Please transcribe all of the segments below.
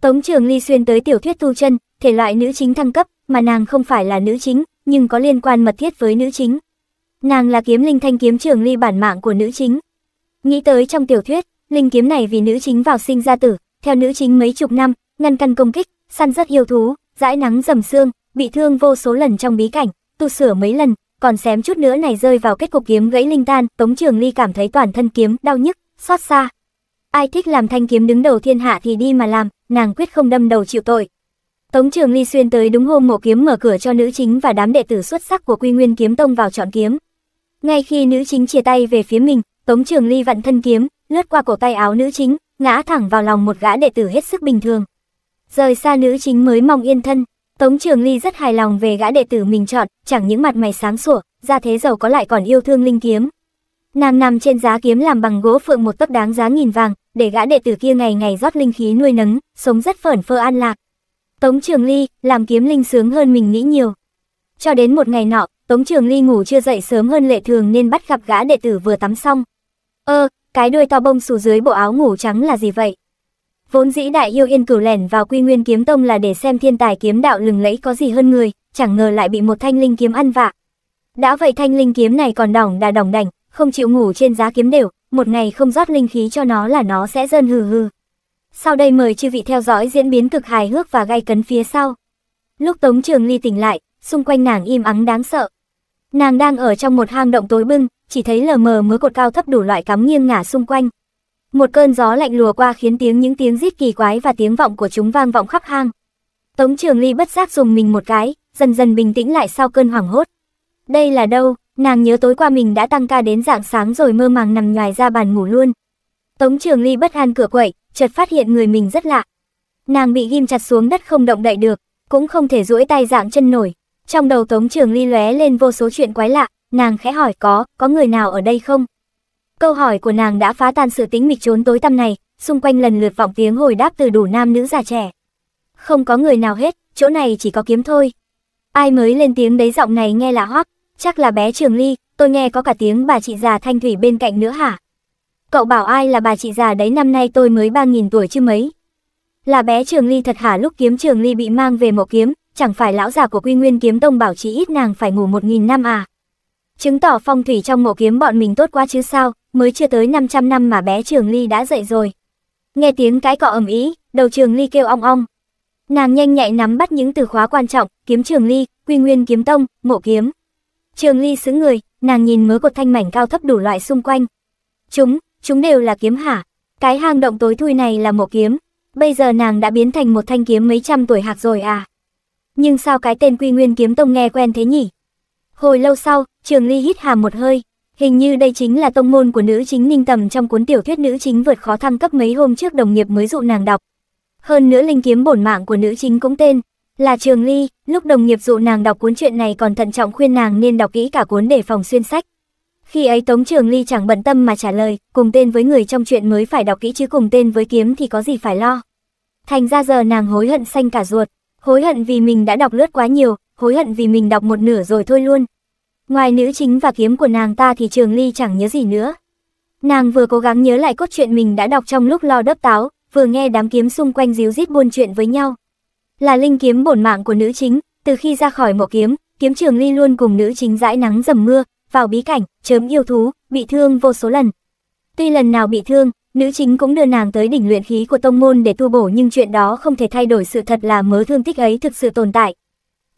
Tống Trường Ly xuyên tới tiểu thuyết tu chân, thể loại nữ chính thăng cấp, mà nàng không phải là nữ chính, nhưng có liên quan mật thiết với nữ chính. Nàng là kiếm linh thanh kiếm Trường Ly bản mạng của nữ chính. Nghĩ tới trong tiểu thuyết, linh kiếm này vì nữ chính vào sinh ra tử, theo nữ chính mấy chục năm, ngăn căn công kích, săn rất yêu thú, dãi nắng dầm xương, bị thương vô số lần trong bí cảnh, tu sửa mấy lần, còn xém chút nữa này rơi vào kết cục kiếm gãy linh tan, Tống Trường Ly cảm thấy toàn thân kiếm đau nhức, xót xa. Ai thích làm thanh kiếm đứng đầu thiên hạ thì đi mà làm, nàng quyết không đâm đầu chịu tội. Tống Trường Ly xuyên tới đúng hôm mộ kiếm mở cửa cho nữ chính và đám đệ tử xuất sắc của Quy Nguyên Kiếm Tông vào chọn kiếm. Ngay khi nữ chính chia tay về phía mình, Tống Trường Ly vặn thân kiếm, lướt qua cổ tay áo nữ chính, ngã thẳng vào lòng một gã đệ tử hết sức bình thường. Rời xa nữ chính mới mong yên thân, Tống Trường Ly rất hài lòng về gã đệ tử mình chọn, chẳng những mặt mày sáng sủa, ra thế giàu có lại còn yêu thương linh kiếm. Nàng nằm trên giá kiếm làm bằng gỗ phượng một tấc đáng giá nghìn vàng, để gã đệ tử kia ngày ngày rót linh khí nuôi nấng, sống rất phởn phơ an lạc. Tống Trường Ly, làm kiếm linh sướng hơn mình nghĩ nhiều. Cho đến một ngày nọ, Tống Trường Ly ngủ chưa dậy sớm hơn lệ thường nên bắt gặp gã đệ tử vừa tắm xong. Ơ, ờ, cái đuôi to bông xù dưới bộ áo ngủ trắng là gì vậy? Vốn dĩ đại yêu yên cửu lẻn vào quy nguyên kiếm tông là để xem thiên tài kiếm đạo lừng lẫy có gì hơn người, chẳng ngờ lại bị một thanh linh kiếm ăn vạ. Đã vậy thanh linh kiếm này còn đỏng đà đỏng đảnh, không chịu ngủ trên giá kiếm đều, một ngày không rót linh khí cho nó là nó sẽ dần hừ hừ. Sau đây mời chư vị theo dõi diễn biến cực hài hước và gay cấn phía sau. Lúc Tống Trường Ly tỉnh lại, xung quanh nàng im ắng đáng sợ. Nàng đang ở trong một hang động tối bưng, chỉ thấy lờ mờ mớ cột cao thấp đủ loại cắm nghiêng ngả xung quanh. Một cơn gió lạnh lùa qua khiến tiếng những tiếng rít kỳ quái và tiếng vọng của chúng vang vọng khắp hang. Tống Trường Ly bất giác dùng mình một cái, dần dần bình tĩnh lại sau cơn hoảng hốt. Đây là đâu? Nàng nhớ tối qua mình đã tăng ca đến dạng sáng rồi mơ màng nằm ngoài ra bàn ngủ luôn. Tống Trường Ly bất an cửa quậy, chợt phát hiện người mình rất lạ. Nàng bị ghim chặt xuống đất không động đậy được, cũng không thể duỗi tay dạng chân nổi. Trong đầu Tống Trường Ly lóe lên vô số chuyện quái lạ, nàng khẽ hỏi có, có người nào ở đây không? Câu hỏi của nàng đã phá tan sự tĩnh mịch trốn tối tăm này, xung quanh lần lượt vọng tiếng hồi đáp từ đủ nam nữ già trẻ. Không có người nào hết, chỗ này chỉ có kiếm thôi. Ai mới lên tiếng đấy giọng này nghe lạ hoắc, Chắc là bé Trường Ly, tôi nghe có cả tiếng bà chị già Thanh Thủy bên cạnh nữa hả? Cậu bảo ai là bà chị già đấy năm nay tôi mới 3.000 tuổi chứ mấy. Là bé Trường Ly thật hả lúc kiếm Trường Ly bị mang về mộ kiếm, chẳng phải lão già của quy nguyên kiếm tông bảo chỉ ít nàng phải ngủ 1.000 năm à? Chứng tỏ phong thủy trong mộ kiếm bọn mình tốt quá chứ sao, mới chưa tới 500 năm mà bé Trường Ly đã dậy rồi. Nghe tiếng cái cọ ầm ý, đầu Trường Ly kêu ong ong. Nàng nhanh nhạy nắm bắt những từ khóa quan trọng, kiếm Trường Ly, quy nguyên kiếm tông, mộ kiếm. Trường Ly sững người, nàng nhìn mớ cột thanh mảnh cao thấp đủ loại xung quanh. Chúng, chúng đều là kiếm hả? Cái hang động tối thui này là một kiếm, bây giờ nàng đã biến thành một thanh kiếm mấy trăm tuổi hạc rồi à? Nhưng sao cái tên Quy Nguyên kiếm tông nghe quen thế nhỉ? Hồi lâu sau, Trường Ly hít hà một hơi, hình như đây chính là tông môn của nữ chính Ninh Tầm trong cuốn tiểu thuyết nữ chính vượt khó thăng cấp mấy hôm trước đồng nghiệp mới dụ nàng đọc. Hơn nữa linh kiếm bổn mạng của nữ chính cũng tên là Trường Ly, lúc đồng nghiệp dụ nàng đọc cuốn truyện này còn thận trọng khuyên nàng nên đọc kỹ cả cuốn để phòng xuyên sách. Khi ấy Tống Trường Ly chẳng bận tâm mà trả lời, cùng tên với người trong chuyện mới phải đọc kỹ chứ cùng tên với kiếm thì có gì phải lo. Thành ra giờ nàng hối hận xanh cả ruột, hối hận vì mình đã đọc lướt quá nhiều, hối hận vì mình đọc một nửa rồi thôi luôn. Ngoài nữ chính và kiếm của nàng ta thì Trường Ly chẳng nhớ gì nữa. Nàng vừa cố gắng nhớ lại cốt truyện mình đã đọc trong lúc lo đấp táo, vừa nghe đám kiếm xung quanh díu dít buôn chuyện với nhau, là linh kiếm bổn mạng của nữ chính, từ khi ra khỏi mộ kiếm, kiếm trường ly luôn cùng nữ chính dãi nắng dầm mưa, vào bí cảnh, chớm yêu thú, bị thương vô số lần. Tuy lần nào bị thương, nữ chính cũng đưa nàng tới đỉnh luyện khí của tông môn để tu bổ nhưng chuyện đó không thể thay đổi sự thật là mớ thương tích ấy thực sự tồn tại.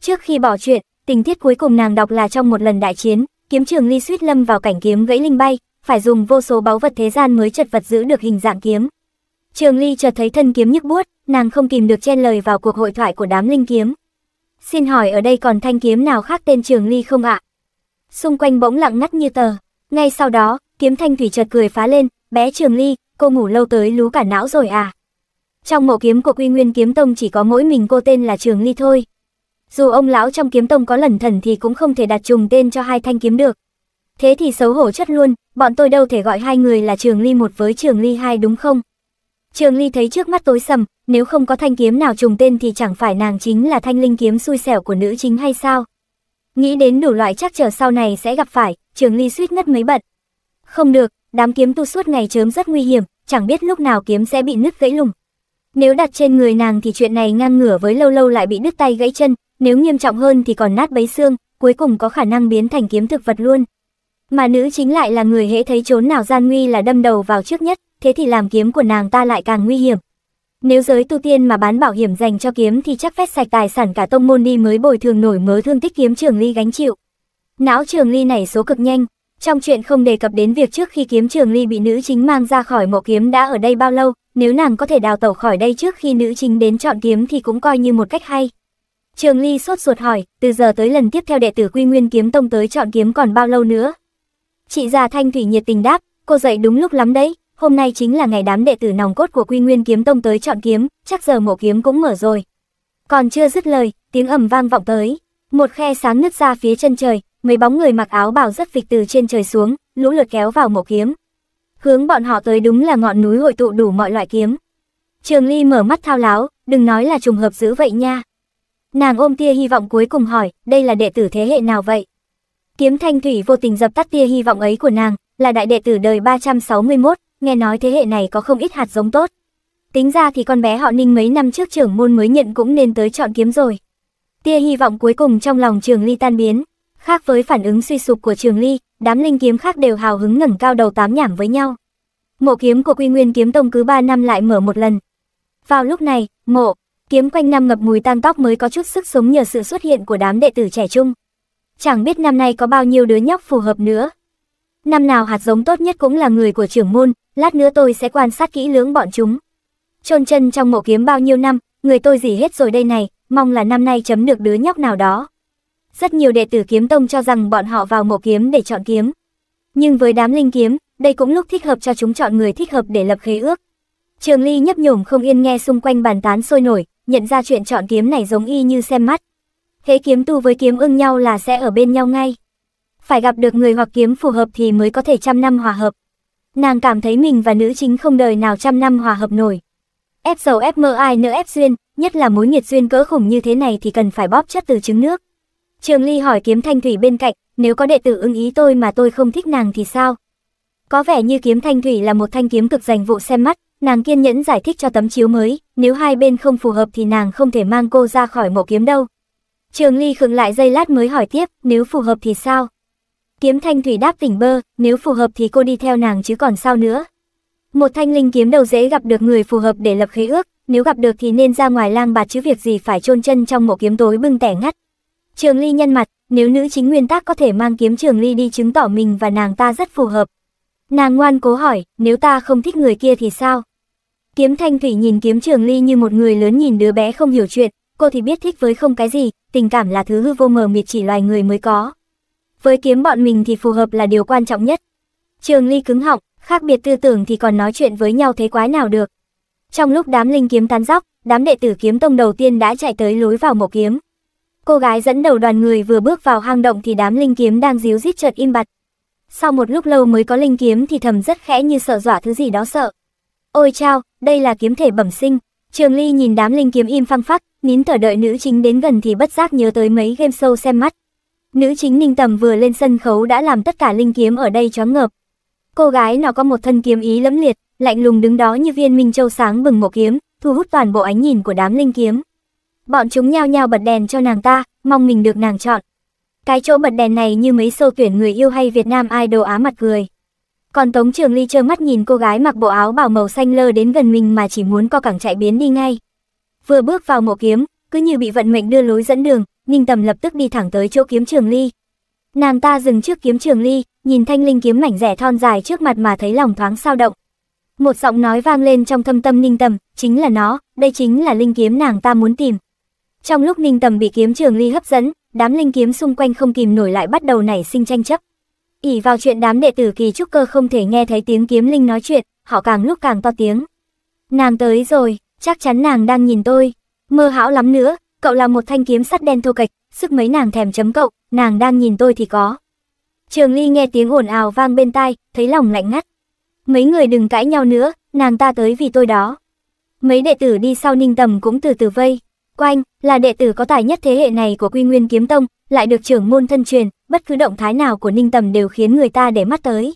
Trước khi bỏ chuyện, tình tiết cuối cùng nàng đọc là trong một lần đại chiến, kiếm trường ly suýt lâm vào cảnh kiếm gãy linh bay, phải dùng vô số báu vật thế gian mới chật vật giữ được hình dạng kiếm. Trường Ly chợt thấy thân kiếm nhức buốt, nàng không kìm được chen lời vào cuộc hội thoại của đám linh kiếm. Xin hỏi ở đây còn thanh kiếm nào khác tên Trường Ly không ạ? Xung quanh bỗng lặng ngắt như tờ. Ngay sau đó, kiếm thanh thủy chợt cười phá lên, bé Trường Ly, cô ngủ lâu tới lú cả não rồi à? Trong mộ kiếm của Quy Nguyên Kiếm Tông chỉ có mỗi mình cô tên là Trường Ly thôi. Dù ông lão trong kiếm tông có lẩn thần thì cũng không thể đặt trùng tên cho hai thanh kiếm được. Thế thì xấu hổ chất luôn, bọn tôi đâu thể gọi hai người là Trường Ly một với Trường Ly hai đúng không? Trường Ly thấy trước mắt tối sầm, nếu không có thanh kiếm nào trùng tên thì chẳng phải nàng chính là thanh linh kiếm xui xẻo của nữ chính hay sao? Nghĩ đến đủ loại chắc trở sau này sẽ gặp phải, Trường Ly suýt ngất mấy bật. Không được, đám kiếm tu suốt ngày chớm rất nguy hiểm, chẳng biết lúc nào kiếm sẽ bị nứt gãy lùng. Nếu đặt trên người nàng thì chuyện này ngang ngửa với lâu lâu lại bị đứt tay gãy chân, nếu nghiêm trọng hơn thì còn nát bấy xương, cuối cùng có khả năng biến thành kiếm thực vật luôn. Mà nữ chính lại là người hễ thấy trốn nào gian nguy là đâm đầu vào trước nhất, thế thì làm kiếm của nàng ta lại càng nguy hiểm. Nếu giới tu tiên mà bán bảo hiểm dành cho kiếm thì chắc phép sạch tài sản cả tông môn đi mới bồi thường nổi mớ thương tích kiếm trường ly gánh chịu. Não trường ly này số cực nhanh, trong chuyện không đề cập đến việc trước khi kiếm trường ly bị nữ chính mang ra khỏi mộ kiếm đã ở đây bao lâu, nếu nàng có thể đào tẩu khỏi đây trước khi nữ chính đến chọn kiếm thì cũng coi như một cách hay. Trường Ly sốt ruột hỏi, từ giờ tới lần tiếp theo đệ tử Quy Nguyên Kiếm Tông tới chọn kiếm còn bao lâu nữa? Chị già Thanh Thủy nhiệt tình đáp, cô dậy đúng lúc lắm đấy, hôm nay chính là ngày đám đệ tử nòng cốt của Quy Nguyên Kiếm Tông tới chọn kiếm, chắc giờ mổ kiếm cũng mở rồi. Còn chưa dứt lời, tiếng ầm vang vọng tới, một khe sáng nứt ra phía chân trời, mấy bóng người mặc áo bào rất phịch từ trên trời xuống, lũ lượt kéo vào mổ kiếm. Hướng bọn họ tới đúng là ngọn núi hội tụ đủ mọi loại kiếm. Trường Ly mở mắt thao láo, đừng nói là trùng hợp dữ vậy nha. Nàng ôm tia hy vọng cuối cùng hỏi, đây là đệ tử thế hệ nào vậy? Kiếm Thanh Thủy vô tình dập tắt tia hy vọng ấy của nàng, là đại đệ tử đời 361, nghe nói thế hệ này có không ít hạt giống tốt. Tính ra thì con bé họ Ninh mấy năm trước trưởng môn mới nhận cũng nên tới chọn kiếm rồi. Tia hy vọng cuối cùng trong lòng Trường Ly tan biến, khác với phản ứng suy sụp của Trường Ly, đám linh kiếm khác đều hào hứng ngẩng cao đầu tám nhảm với nhau. Mộ kiếm của Quy Nguyên kiếm tông cứ 3 năm lại mở một lần. Vào lúc này, mộ kiếm quanh năm ngập mùi tang tóc mới có chút sức sống nhờ sự xuất hiện của đám đệ tử trẻ trung. Chẳng biết năm nay có bao nhiêu đứa nhóc phù hợp nữa, Năm nào hạt giống tốt nhất cũng là người của trưởng môn, lát nữa tôi sẽ quan sát kỹ lưỡng bọn chúng. Trôn chân trong mộ kiếm bao nhiêu năm, người tôi gì hết rồi đây này, mong là năm nay chấm được đứa nhóc nào đó. Rất nhiều đệ tử kiếm tông cho rằng bọn họ vào mộ kiếm để chọn kiếm. Nhưng với đám linh kiếm, đây cũng lúc thích hợp cho chúng chọn người thích hợp để lập khế ước. Trường Ly nhấp nhổm không yên nghe xung quanh bàn tán sôi nổi, nhận ra chuyện chọn kiếm này giống y như xem mắt. Thế kiếm tu với kiếm ưng nhau là sẽ ở bên nhau ngay phải gặp được người hoặc kiếm phù hợp thì mới có thể trăm năm hòa hợp. Nàng cảm thấy mình và nữ chính không đời nào trăm năm hòa hợp nổi. Ép dầu ép mơ ai nữa ép duyên, nhất là mối nghiệt duyên cỡ khủng như thế này thì cần phải bóp chất từ trứng nước. Trường Ly hỏi kiếm thanh thủy bên cạnh, nếu có đệ tử ưng ý tôi mà tôi không thích nàng thì sao? Có vẻ như kiếm thanh thủy là một thanh kiếm cực dành vụ xem mắt, nàng kiên nhẫn giải thích cho tấm chiếu mới, nếu hai bên không phù hợp thì nàng không thể mang cô ra khỏi mộ kiếm đâu. Trường Ly khựng lại giây lát mới hỏi tiếp, nếu phù hợp thì sao? Kiếm thanh thủy đáp tỉnh bơ, nếu phù hợp thì cô đi theo nàng chứ còn sao nữa. Một thanh linh kiếm đầu dễ gặp được người phù hợp để lập khế ước, nếu gặp được thì nên ra ngoài lang bạt chứ việc gì phải chôn chân trong mộ kiếm tối bưng tẻ ngắt. Trường Ly nhân mặt, nếu nữ chính nguyên tác có thể mang kiếm Trường Ly đi chứng tỏ mình và nàng ta rất phù hợp. Nàng ngoan cố hỏi, nếu ta không thích người kia thì sao? Kiếm Thanh Thủy nhìn kiếm Trường Ly như một người lớn nhìn đứa bé không hiểu chuyện, cô thì biết thích với không cái gì, tình cảm là thứ hư vô mờ mịt chỉ loài người mới có. Với kiếm bọn mình thì phù hợp là điều quan trọng nhất. Trường Ly cứng họng, khác biệt tư tưởng thì còn nói chuyện với nhau thế quái nào được. Trong lúc đám linh kiếm tán dóc, đám đệ tử kiếm tông đầu tiên đã chạy tới lối vào mộ kiếm. Cô gái dẫn đầu đoàn người vừa bước vào hang động thì đám linh kiếm đang díu rít chợt im bặt. Sau một lúc lâu mới có linh kiếm thì thầm rất khẽ như sợ dọa thứ gì đó sợ. Ôi chao, đây là kiếm thể bẩm sinh. Trường Ly nhìn đám linh kiếm im phăng phắc, nín thở đợi nữ chính đến gần thì bất giác nhớ tới mấy game show xem mắt. Nữ chính Ninh Tầm vừa lên sân khấu đã làm tất cả linh kiếm ở đây choáng ngợp. Cô gái nó có một thân kiếm ý lẫm liệt, lạnh lùng đứng đó như viên minh châu sáng bừng một kiếm, thu hút toàn bộ ánh nhìn của đám linh kiếm. Bọn chúng nhao nhao bật đèn cho nàng ta, mong mình được nàng chọn. Cái chỗ bật đèn này như mấy show tuyển người yêu hay Việt Nam Idol á mặt cười. Còn Tống Trường Ly trơ mắt nhìn cô gái mặc bộ áo bảo màu xanh lơ đến gần mình mà chỉ muốn co cẳng chạy biến đi ngay. Vừa bước vào mộ kiếm, cứ như bị vận mệnh đưa lối dẫn đường, Ninh Tầm lập tức đi thẳng tới chỗ kiếm trường ly. Nàng ta dừng trước kiếm trường ly, nhìn thanh linh kiếm mảnh rẻ thon dài trước mặt mà thấy lòng thoáng sao động. Một giọng nói vang lên trong thâm tâm Ninh Tầm, chính là nó, đây chính là linh kiếm nàng ta muốn tìm. Trong lúc Ninh Tầm bị kiếm trường ly hấp dẫn, đám linh kiếm xung quanh không kìm nổi lại bắt đầu nảy sinh tranh chấp. ỉ vào chuyện đám đệ tử kỳ trúc cơ không thể nghe thấy tiếng kiếm linh nói chuyện, họ càng lúc càng to tiếng. Nàng tới rồi, chắc chắn nàng đang nhìn tôi, mơ hão lắm nữa, Cậu là một thanh kiếm sắt đen thô kệch, sức mấy nàng thèm chấm cậu, nàng đang nhìn tôi thì có. Trường Ly nghe tiếng ồn ào vang bên tai, thấy lòng lạnh ngắt. Mấy người đừng cãi nhau nữa, nàng ta tới vì tôi đó. Mấy đệ tử đi sau Ninh Tầm cũng từ từ vây. Quanh, là đệ tử có tài nhất thế hệ này của Quy Nguyên Kiếm Tông, lại được trưởng môn thân truyền, bất cứ động thái nào của Ninh Tầm đều khiến người ta để mắt tới.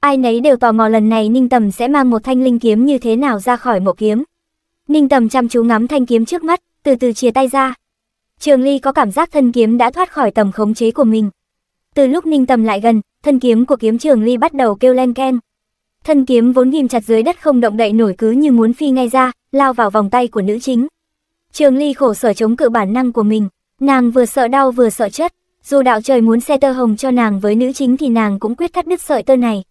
Ai nấy đều tò mò lần này Ninh Tầm sẽ mang một thanh linh kiếm như thế nào ra khỏi mộ kiếm. Ninh Tầm chăm chú ngắm thanh kiếm trước mắt, từ từ chia tay ra. Trường Ly có cảm giác thân kiếm đã thoát khỏi tầm khống chế của mình. Từ lúc Ninh Tầm lại gần, thân kiếm của kiếm Trường Ly bắt đầu kêu len ken. Thân kiếm vốn ghim chặt dưới đất không động đậy nổi cứ như muốn phi ngay ra, lao vào vòng tay của nữ chính. Trường Ly khổ sở chống cự bản năng của mình, nàng vừa sợ đau vừa sợ chết, dù đạo trời muốn xe tơ hồng cho nàng với nữ chính thì nàng cũng quyết cắt đứt sợi tơ này.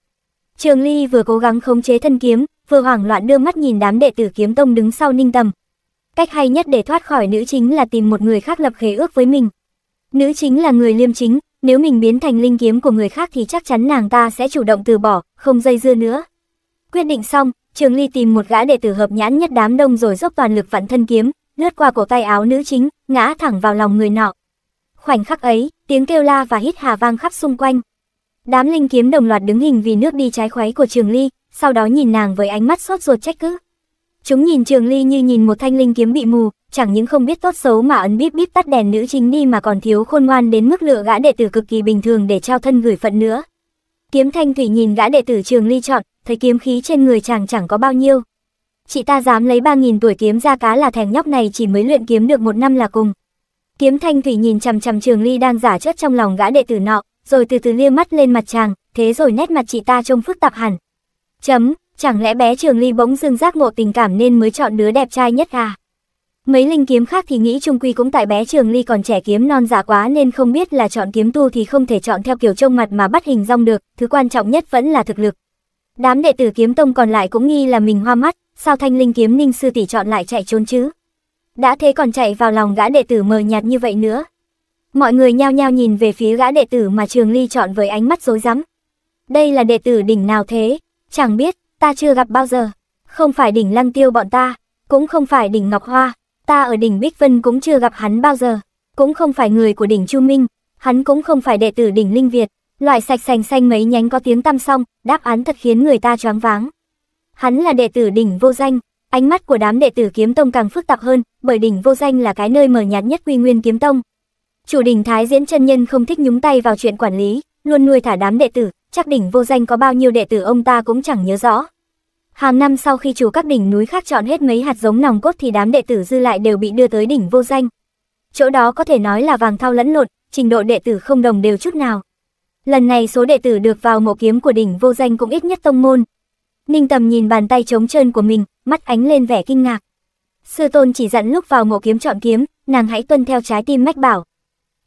Trường Ly vừa cố gắng khống chế thân kiếm, vừa hoảng loạn đưa mắt nhìn đám đệ tử kiếm tông đứng sau Ninh Tầm, cách hay nhất để thoát khỏi nữ chính là tìm một người khác lập khế ước với mình. Nữ chính là người liêm chính, nếu mình biến thành linh kiếm của người khác thì chắc chắn nàng ta sẽ chủ động từ bỏ, không dây dưa nữa. Quyết định xong, Trường Ly tìm một gã đệ tử hợp nhãn nhất đám đông rồi dốc toàn lực vặn thân kiếm, lướt qua cổ tay áo nữ chính, ngã thẳng vào lòng người nọ. Khoảnh khắc ấy, tiếng kêu la và hít hà vang khắp xung quanh. Đám linh kiếm đồng loạt đứng hình vì nước đi trái khoáy của Trường Ly, sau đó nhìn nàng với ánh mắt sốt ruột trách cứ. Chúng nhìn Trường Ly như nhìn một thanh linh kiếm bị mù, chẳng những không biết tốt xấu mà ấn bíp bíp tắt đèn nữ chính đi mà còn thiếu khôn ngoan đến mức lựa gã đệ tử cực kỳ bình thường để trao thân gửi phận nữa. Kiếm Thanh Thủy nhìn gã đệ tử Trường Ly chọn, thấy kiếm khí trên người chàng chẳng có bao nhiêu. Chị ta dám lấy ba nghìn tuổi kiếm ra cá là thằng nhóc này chỉ mới luyện kiếm được một năm là cùng. Kiếm Thanh Thủy nhìn chằm chằm Trường Ly đang giả chất trong lòng gã đệ tử nọ, rồi từ từ liếc mắt lên mặt chàng, thế rồi nét mặt chị ta trông phức tạp hẳn. Chấm, Chẳng lẽ bé Trường Ly bỗng dưng giác ngộ tình cảm nên mới chọn đứa đẹp trai nhất à? Mấy linh kiếm khác thì nghĩ chung quy cũng tại bé Trường Ly còn trẻ kiếm non giả quá nên không biết là chọn kiếm tu thì không thể chọn theo kiểu trông mặt mà bắt hình dong được, thứ quan trọng nhất vẫn là thực lực. Đám đệ tử kiếm tông còn lại cũng nghi là mình hoa mắt, sao thanh linh kiếm ninh sư tỷ chọn lại chạy trốn chứ? Đã thế còn chạy vào lòng gã đệ tử mờ nhạt như vậy nữa. Mọi người nhao nhao nhìn về phía gã đệ tử mà Trường Ly chọn với ánh mắt rối rắm. Đây là đệ tử đỉnh nào thế? Chẳng biết, ta chưa gặp bao giờ. Không phải đỉnh lăng tiêu bọn ta, cũng không phải đỉnh Ngọc Hoa, ta ở đỉnh Bích Vân cũng chưa gặp hắn bao giờ, cũng không phải người của đỉnh Chu Minh, hắn cũng không phải đệ tử đỉnh Linh Việt, loại sạch sành xanh mấy nhánh có tiếng tăm song, đáp án thật khiến người ta choáng váng. Hắn là đệ tử đỉnh vô danh, ánh mắt của đám đệ tử kiếm tông càng phức tạp hơn, bởi đỉnh vô danh là cái nơi mở nhạt nhất quy nguyên kiếm tông. Chủ đỉnh Thái Diễn chân nhân không thích nhúng tay vào chuyện quản lý, luôn nuôi thả đám đệ tử, chắc đỉnh vô danh có bao nhiêu đệ tử ông ta cũng chẳng nhớ rõ. Hàng năm sau khi chủ các đỉnh núi khác chọn hết mấy hạt giống nòng cốt thì đám đệ tử dư lại đều bị đưa tới đỉnh vô danh. Chỗ đó có thể nói là vàng thao lẫn lộn, trình độ đệ tử không đồng đều chút nào. Lần này số đệ tử được vào mộ kiếm của đỉnh vô danh cũng ít nhất tông môn. Ninh Tầm nhìn bàn tay trống trơn của mình, mắt ánh lên vẻ kinh ngạc. Sư tôn chỉ dặn lúc vào mộ kiếm chọn kiếm, nàng hãy tuân theo trái tim mách bảo.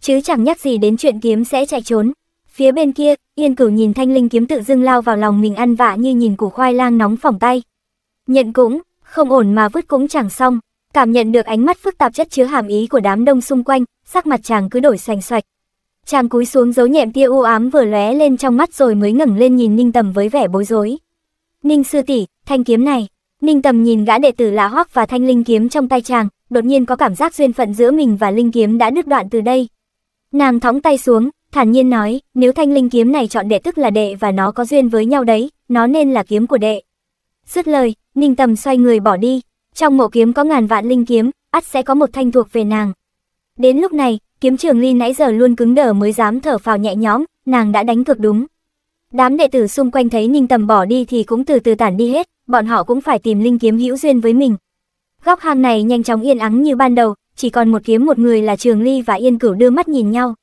Chứ chẳng nhắc gì đến chuyện kiếm sẽ chạy trốn. Phía bên kia, Yên Cửu nhìn thanh linh kiếm tự dưng lao vào lòng mình ăn vạ như nhìn củ khoai lang nóng phỏng tay. Nhận cũng, không ổn mà vứt cũng chẳng xong, cảm nhận được ánh mắt phức tạp chất chứa hàm ý của đám đông xung quanh, sắc mặt chàng cứ đổi xoành xoạch. Chàng cúi xuống giấu nhẹm tia u ám vừa lóe lên trong mắt rồi mới ngẩng lên nhìn Ninh Tầm với vẻ bối rối. "Ninh sư tỷ, thanh kiếm này." Ninh Tầm nhìn gã đệ tử lạ hoắc và thanh linh kiếm trong tay chàng, đột nhiên có cảm giác duyên phận giữa mình và linh kiếm đã đứt đoạn từ đây. Nàng thõng tay xuống, Thản nhiên nói, nếu thanh linh kiếm này chọn đệ tức là đệ và nó có duyên với nhau đấy, nó nên là kiếm của đệ. Dứt lời, Ninh Tầm xoay người bỏ đi, trong mộ kiếm có ngàn vạn linh kiếm, ắt sẽ có một thanh thuộc về nàng. Đến lúc này, kiếm trường ly nãy giờ luôn cứng đờ mới dám thở phào nhẹ nhõm, nàng đã đánh cực đúng. Đám đệ tử xung quanh thấy Ninh Tầm bỏ đi thì cũng từ từ tản đi hết, bọn họ cũng phải tìm linh kiếm hữu duyên với mình. Góc hang này nhanh chóng yên ắng như ban đầu, chỉ còn một kiếm một người là Trường Ly và Yên Cửu đưa mắt nhìn nhau.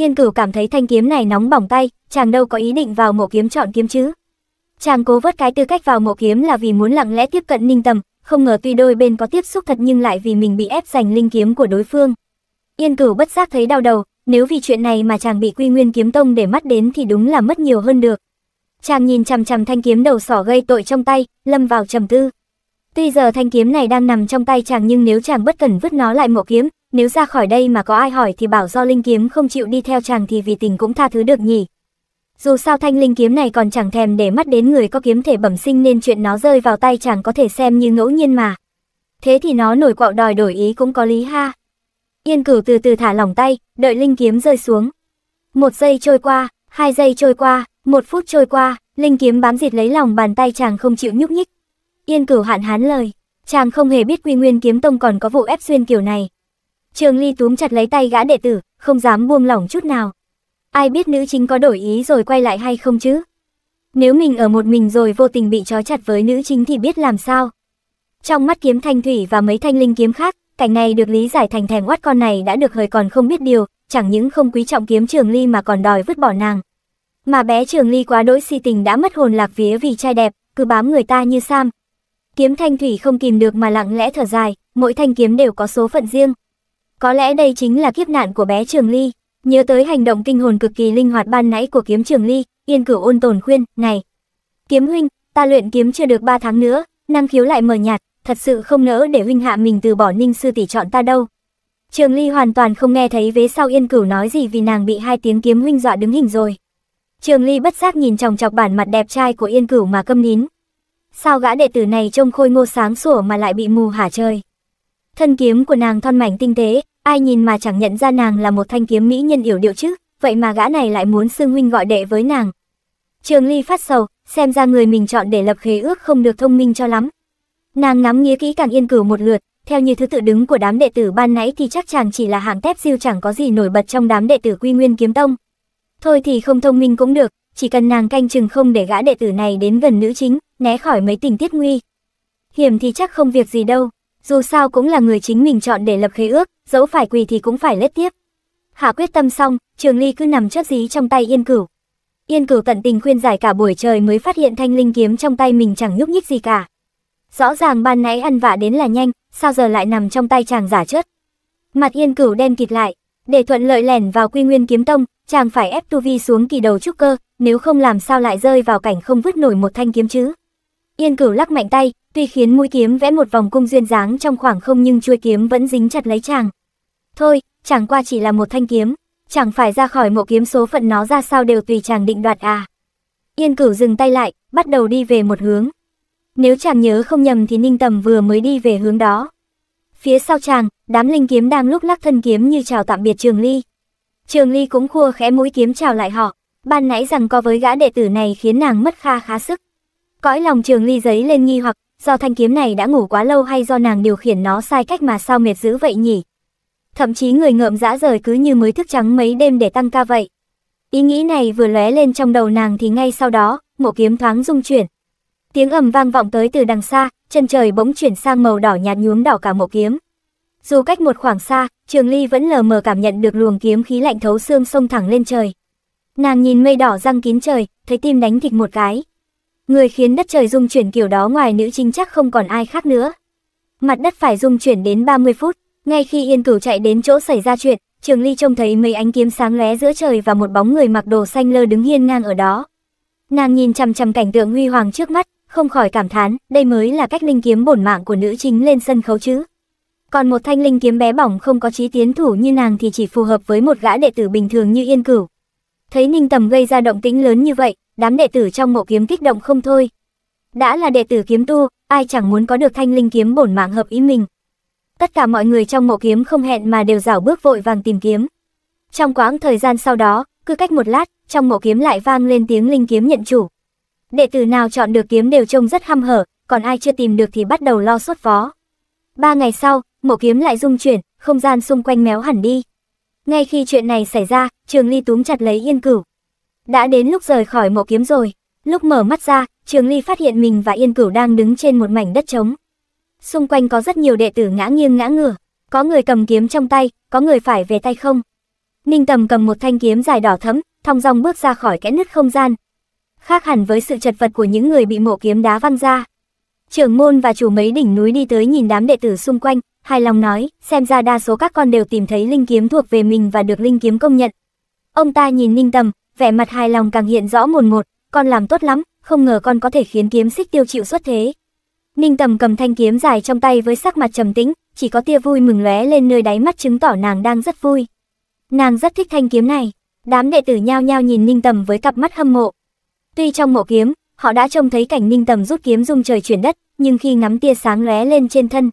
Yên cửu cảm thấy thanh kiếm này nóng bỏng tay, chàng đâu có ý định vào mộ kiếm chọn kiếm chứ. Chàng cố vớt cái tư cách vào mộ kiếm là vì muốn lặng lẽ tiếp cận ninh tầm, không ngờ tuy đôi bên có tiếp xúc thật nhưng lại vì mình bị ép giành linh kiếm của đối phương. Yên cửu bất giác thấy đau đầu, nếu vì chuyện này mà chàng bị quy nguyên kiếm tông để mắt đến thì đúng là mất nhiều hơn được. Chàng nhìn chằm chằm thanh kiếm đầu sỏ gây tội trong tay, lâm vào trầm tư. Tuy giờ thanh kiếm này đang nằm trong tay chàng nhưng nếu chàng bất cần vứt nó lại mộ kiếm, nếu ra khỏi đây mà có ai hỏi thì bảo do Linh Kiếm không chịu đi theo chàng thì vì tình cũng tha thứ được nhỉ. Dù sao thanh linh kiếm này còn chẳng thèm để mắt đến người có kiếm thể bẩm sinh nên chuyện nó rơi vào tay chàng có thể xem như ngẫu nhiên mà. Thế thì nó nổi quạo đòi đổi ý cũng có lý ha. Yên cửu từ từ thả lỏng tay, đợi linh kiếm rơi xuống. Một giây trôi qua, hai giây trôi qua, một phút trôi qua, linh kiếm bám dịt lấy lòng bàn tay chàng không chịu nhúc nhích. Yên cửu hạn hán lời, chàng không hề biết quy nguyên kiếm tông còn có vụ ép xuyên kiểu này. Trường Ly túm chặt lấy tay gã đệ tử, không dám buông lỏng chút nào. Ai biết nữ chính có đổi ý rồi quay lại hay không chứ? Nếu mình ở một mình rồi vô tình bị trói chặt với nữ chính thì biết làm sao? Trong mắt kiếm thanh thủy và mấy thanh linh kiếm khác, cảnh này được lý giải thành thèm quát con này đã được hời còn không biết điều, chẳng những không quý trọng kiếm Trường Ly mà còn đòi vứt bỏ nàng. Mà bé Trường Ly quá đỗi si tình đã mất hồn lạc vía vì trai đẹp, cứ bám người ta như sam. Kiếm thanh thủy không kìm được mà lặng lẽ thở dài, mỗi thanh kiếm đều có số phận riêng, có lẽ đây chính là kiếp nạn của bé Trường Ly. Nhớ tới hành động kinh hồn cực kỳ linh hoạt ban nãy của kiếm Trường Ly, Yên Cửu ôn tồn khuyên, "Này, kiếm huynh, ta luyện kiếm chưa được 3 tháng nữa, năng khiếu lại mờ nhạt, thật sự không nỡ để huynh hạ mình từ bỏ Ninh sư tỷ chọn ta đâu." Trường Ly hoàn toàn không nghe thấy vế sau Yên Cửu nói gì vì nàng bị hai tiếng kiếm huynh dọa đứng hình rồi. Trường Ly bất giác nhìn chòng chọc bản mặt đẹp trai của Yên Cửu mà câm nín. Sao gã đệ tử này trông khôi ngô sáng sủa mà lại bị mù hả trời? Thân kiếm của nàng thon mảnh tinh tế, ai nhìn mà chẳng nhận ra nàng là một thanh kiếm mỹ nhân yểu điệu chứ, vậy mà gã này lại muốn xưng huynh gọi đệ với nàng. Trường Ly phát sầu, xem ra người mình chọn để lập khế ước không được thông minh cho lắm. Nàng ngắm nghía kỹ càng yên cửu một lượt, theo như thứ tự đứng của đám đệ tử ban nãy thì chắc chàng chỉ là hạng tép siêu chẳng có gì nổi bật trong đám đệ tử Quy Nguyên Kiếm Tông. Thôi thì không thông minh cũng được, chỉ cần nàng canh chừng không để gã đệ tử này đến gần nữ chính, né khỏi mấy tình tiết nguy. Hiểm thì chắc không việc gì đâu dù sao cũng là người chính mình chọn để lập khế ước, dẫu phải quỳ thì cũng phải lết tiếp. Hạ quyết tâm xong, Trường Ly cứ nằm chất dí trong tay Yên Cửu. Yên Cửu tận tình khuyên giải cả buổi trời mới phát hiện thanh linh kiếm trong tay mình chẳng nhúc nhích gì cả. Rõ ràng ban nãy ăn vạ đến là nhanh, sao giờ lại nằm trong tay chàng giả chất Mặt Yên Cửu đen kịt lại, để thuận lợi lẻn vào Quy Nguyên kiếm tông, chàng phải ép tu vi xuống kỳ đầu trúc cơ, nếu không làm sao lại rơi vào cảnh không vứt nổi một thanh kiếm chứ. Yên Cửu lắc mạnh tay, tuy khiến mũi kiếm vẽ một vòng cung duyên dáng trong khoảng không nhưng chuôi kiếm vẫn dính chặt lấy chàng. Thôi, chẳng qua chỉ là một thanh kiếm, chẳng phải ra khỏi mộ kiếm số phận nó ra sao đều tùy chàng định đoạt à. Yên Cửu dừng tay lại, bắt đầu đi về một hướng. Nếu chàng nhớ không nhầm thì Ninh Tầm vừa mới đi về hướng đó. Phía sau chàng, đám linh kiếm đang lúc lắc thân kiếm như chào tạm biệt Trường Ly. Trường Ly cũng khua khẽ mũi kiếm chào lại họ, ban nãy rằng có với gã đệ tử này khiến nàng mất kha khá sức. Cõi lòng trường ly giấy lên nghi hoặc, do thanh kiếm này đã ngủ quá lâu hay do nàng điều khiển nó sai cách mà sao mệt dữ vậy nhỉ? Thậm chí người ngợm dã rời cứ như mới thức trắng mấy đêm để tăng ca vậy. Ý nghĩ này vừa lóe lên trong đầu nàng thì ngay sau đó, mộ kiếm thoáng rung chuyển. Tiếng ầm vang vọng tới từ đằng xa, chân trời bỗng chuyển sang màu đỏ nhạt nhuốm đỏ cả mộ kiếm. Dù cách một khoảng xa, Trường Ly vẫn lờ mờ cảm nhận được luồng kiếm khí lạnh thấu xương xông thẳng lên trời. Nàng nhìn mây đỏ răng kín trời, thấy tim đánh thịch một cái. Người khiến đất trời rung chuyển kiểu đó ngoài nữ chính chắc không còn ai khác nữa. Mặt đất phải rung chuyển đến 30 phút, ngay khi Yên Cửu chạy đến chỗ xảy ra chuyện, Trường Ly trông thấy mấy ánh kiếm sáng lóe giữa trời và một bóng người mặc đồ xanh lơ đứng hiên ngang ở đó. Nàng nhìn chằm chằm cảnh tượng huy hoàng trước mắt, không khỏi cảm thán, đây mới là cách linh kiếm bổn mạng của nữ chính lên sân khấu chứ. Còn một thanh linh kiếm bé bỏng không có chí tiến thủ như nàng thì chỉ phù hợp với một gã đệ tử bình thường như Yên Cửu. Thấy Ninh Tầm gây ra động tĩnh lớn như vậy, đám đệ tử trong mộ kiếm kích động không thôi. Đã là đệ tử kiếm tu, ai chẳng muốn có được thanh linh kiếm bổn mạng hợp ý mình. Tất cả mọi người trong mộ kiếm không hẹn mà đều rảo bước vội vàng tìm kiếm. Trong quãng thời gian sau đó, cứ cách một lát, trong mộ kiếm lại vang lên tiếng linh kiếm nhận chủ. Đệ tử nào chọn được kiếm đều trông rất hăm hở, còn ai chưa tìm được thì bắt đầu lo suốt vó. Ba ngày sau, mộ kiếm lại rung chuyển, không gian xung quanh méo hẳn đi. Ngay khi chuyện này xảy ra, Trường Ly túm chặt lấy Yên Cửu, đã đến lúc rời khỏi mộ kiếm rồi, lúc mở mắt ra, Trường Ly phát hiện mình và Yên Cửu đang đứng trên một mảnh đất trống. Xung quanh có rất nhiều đệ tử ngã nghiêng ngã ngửa, có người cầm kiếm trong tay, có người phải về tay không. Ninh Tầm cầm một thanh kiếm dài đỏ thẫm, thong dong bước ra khỏi kẽ nứt không gian. Khác hẳn với sự chật vật của những người bị mộ kiếm đá văng ra. Trưởng môn và chủ mấy đỉnh núi đi tới nhìn đám đệ tử xung quanh, hài lòng nói, xem ra đa số các con đều tìm thấy linh kiếm thuộc về mình và được linh kiếm công nhận. Ông ta nhìn Ninh Tầm, vẻ mặt hài lòng càng hiện rõ mồn một, con làm tốt lắm, không ngờ con có thể khiến kiếm xích tiêu chịu xuất thế. Ninh Tầm cầm thanh kiếm dài trong tay với sắc mặt trầm tĩnh, chỉ có tia vui mừng lóe lên nơi đáy mắt chứng tỏ nàng đang rất vui. Nàng rất thích thanh kiếm này, đám đệ tử nhao nhao nhìn Ninh Tầm với cặp mắt hâm mộ. Tuy trong mộ kiếm, họ đã trông thấy cảnh Ninh Tầm rút kiếm rung trời chuyển đất, nhưng khi ngắm tia sáng lóe lên trên thân,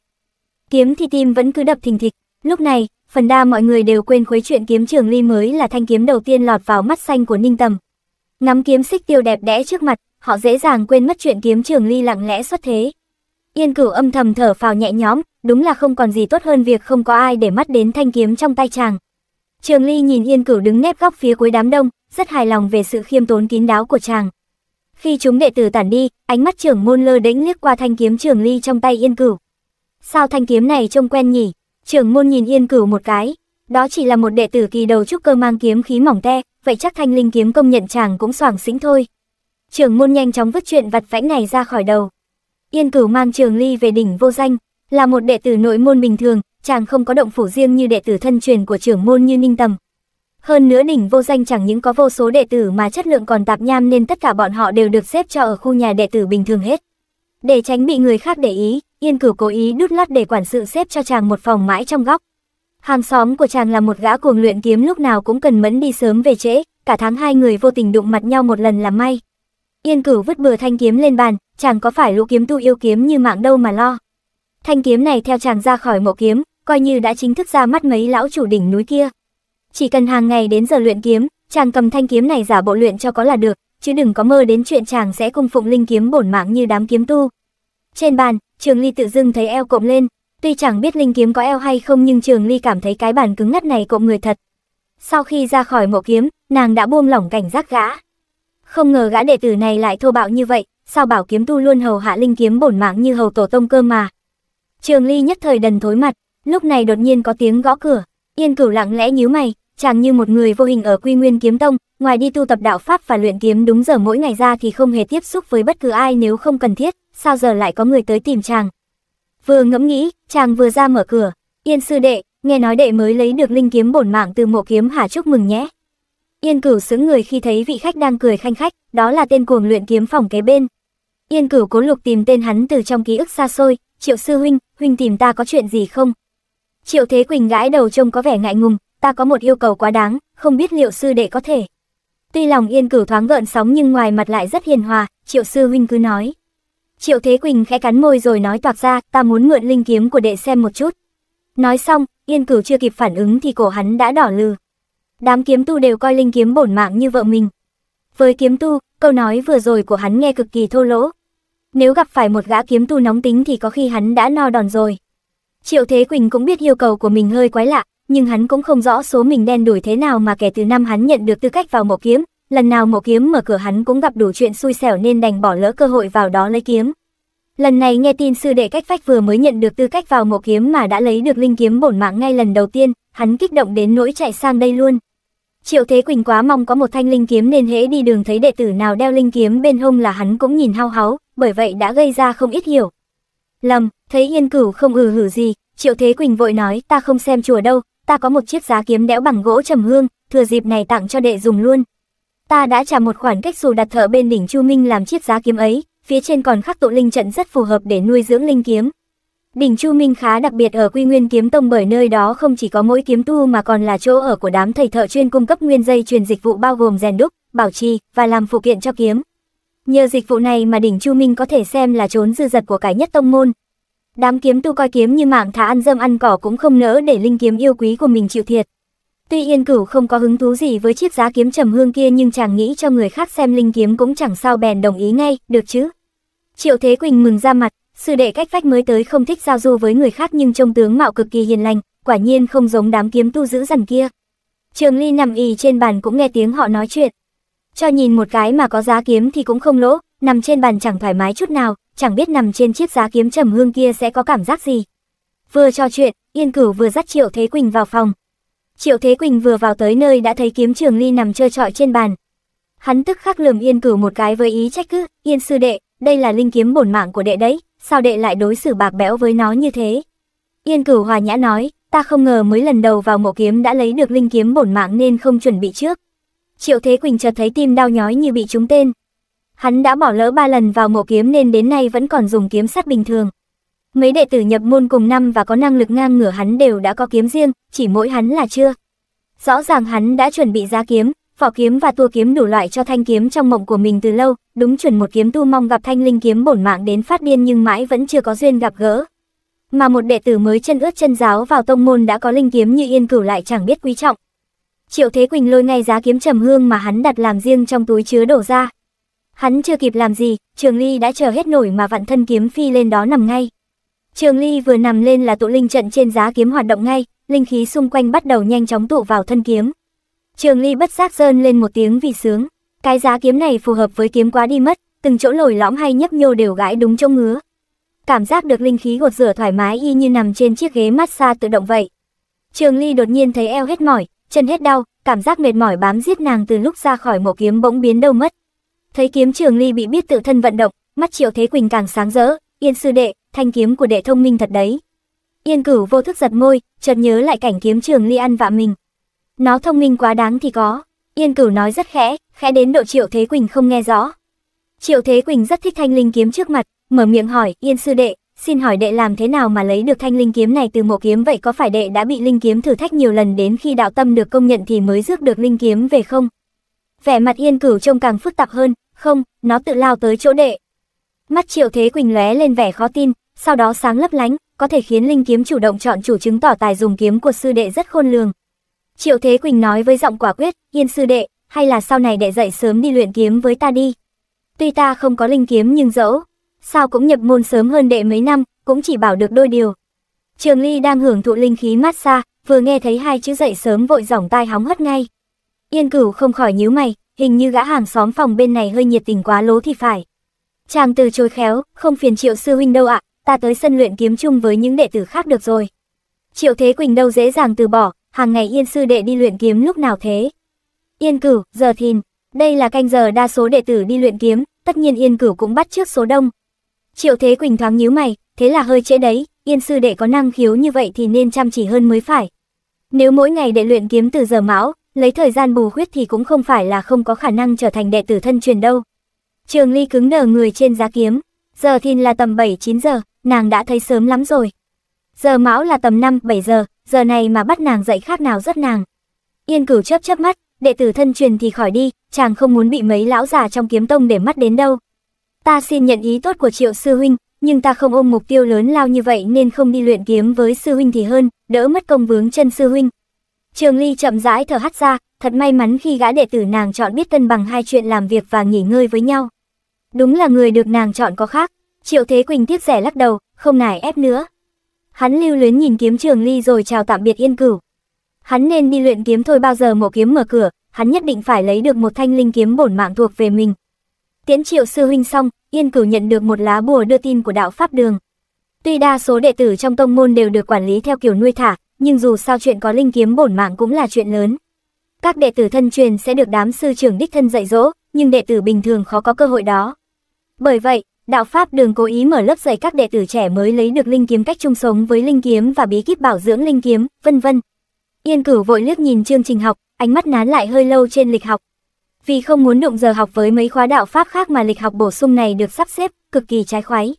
kiếm thì tim vẫn cứ đập thình thịch, lúc này, phần đa mọi người đều quên khuấy chuyện kiếm trường ly mới là thanh kiếm đầu tiên lọt vào mắt xanh của Ninh Tầm. Ngắm kiếm xích tiêu đẹp đẽ trước mặt, họ dễ dàng quên mất chuyện kiếm trường ly lặng lẽ xuất thế. Yên cửu âm thầm thở phào nhẹ nhõm, đúng là không còn gì tốt hơn việc không có ai để mắt đến thanh kiếm trong tay chàng. Trường Ly nhìn Yên Cửu đứng nép góc phía cuối đám đông, rất hài lòng về sự khiêm tốn kín đáo của chàng. Khi chúng đệ tử tản đi, ánh mắt trưởng môn lơ đễnh liếc qua thanh kiếm Trường Ly trong tay Yên Cửu. Sao thanh kiếm này trông quen nhỉ? Trưởng môn nhìn Yên Cửu một cái, đó chỉ là một đệ tử kỳ đầu trúc cơ mang kiếm khí mỏng te, vậy chắc thanh linh kiếm công nhận chàng cũng soảng xính thôi. Trưởng môn nhanh chóng vứt chuyện vặt vãnh này ra khỏi đầu. Yên Cửu mang Trường Ly về đỉnh vô danh, là một đệ tử nội môn bình thường, chàng không có động phủ riêng như đệ tử thân truyền của trưởng môn như Ninh Tầm. Hơn nữa đỉnh vô danh chẳng những có vô số đệ tử mà chất lượng còn tạp nham nên tất cả bọn họ đều được xếp cho ở khu nhà đệ tử bình thường hết. Để tránh bị người khác để ý, Yên Cửu cố ý đút lót để quản sự xếp cho chàng một phòng mãi trong góc. Hàng xóm của chàng là một gã cuồng luyện kiếm lúc nào cũng cần mẫn đi sớm về trễ, cả tháng hai người vô tình đụng mặt nhau một lần là may. Yên Cửu vứt bừa thanh kiếm lên bàn, chàng có phải lũ kiếm tu yêu kiếm như mạng đâu mà lo. Thanh kiếm này theo chàng ra khỏi mộ kiếm, coi như đã chính thức ra mắt mấy lão chủ đỉnh núi kia. Chỉ cần hàng ngày đến giờ luyện kiếm, chàng cầm thanh kiếm này giả bộ luyện cho có là được, chứ đừng có mơ đến chuyện chàng sẽ cung phụng linh kiếm bổn mạng như đám kiếm tu. Trên bàn, Trường Ly tự dưng thấy eo cộm lên, tuy chẳng biết linh kiếm có eo hay không nhưng Trường Ly cảm thấy cái bàn cứng ngắt này cộm người thật. Sau khi ra khỏi mộ kiếm, nàng đã buông lỏng cảnh giác gã. Không ngờ gã đệ tử này lại thô bạo như vậy, sao bảo kiếm tu luôn hầu hạ linh kiếm bổn mạng như hầu tổ tông cơ mà. Trường Ly nhất thời đần thối mặt, lúc này đột nhiên có tiếng gõ cửa, Yên Cửu lặng lẽ nhíu mày, chàng như một người vô hình ở Quy Nguyên kiếm tông, Ngoài đi tu tập đạo pháp và luyện kiếm đúng giờ mỗi ngày ra thì không hề tiếp xúc với bất cứ ai nếu không cần thiết, sao giờ lại có người tới tìm chàng. Vừa ngẫm nghĩ, chàng vừa ra mở cửa, Yên sư đệ, nghe nói đệ mới lấy được linh kiếm bổn mạng từ mộ kiếm hả chúc mừng nhé. Yên cửu sững người khi thấy vị khách đang cười khanh khách, đó là tên cuồng luyện kiếm phòng kế bên. Yên cửu cố lục tìm tên hắn từ trong ký ức xa xôi, triệu sư huynh, huynh tìm ta có chuyện gì không? Triệu Thế Quỳnh gãi đầu trông có vẻ ngại ngùng, ta có một yêu cầu quá đáng, không biết liệu sư đệ có thể. Tuy lòng yên cửu thoáng gợn sóng nhưng ngoài mặt lại rất hiền hòa, triệu sư huynh cứ nói. Triệu Thế Quỳnh khẽ cắn môi rồi nói toạc ra, ta muốn mượn linh kiếm của đệ xem một chút. Nói xong, yên cửu chưa kịp phản ứng thì cổ hắn đã đỏ lừ. Đám kiếm tu đều coi linh kiếm bổn mạng như vợ mình. Với kiếm tu, câu nói vừa rồi của hắn nghe cực kỳ thô lỗ. Nếu gặp phải một gã kiếm tu nóng tính thì có khi hắn đã no đòn rồi. Triệu Thế Quỳnh cũng biết yêu cầu của mình hơi quái lạ, nhưng hắn cũng không rõ số mình đen đuổi thế nào mà kể từ năm hắn nhận được tư cách vào mộ kiếm, lần nào mộ kiếm mở cửa hắn cũng gặp đủ chuyện xui xẻo nên đành bỏ lỡ cơ hội vào đó lấy kiếm. Lần này nghe tin sư đệ cách phách vừa mới nhận được tư cách vào mộ kiếm mà đã lấy được linh kiếm bổn mạng ngay lần đầu tiên, hắn kích động đến nỗi chạy sang đây luôn. Triệu Thế Quỳnh quá mong có một thanh linh kiếm nên hễ đi đường thấy đệ tử nào đeo linh kiếm bên hông là hắn cũng nhìn hao háu, bởi vậy đã gây ra không ít hiểu. Lầm, thấy Yên Cửu không ừ hử gì, Triệu Thế Quỳnh vội nói ta không xem chùa đâu, ta có một chiếc giá kiếm đẽo bằng gỗ trầm hương, thừa dịp này tặng cho đệ dùng luôn. Ta đã trả một khoản cách xù đặt thợ bên đỉnh Chu Minh làm chiếc giá kiếm ấy, phía trên còn khắc tụ linh trận rất phù hợp để nuôi dưỡng linh kiếm. Đỉnh Chu Minh khá đặc biệt ở Quy Nguyên Kiếm Tông bởi nơi đó không chỉ có mỗi kiếm tu mà còn là chỗ ở của đám thầy thợ chuyên cung cấp nguyên dây truyền dịch vụ bao gồm rèn đúc, bảo trì và làm phụ kiện cho kiếm. Nhờ dịch vụ này mà đỉnh Chu Minh có thể xem là trốn dư dật của cái nhất tông môn, Đám kiếm tu coi kiếm như mảng thá ăn dâm ăn cỏ cũng không nỡ để linh kiếm yêu quý của mình chịu thiệt. Tuy Yên Cửu không có hứng thú gì với chiếc giá kiếm trầm hương kia nhưng chàng nghĩ cho người khác xem linh kiếm cũng chẳng sao bèn đồng ý ngay, được chứ. Triệu Thế Quỳnh mừng ra mặt, sư đệ cách vách mới tới không thích giao du với người khác nhưng trông tướng mạo cực kỳ hiền lành, quả nhiên không giống đám kiếm tu giữ dần kia. Trường Ly nằm ì trên bàn cũng nghe tiếng họ nói chuyện. Cho nhìn một cái mà có giá kiếm thì cũng không lỗ, nằm trên bàn chẳng thoải mái chút nào, chẳng biết nằm trên chiếc giá kiếm trầm hương kia sẽ có cảm giác gì. Vừa trò chuyện, Yên Cửu vừa dắt Triệu Thế Quỳnh vào phòng. Triệu Thế Quỳnh vừa vào tới nơi đã thấy kiếm trường ly nằm trơ trọi trên bàn. Hắn tức khắc lườm Yên Cửu một cái với ý trách cứ, Yên sư đệ, đây là linh kiếm bổn mạng của đệ đấy, sao đệ lại đối xử bạc bẽo với nó như thế? Yên Cửu hòa nhã nói, ta không ngờ mới lần đầu vào mộ kiếm đã lấy được linh kiếm bổn mạng nên không chuẩn bị trước. Triệu Thế Quỳnh chợt thấy tim đau nhói như bị trúng tên, Hắn đã bỏ lỡ ba lần vào mộ kiếm nên đến nay vẫn còn dùng kiếm sắc bình thường. Mấy đệ tử nhập môn cùng năm và có năng lực ngang ngửa hắn đều đã có kiếm riêng, chỉ mỗi hắn là chưa. Rõ ràng hắn đã chuẩn bị giá kiếm, vỏ kiếm và tua kiếm đủ loại cho thanh kiếm trong mộng của mình từ lâu, đúng chuẩn một kiếm tu mong gặp thanh linh kiếm bổn mạng đến phát điên nhưng mãi vẫn chưa có duyên gặp gỡ. Mà một đệ tử mới chân ướt chân giáo vào tông môn đã có linh kiếm như yên cửu lại chẳng biết quý trọng. Triệu Thế Quỳnh lôi ngay giá kiếm trầm hương mà hắn đặt làm riêng trong túi chứa đổ ra, Hắn chưa kịp làm gì, Trường Ly đã chờ hết nổi mà vạn thân kiếm phi lên đó nằm ngay. Trường Ly vừa nằm lên là tụ linh trận trên giá kiếm hoạt động ngay, linh khí xung quanh bắt đầu nhanh chóng tụ vào thân kiếm. Trường Ly bất giác rên lên một tiếng vì sướng, cái giá kiếm này phù hợp với kiếm quá đi mất, từng chỗ lồi lõm hay nhấp nhô đều gãi đúng chỗ ngứa. Cảm giác được linh khí gột rửa thoải mái y như nằm trên chiếc ghế massage tự động vậy. Trường Ly đột nhiên thấy eo hết mỏi, chân hết đau, cảm giác mệt mỏi bám giết nàng từ lúc ra khỏi mộ kiếm bỗng biến đâu mất. Thấy kiếm Trường Ly bị biết tự thân vận động, mắt Triệu Thế Quỳnh càng sáng rỡ, "Yên sư đệ, thanh kiếm của đệ thông minh thật đấy." Yên Cửu vô thức giật môi, chợt nhớ lại cảnh kiếm Trường Ly ăn vạ mình. Nó thông minh quá đáng thì có. Yên Cửu nói rất khẽ, khẽ đến độ Triệu Thế Quỳnh không nghe rõ. Triệu Thế Quỳnh rất thích thanh linh kiếm trước mặt, mở miệng hỏi, "Yên sư đệ, xin hỏi đệ làm thế nào mà lấy được thanh linh kiếm này từ mộ kiếm vậy có phải đệ đã bị linh kiếm thử thách nhiều lần đến khi đạo tâm được công nhận thì mới rước được linh kiếm về không vẻ mặt Yên Cửu trông càng phức tạp hơn, không, nó tự lao tới chỗ đệ. Mắt Triệu Thế Quỳnh lóe lên vẻ khó tin, sau đó sáng lấp lánh, có thể khiến linh kiếm chủ động chọn chủ chứng tỏ tài dùng kiếm của sư đệ rất khôn lường. Triệu Thế Quỳnh nói với giọng quả quyết, "Yên sư đệ, hay là sau này đệ dậy sớm đi luyện kiếm với ta đi. Tuy ta không có linh kiếm nhưng dẫu sao cũng nhập môn sớm hơn đệ mấy năm, cũng chỉ bảo được đôi điều." Trường Ly đang hưởng thụ linh khí mát xa, vừa nghe thấy hai chữ dậy sớm vội giỏng tai hóng hất ngay. Yên cửu không khỏi nhíu mày, hình như gã hàng xóm phòng bên này hơi nhiệt tình quá lố thì phải. Chàng từ chối khéo, không phiền triệu sư huynh đâu ạ, ta tới sân luyện kiếm chung với những đệ tử khác được rồi. Triệu Thế Quỳnh đâu dễ dàng từ bỏ, hàng ngày yên sư đệ đi luyện kiếm lúc nào thế. Yên cửu, giờ thìn, đây là canh giờ đa số đệ tử đi luyện kiếm, tất nhiên yên cửu cũng bắt trước số đông. Triệu Thế Quỳnh thoáng nhíu mày, thế là hơi trễ đấy, yên sư đệ có năng khiếu như vậy thì nên chăm chỉ hơn mới phải. Nếu mỗi ngày đệ luyện kiếm từ giờ mão, lấy thời gian bù khuyết thì cũng không phải là không có khả năng trở thành đệ tử thân truyền đâu. Trường Ly cứng nở người trên giá kiếm, giờ thì là tầm 7-9 giờ, nàng đã thấy sớm lắm rồi. Giờ mão là tầm 5-7 giờ, giờ này mà bắt nàng dậy khác nào rất nàng. Yên cửu chớp chớp mắt, đệ tử thân truyền thì khỏi đi, chàng không muốn bị mấy lão già trong kiếm tông để mắt đến đâu. Ta xin nhận ý tốt của triệu sư huynh, nhưng ta không ôm mục tiêu lớn lao như vậy nên không đi luyện kiếm với sư huynh thì hơn, đỡ mất công vướng chân sư huynh, Trường Ly chậm rãi thở hắt ra, thật may mắn khi gã đệ tử nàng chọn biết cân bằng hai chuyện làm việc và nghỉ ngơi với nhau. Đúng là người được nàng chọn có khác, Triệu Thế Quỳnh tiếc rẻ lắc đầu, không nài ép nữa. Hắn lưu luyến nhìn kiếm Trường Ly rồi chào tạm biệt Yên Cửu. Hắn nên đi luyện kiếm thôi bao giờ mộ kiếm mở cửa, hắn nhất định phải lấy được một thanh linh kiếm bổn mạng thuộc về mình. Tiễn Triệu sư huynh xong, Yên Cửu nhận được một lá bùa đưa tin của đạo pháp đường. Tuy đa số đệ tử trong tông môn đều được quản lý theo kiểu nuôi thả, nhưng dù sao chuyện có linh kiếm bổn mạng cũng là chuyện lớn. Các đệ tử thân truyền sẽ được đám sư trưởng đích thân dạy dỗ, nhưng đệ tử bình thường khó có cơ hội đó. Bởi vậy, đạo pháp đường cố ý mở lớp dạy các đệ tử trẻ mới lấy được linh kiếm cách chung sống với linh kiếm và bí kíp bảo dưỡng linh kiếm, vân vân. Yên Cửu vội liếc nhìn chương trình học, ánh mắt nán lại hơi lâu trên lịch học. Vì không muốn đụng giờ học với mấy khóa đạo pháp khác mà lịch học bổ sung này được sắp xếp, cực kỳ trái khoái.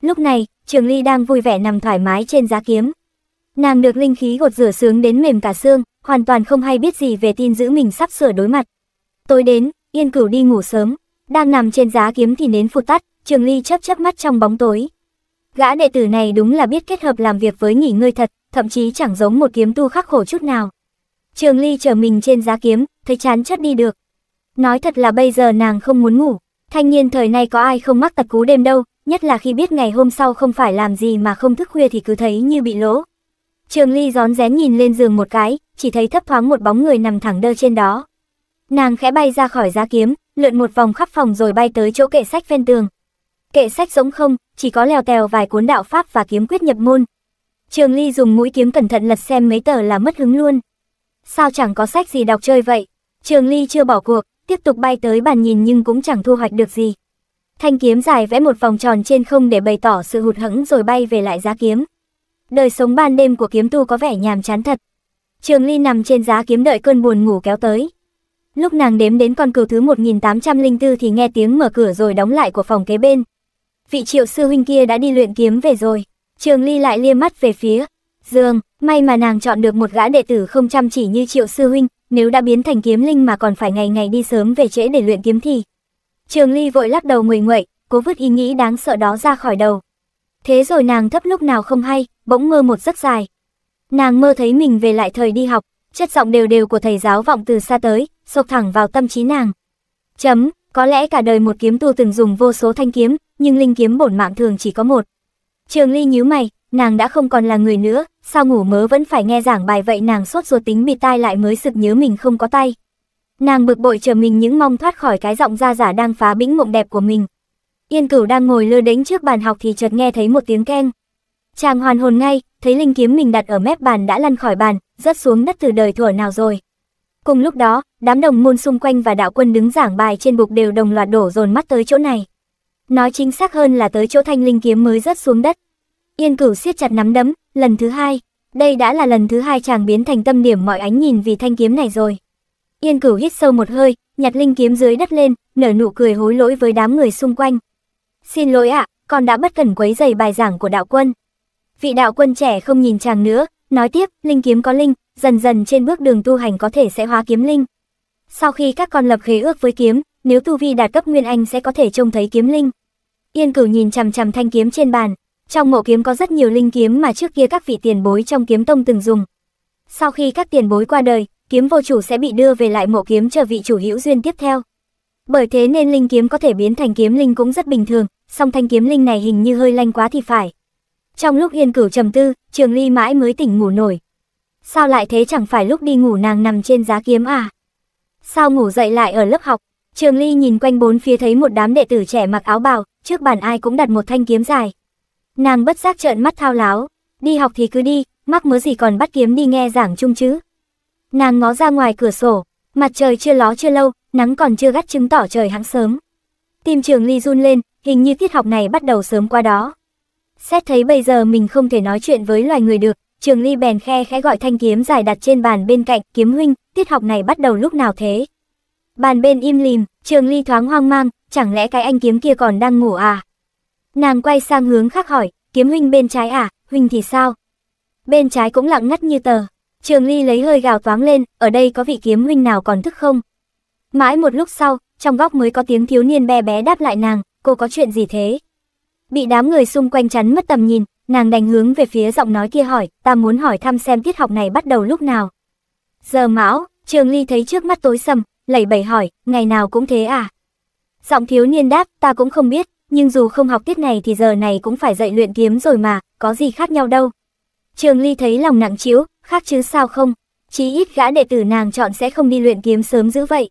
Lúc này, Trường Ly đang vui vẻ nằm thoải mái trên giá kiếm, Nàng được linh khí gột rửa sướng đến mềm cả xương, hoàn toàn không hay biết gì về tin giữ mình sắp sửa đối mặt. Tối đến, Yên Cửu đi ngủ sớm, đang nằm trên giá kiếm thì nến phụt tắt, Trường Ly chớp chớp mắt trong bóng tối. Gã đệ tử này đúng là biết kết hợp làm việc với nghỉ ngơi thật, thậm chí chẳng giống một kiếm tu khắc khổ chút nào. Trường Ly chờ mình trên giá kiếm, thấy chán chất đi được. Nói thật là bây giờ nàng không muốn ngủ, thanh niên thời nay có ai không mắc tật cú đêm đâu, nhất là khi biết ngày hôm sau không phải làm gì mà không thức khuya thì cứ thấy như bị lỗ. Trường Ly rón rén nhìn lên giường một cái, chỉ thấy thấp thoáng một bóng người nằm thẳng đơ trên đó. Nàng khẽ bay ra khỏi giá kiếm, lượn một vòng khắp phòng rồi bay tới chỗ kệ sách ven tường. Kệ sách rỗng không, chỉ có lèo tèo vài cuốn đạo pháp và kiếm quyết nhập môn. Trường Ly dùng mũi kiếm cẩn thận lật xem mấy tờ là mất hứng luôn. Sao chẳng có sách gì đọc chơi vậy? Trường Ly chưa bỏ cuộc, tiếp tục bay tới bàn nhìn nhưng cũng chẳng thu hoạch được gì. Thanh kiếm dài vẽ một vòng tròn trên không để bày tỏ sự hụt hẫng rồi bay về lại giá kiếm. Đời sống ban đêm của kiếm tu có vẻ nhàm chán thật. Trường Ly nằm trên giá kiếm đợi cơn buồn ngủ kéo tới. Lúc nàng đếm đến con cừu thứ 1804 thì nghe tiếng mở cửa rồi đóng lại của phòng kế bên. Vị triệu sư huynh kia đã đi luyện kiếm về rồi. Trường Ly lại liêm mắt về phía. Dương, may mà nàng chọn được một gã đệ tử không chăm chỉ như triệu sư huynh, nếu đã biến thành kiếm linh mà còn phải ngày ngày đi sớm về trễ để luyện kiếm thì. Trường Ly vội lắc đầu nguội nguậy, cố vứt ý nghĩ đáng sợ đó ra khỏi đầu, Thế rồi nàng thấp lúc nào không hay, bỗng mơ một giấc dài. Nàng mơ thấy mình về lại thời đi học, chất giọng đều đều của thầy giáo vọng từ xa tới, sộc thẳng vào tâm trí nàng. Chấm, có lẽ cả đời một kiếm tu từng dùng vô số thanh kiếm, nhưng linh kiếm bổn mạng thường chỉ có một. Trường Ly nhíu mày, nàng đã không còn là người nữa, sao ngủ mớ vẫn phải nghe giảng bài vậy nàng suốt ruột tính bịt tai lại mới sực nhớ mình không có tay. Nàng bực bội chờ mình những mong thoát khỏi cái giọng ra giả đang phá bĩnh mộng đẹp của mình. Yên cửu đang ngồi lơ đễnh trước bàn học thì chợt nghe thấy một tiếng keng. Chàng hoàn hồn ngay, thấy linh kiếm mình đặt ở mép bàn đã lăn khỏi bàn, rớt xuống đất từ đời thuở nào rồi. Cùng lúc đó, đám đồng môn xung quanh và đạo quân đứng giảng bài trên bục đều đồng loạt đổ dồn mắt tới chỗ này. Nói chính xác hơn là tới chỗ thanh linh kiếm mới rớt xuống đất. Yên cửu siết chặt nắm đấm, lần thứ hai. Đây đã là lần thứ hai chàng biến thành tâm điểm mọi ánh nhìn vì thanh kiếm này rồi. Yên cửu hít sâu một hơi, nhặt linh kiếm dưới đất lên, nở nụ cười hối lỗi với đám người xung quanh. Xin lỗi ạ, con đã bất cẩn quấy giày bài giảng của đạo quân. Vị đạo quân trẻ không nhìn chàng nữa, nói tiếp, linh kiếm có linh, dần dần trên bước đường tu hành có thể sẽ hóa kiếm linh. Sau khi các con lập khế ước với kiếm, nếu tu vi đạt cấp nguyên anh sẽ có thể trông thấy kiếm linh. Yên cửu nhìn chằm chằm thanh kiếm trên bàn, trong mộ kiếm có rất nhiều linh kiếm mà trước kia các vị tiền bối trong kiếm tông từng dùng. Sau khi các tiền bối qua đời, kiếm vô chủ sẽ bị đưa về lại mộ kiếm chờ vị chủ hữu duyên tiếp theo. Bởi thế nên linh kiếm có thể biến thành kiếm linh cũng rất bình thường, song thanh kiếm linh này hình như hơi lanh quá thì phải. Trong lúc Yên Cửu trầm tư, Trường Ly mãi mới tỉnh ngủ nổi. Sao lại thế chẳng phải lúc đi ngủ nàng nằm trên giá kiếm à? Sao ngủ dậy lại ở lớp học? Trường Ly nhìn quanh bốn phía thấy một đám đệ tử trẻ mặc áo bào, trước bàn ai cũng đặt một thanh kiếm dài. Nàng bất giác trợn mắt thao láo, đi học thì cứ đi, mắc mớ gì còn bắt kiếm đi nghe giảng chung chứ. Nàng ngó ra ngoài cửa sổ, mặt trời chưa ló chưa lâu, nắng còn chưa gắt chứng tỏ trời hãng sớm. Tim trường ly run lên, hình như tiết học này bắt đầu sớm qua đó. Xét thấy bây giờ mình không thể nói chuyện với loài người được, trường ly bèn khe khẽ gọi thanh kiếm dài đặt trên bàn bên cạnh kiếm huynh, tiết học này bắt đầu lúc nào thế? Bàn bên im lìm, trường ly thoáng hoang mang, chẳng lẽ cái anh kiếm kia còn đang ngủ à? Nàng quay sang hướng khác hỏi, kiếm huynh bên trái à, huynh thì sao? Bên trái cũng lặng ngắt như tờ. Trường Ly lấy hơi gào toáng lên, ở đây có vị kiếm huynh nào còn thức không? Mãi một lúc sau, trong góc mới có tiếng thiếu niên bé bé đáp lại nàng, cô có chuyện gì thế? Bị đám người xung quanh chắn mất tầm nhìn, nàng đành hướng về phía giọng nói kia hỏi, ta muốn hỏi thăm xem tiết học này bắt đầu lúc nào. Giờ mão, trường ly thấy trước mắt tối sầm, lẩy bẩy hỏi, ngày nào cũng thế à? Giọng thiếu niên đáp, ta cũng không biết, nhưng dù không học tiết này thì giờ này cũng phải dạy luyện kiếm rồi mà, có gì khác nhau đâu. Trường ly thấy lòng nặng chịu, khác chứ sao không? Chí ít gã đệ tử nàng chọn sẽ không đi luyện kiếm sớm dữ vậy.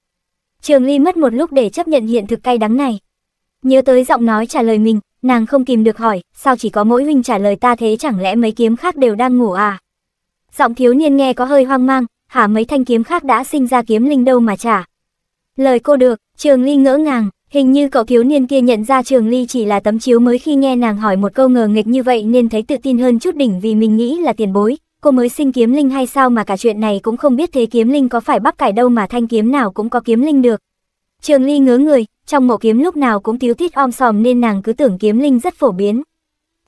Trường Ly mất một lúc để chấp nhận hiện thực cay đắng này. Nhớ tới giọng nói trả lời mình, nàng không kìm được hỏi, sao chỉ có mỗi huynh trả lời ta thế chẳng lẽ mấy kiếm khác đều đang ngủ à? Giọng thiếu niên nghe có hơi hoang mang, hả mấy thanh kiếm khác đã sinh ra kiếm linh đâu mà trả. Lời cô được, Trường Ly ngỡ ngàng, hình như cậu thiếu niên kia nhận ra Trường Ly chỉ là tấm chiếu mới khi nghe nàng hỏi một câu ngờ nghịch như vậy nên thấy tự tin hơn chút đỉnh vì mình nghĩ là tiền bối, cô mới sinh kiếm linh hay sao mà cả chuyện này cũng không biết thế kiếm linh có phải bắp cải đâu mà thanh kiếm nào cũng có kiếm linh được. Trường Ly ngớ người, trong mộ kiếm lúc nào cũng thiếu tít om sòm nên nàng cứ tưởng kiếm linh rất phổ biến.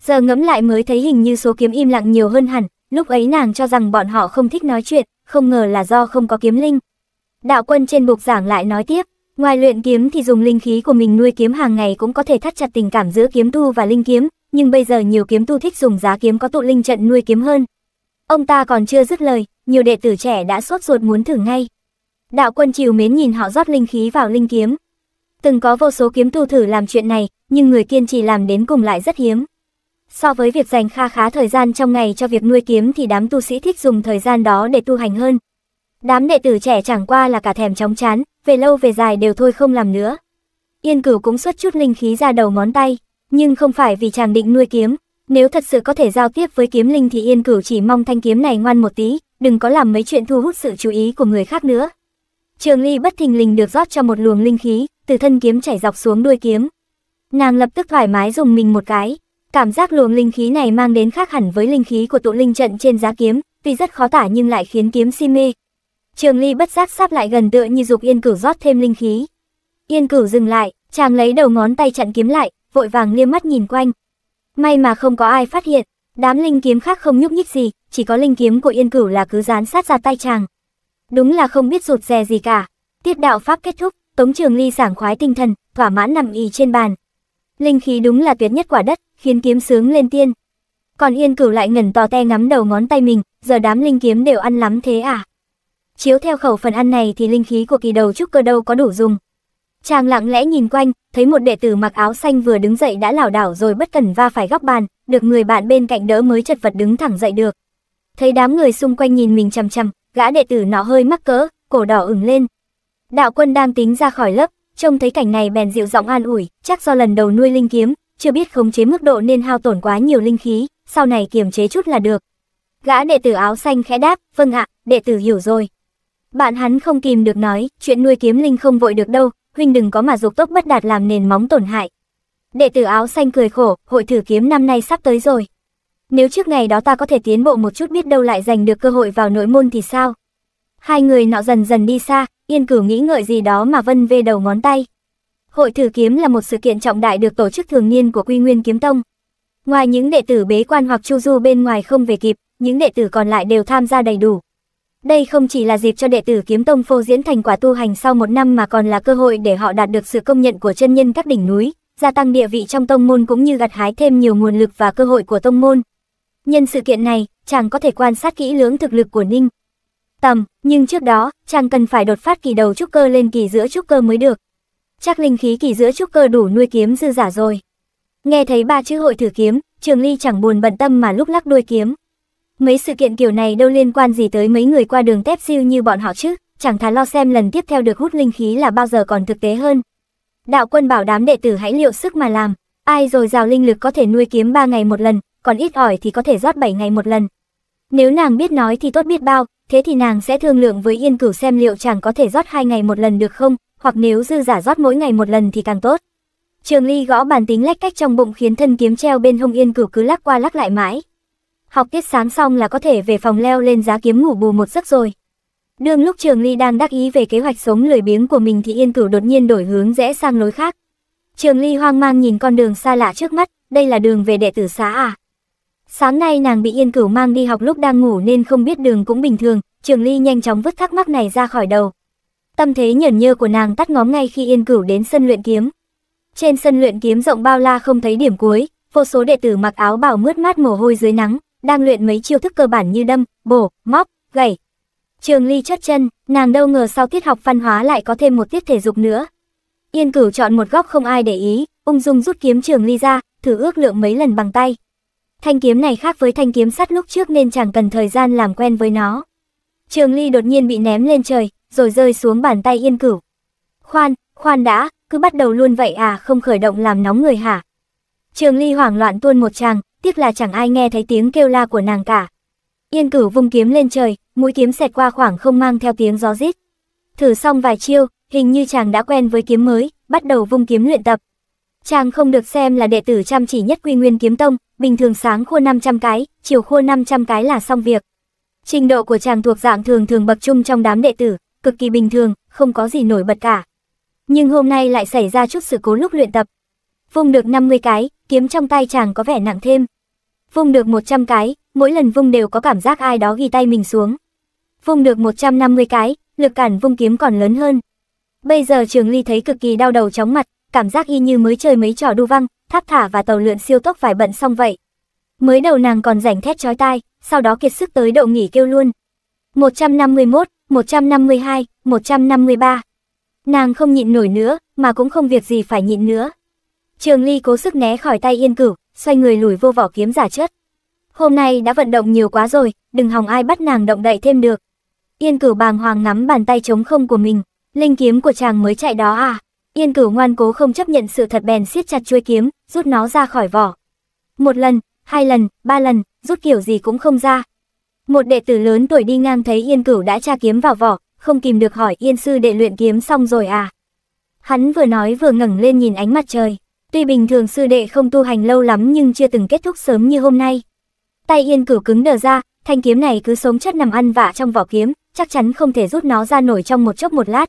Giờ ngẫm lại mới thấy hình như số kiếm im lặng nhiều hơn hẳn, lúc ấy nàng cho rằng bọn họ không thích nói chuyện, không ngờ là do không có kiếm linh. Đạo quân trên bục giảng lại nói tiếp, ngoài luyện kiếm thì dùng linh khí của mình nuôi kiếm hàng ngày cũng có thể thắt chặt tình cảm giữa kiếm tu và linh kiếm, nhưng bây giờ nhiều kiếm tu thích dùng giá kiếm có tụ linh trận nuôi kiếm hơn, Ông ta còn chưa dứt lời, nhiều đệ tử trẻ đã sốt ruột muốn thử ngay. Đạo quân chiều mến nhìn họ rót linh khí vào linh kiếm. Từng có vô số kiếm tu thử làm chuyện này, nhưng người kiên trì làm đến cùng lại rất hiếm. So với việc dành kha khá thời gian trong ngày cho việc nuôi kiếm thì đám tu sĩ thích dùng thời gian đó để tu hành hơn. Đám đệ tử trẻ chẳng qua là cả thèm chóng chán, về lâu về dài đều thôi không làm nữa. Yên cửu cũng xuất chút linh khí ra đầu ngón tay, nhưng không phải vì chàng định nuôi kiếm, nếu thật sự có thể giao tiếp với kiếm linh thì Yên Cửu chỉ mong thanh kiếm này ngoan một tí, đừng có làm mấy chuyện thu hút sự chú ý của người khác nữa. Trường Ly bất thình lình được rót cho một luồng linh khí, từ thân kiếm chảy dọc xuống đuôi kiếm. Nàng lập tức thoải mái dùng mình một cái, cảm giác luồng linh khí này mang đến khác hẳn với linh khí của tụ linh trận trên giá kiếm, tuy rất khó tả nhưng lại khiến kiếm si mê. Trường Ly bất giác sắp lại gần tựa như dục Yên Cửu rót thêm linh khí. Yên Cửu dừng lại, chàng lấy đầu ngón tay chặn kiếm lại, vội vàng liếc mắt nhìn quanh, May mà không có ai phát hiện, đám linh kiếm khác không nhúc nhích gì, chỉ có linh kiếm của Yên Cửu là cứ dán sát ra tay chàng. Đúng là không biết rụt rè gì cả. Tiết đạo pháp kết thúc, Tống Trường Ly sảng khoái tinh thần, thỏa mãn nằm ì trên bàn. Linh khí đúng là tuyệt nhất quả đất, khiến kiếm sướng lên tiên. Còn Yên Cửu lại ngẩn to te ngắm đầu ngón tay mình, giờ đám linh kiếm đều ăn lắm thế à? Chiếu theo khẩu phần ăn này thì linh khí của kỳ đầu trúc cơ đâu có đủ dùng. Chàng lặng lẽ nhìn quanh, thấy một đệ tử mặc áo xanh vừa đứng dậy đã lảo đảo rồi bất cẩn va phải góc bàn, được người bạn bên cạnh đỡ mới chật vật đứng thẳng dậy được. Thấy đám người xung quanh nhìn mình chằm chằm, gã đệ tử nó hơi mắc cỡ, cổ đỏ ửng lên. Đạo quân đang tính ra khỏi lớp, trông thấy cảnh này bèn dịu giọng an ủi, chắc do lần đầu nuôi linh kiếm, chưa biết khống chế mức độ nên hao tổn quá nhiều linh khí, sau này kiềm chế chút là được. Gã đệ tử áo xanh khẽ đáp, vâng ạ, đệ tử hiểu rồi. Bạn hắn không kìm được nói, chuyện nuôi kiếm linh không vội được đâu, huynh đừng có mà dục tốc bất đạt làm nền móng tổn hại. Đệ tử áo xanh cười khổ, hội thử kiếm năm nay sắp tới rồi. Nếu trước ngày đó ta có thể tiến bộ một chút biết đâu lại giành được cơ hội vào nội môn thì sao? Hai người nọ dần dần đi xa, yên cửu nghĩ ngợi gì đó mà vân về đầu ngón tay. Hội thử kiếm là một sự kiện trọng đại được tổ chức thường niên của Quy Nguyên Kiếm Tông. Ngoài những đệ tử bế quan hoặc chu du bên ngoài không về kịp, những đệ tử còn lại đều tham gia đầy đủ, đây không chỉ là dịp cho đệ tử kiếm tông phô diễn thành quả tu hành sau một năm mà còn là cơ hội để họ đạt được sự công nhận của chân nhân các đỉnh núi, gia tăng địa vị trong tông môn cũng như gặt hái thêm nhiều nguồn lực và cơ hội của tông môn. Nhân sự kiện này, chàng có thể quan sát kỹ lưỡng thực lực của Ninh. Tầm, nhưng trước đó, chàng cần phải đột phát kỳ đầu trúc cơ lên kỳ giữa trúc cơ mới được. Chắc linh khí kỳ giữa trúc cơ đủ nuôi kiếm dư giả rồi. Nghe thấy ba chữ hội thử kiếm, Trường Ly chẳng buồn bận tâm mà lúc lắc đuôi kiếm. Mấy sự kiện kiểu này đâu liên quan gì tới mấy người qua đường tép siêu như bọn họ chứ, chẳng thà lo xem lần tiếp theo được hút linh khí là bao giờ còn thực tế hơn. Đạo quân bảo đám đệ tử hãy liệu sức mà làm, ai rồi rào linh lực có thể nuôi kiếm 3 ngày một lần, còn ít ỏi thì có thể rót 7 ngày một lần. Nếu nàng biết nói thì tốt biết bao, thế thì nàng sẽ thương lượng với Yên Cửu xem liệu chẳng có thể rót 2 ngày một lần được không, hoặc nếu dư giả rót mỗi ngày một lần thì càng tốt. Trường Ly gõ bàn tính lách cách trong bụng khiến thân kiếm treo bên hông Yên Cửu cứ lắc qua lắc lại mãi, học tiết sáng xong là có thể về phòng leo lên giá kiếm ngủ bù một giấc rồi. Đương lúc Trường Ly đang đắc ý về kế hoạch sống lười biếng của mình thì Yên Cửu đột nhiên đổi hướng rẽ sang lối khác. Trường Ly hoang mang nhìn con đường xa lạ trước mắt, đây là đường về đệ tử xá à? Sáng nay nàng bị Yên Cửu mang đi học lúc đang ngủ nên không biết đường cũng bình thường, Trường Ly nhanh chóng vứt thắc mắc này ra khỏi đầu. Tâm thế nhẫn nhơ của nàng tắt ngóm ngay khi Yên Cửu đến sân luyện kiếm. Trên sân luyện kiếm rộng bao la không thấy điểm cuối, vô số đệ tử mặc áo bào mướt mát mồ hôi dưới nắng, đang luyện mấy chiêu thức cơ bản như đâm, bổ, móc, gẩy. Trường Ly chất chân, nàng đâu ngờ sau tiết học văn hóa lại có thêm một tiết thể dục nữa. Yên Cửu chọn một góc không ai để ý, ung dung rút kiếm Trường Ly ra, thử ước lượng mấy lần bằng tay. Thanh kiếm này khác với thanh kiếm sắt lúc trước nên chẳng cần thời gian làm quen với nó. Trường Ly đột nhiên bị ném lên trời, rồi rơi xuống bàn tay Yên Cửu. Khoan, khoan đã, cứ bắt đầu luôn vậy à, không khởi động làm nóng người hả? Trường Ly hoảng loạn tuôn một tràng, tiếc là chẳng ai nghe thấy tiếng kêu la của nàng cả. Yên Cửu vung kiếm lên trời, mũi kiếm xẹt qua khoảng không mang theo tiếng gió rít. Thử xong vài chiêu, hình như chàng đã quen với kiếm mới, bắt đầu vung kiếm luyện tập. Chàng không được xem là đệ tử chăm chỉ nhất Quy Nguyên Kiếm Tông, bình thường sáng khua 500 cái, chiều khua 500 cái là xong việc. Trình độ của chàng thuộc dạng thường thường bậc trung trong đám đệ tử, cực kỳ bình thường, không có gì nổi bật cả. Nhưng hôm nay lại xảy ra chút sự cố lúc luyện tập. Vung được 50 cái, kiếm trong tay chàng có vẻ nặng thêm. Vung được 100 cái, mỗi lần vung đều có cảm giác ai đó ghi tay mình xuống. Vung được 150 cái, lực cản vung kiếm còn lớn hơn. Bây giờ Trường Ly thấy cực kỳ đau đầu chóng mặt, cảm giác y như mới chơi mấy trò đu văng, tháp thả và tàu lượn siêu tốc phải bận xong vậy. Mới đầu nàng còn rảnh thét chói tai, sau đó kiệt sức tới độ nghỉ kêu luôn. 151, 152, 153. Nàng không nhịn nổi nữa, mà cũng không việc gì phải nhịn nữa. Trường Ly cố sức né khỏi tay Yên Cửu, xoay người lùi vô vỏ kiếm giả chất. Hôm nay đã vận động nhiều quá rồi, đừng hòng ai bắt nàng động đậy thêm được. Yên Cửu bàng hoàng ngắm bàn tay trống không của mình, linh kiếm của chàng mới chạy đó à? Yên Cửu ngoan cố không chấp nhận sự thật bèn siết chặt chuôi kiếm, rút nó ra khỏi vỏ. Một lần, hai lần, ba lần, rút kiểu gì cũng không ra. Một đệ tử lớn tuổi đi ngang thấy Yên Cửu đã tra kiếm vào vỏ, không kìm được hỏi Yên sư đệ luyện kiếm xong rồi à? Hắn vừa nói vừa ngẩng lên nhìn ánh mặt trời. Tuy bình thường sư đệ không tu hành lâu lắm nhưng chưa từng kết thúc sớm như hôm nay. Tay yên cửu cứng đờ ra, thanh kiếm này cứ sống chất nằm ăn vạ trong vỏ kiếm, chắc chắn không thể rút nó ra nổi trong một chốc một lát.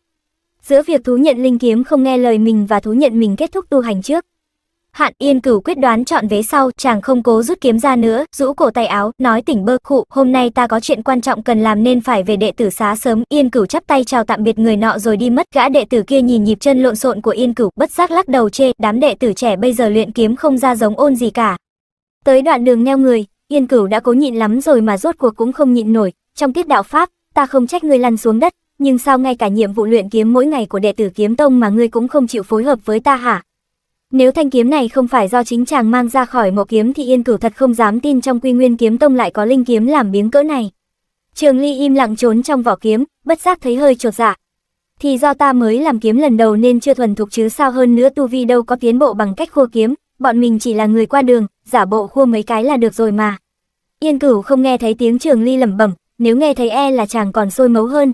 Giữa việc thú nhận linh kiếm không nghe lời mình và thú nhận mình kết thúc tu hành trước, Hạn Yên Cửu quyết đoán chọn vế sau, chàng không cố rút kiếm ra nữa, rũ cổ tay áo, nói tỉnh bơ khụ, hôm nay ta có chuyện quan trọng cần làm nên phải về đệ tử xá sớm. Yên Cửu chắp tay chào tạm biệt người nọ rồi đi mất. Gã đệ tử kia nhìn nhịp chân lộn xộn của Yên Cửu, bất giác lắc đầu chê, đám đệ tử trẻ bây giờ luyện kiếm không ra giống ôn gì cả. Tới đoạn đường neo người, Yên Cửu đã cố nhịn lắm rồi mà rốt cuộc cũng không nhịn nổi, trong tiết đạo pháp, ta không trách ngươi lăn xuống đất, nhưng sao ngay cả nhiệm vụ luyện kiếm mỗi ngày của đệ tử kiếm tông mà ngươi cũng không chịu phối hợp với ta hả? Nếu thanh kiếm này không phải do chính chàng mang ra khỏi mộ kiếm thì Yên Cửu thật không dám tin trong quy nguyên kiếm tông lại có linh kiếm làm biếng cỡ này. Trường Ly im lặng trốn trong vỏ kiếm, bất giác thấy hơi trột dạ. Thì do ta mới làm kiếm lần đầu nên chưa thuần thục chứ sao hơn nữa tu vi đâu có tiến bộ bằng cách khua kiếm, bọn mình chỉ là người qua đường, giả bộ khua mấy cái là được rồi mà. Yên Cửu không nghe thấy tiếng Trường Ly lẩm bẩm, nếu nghe thấy e là chàng còn sôi máu hơn.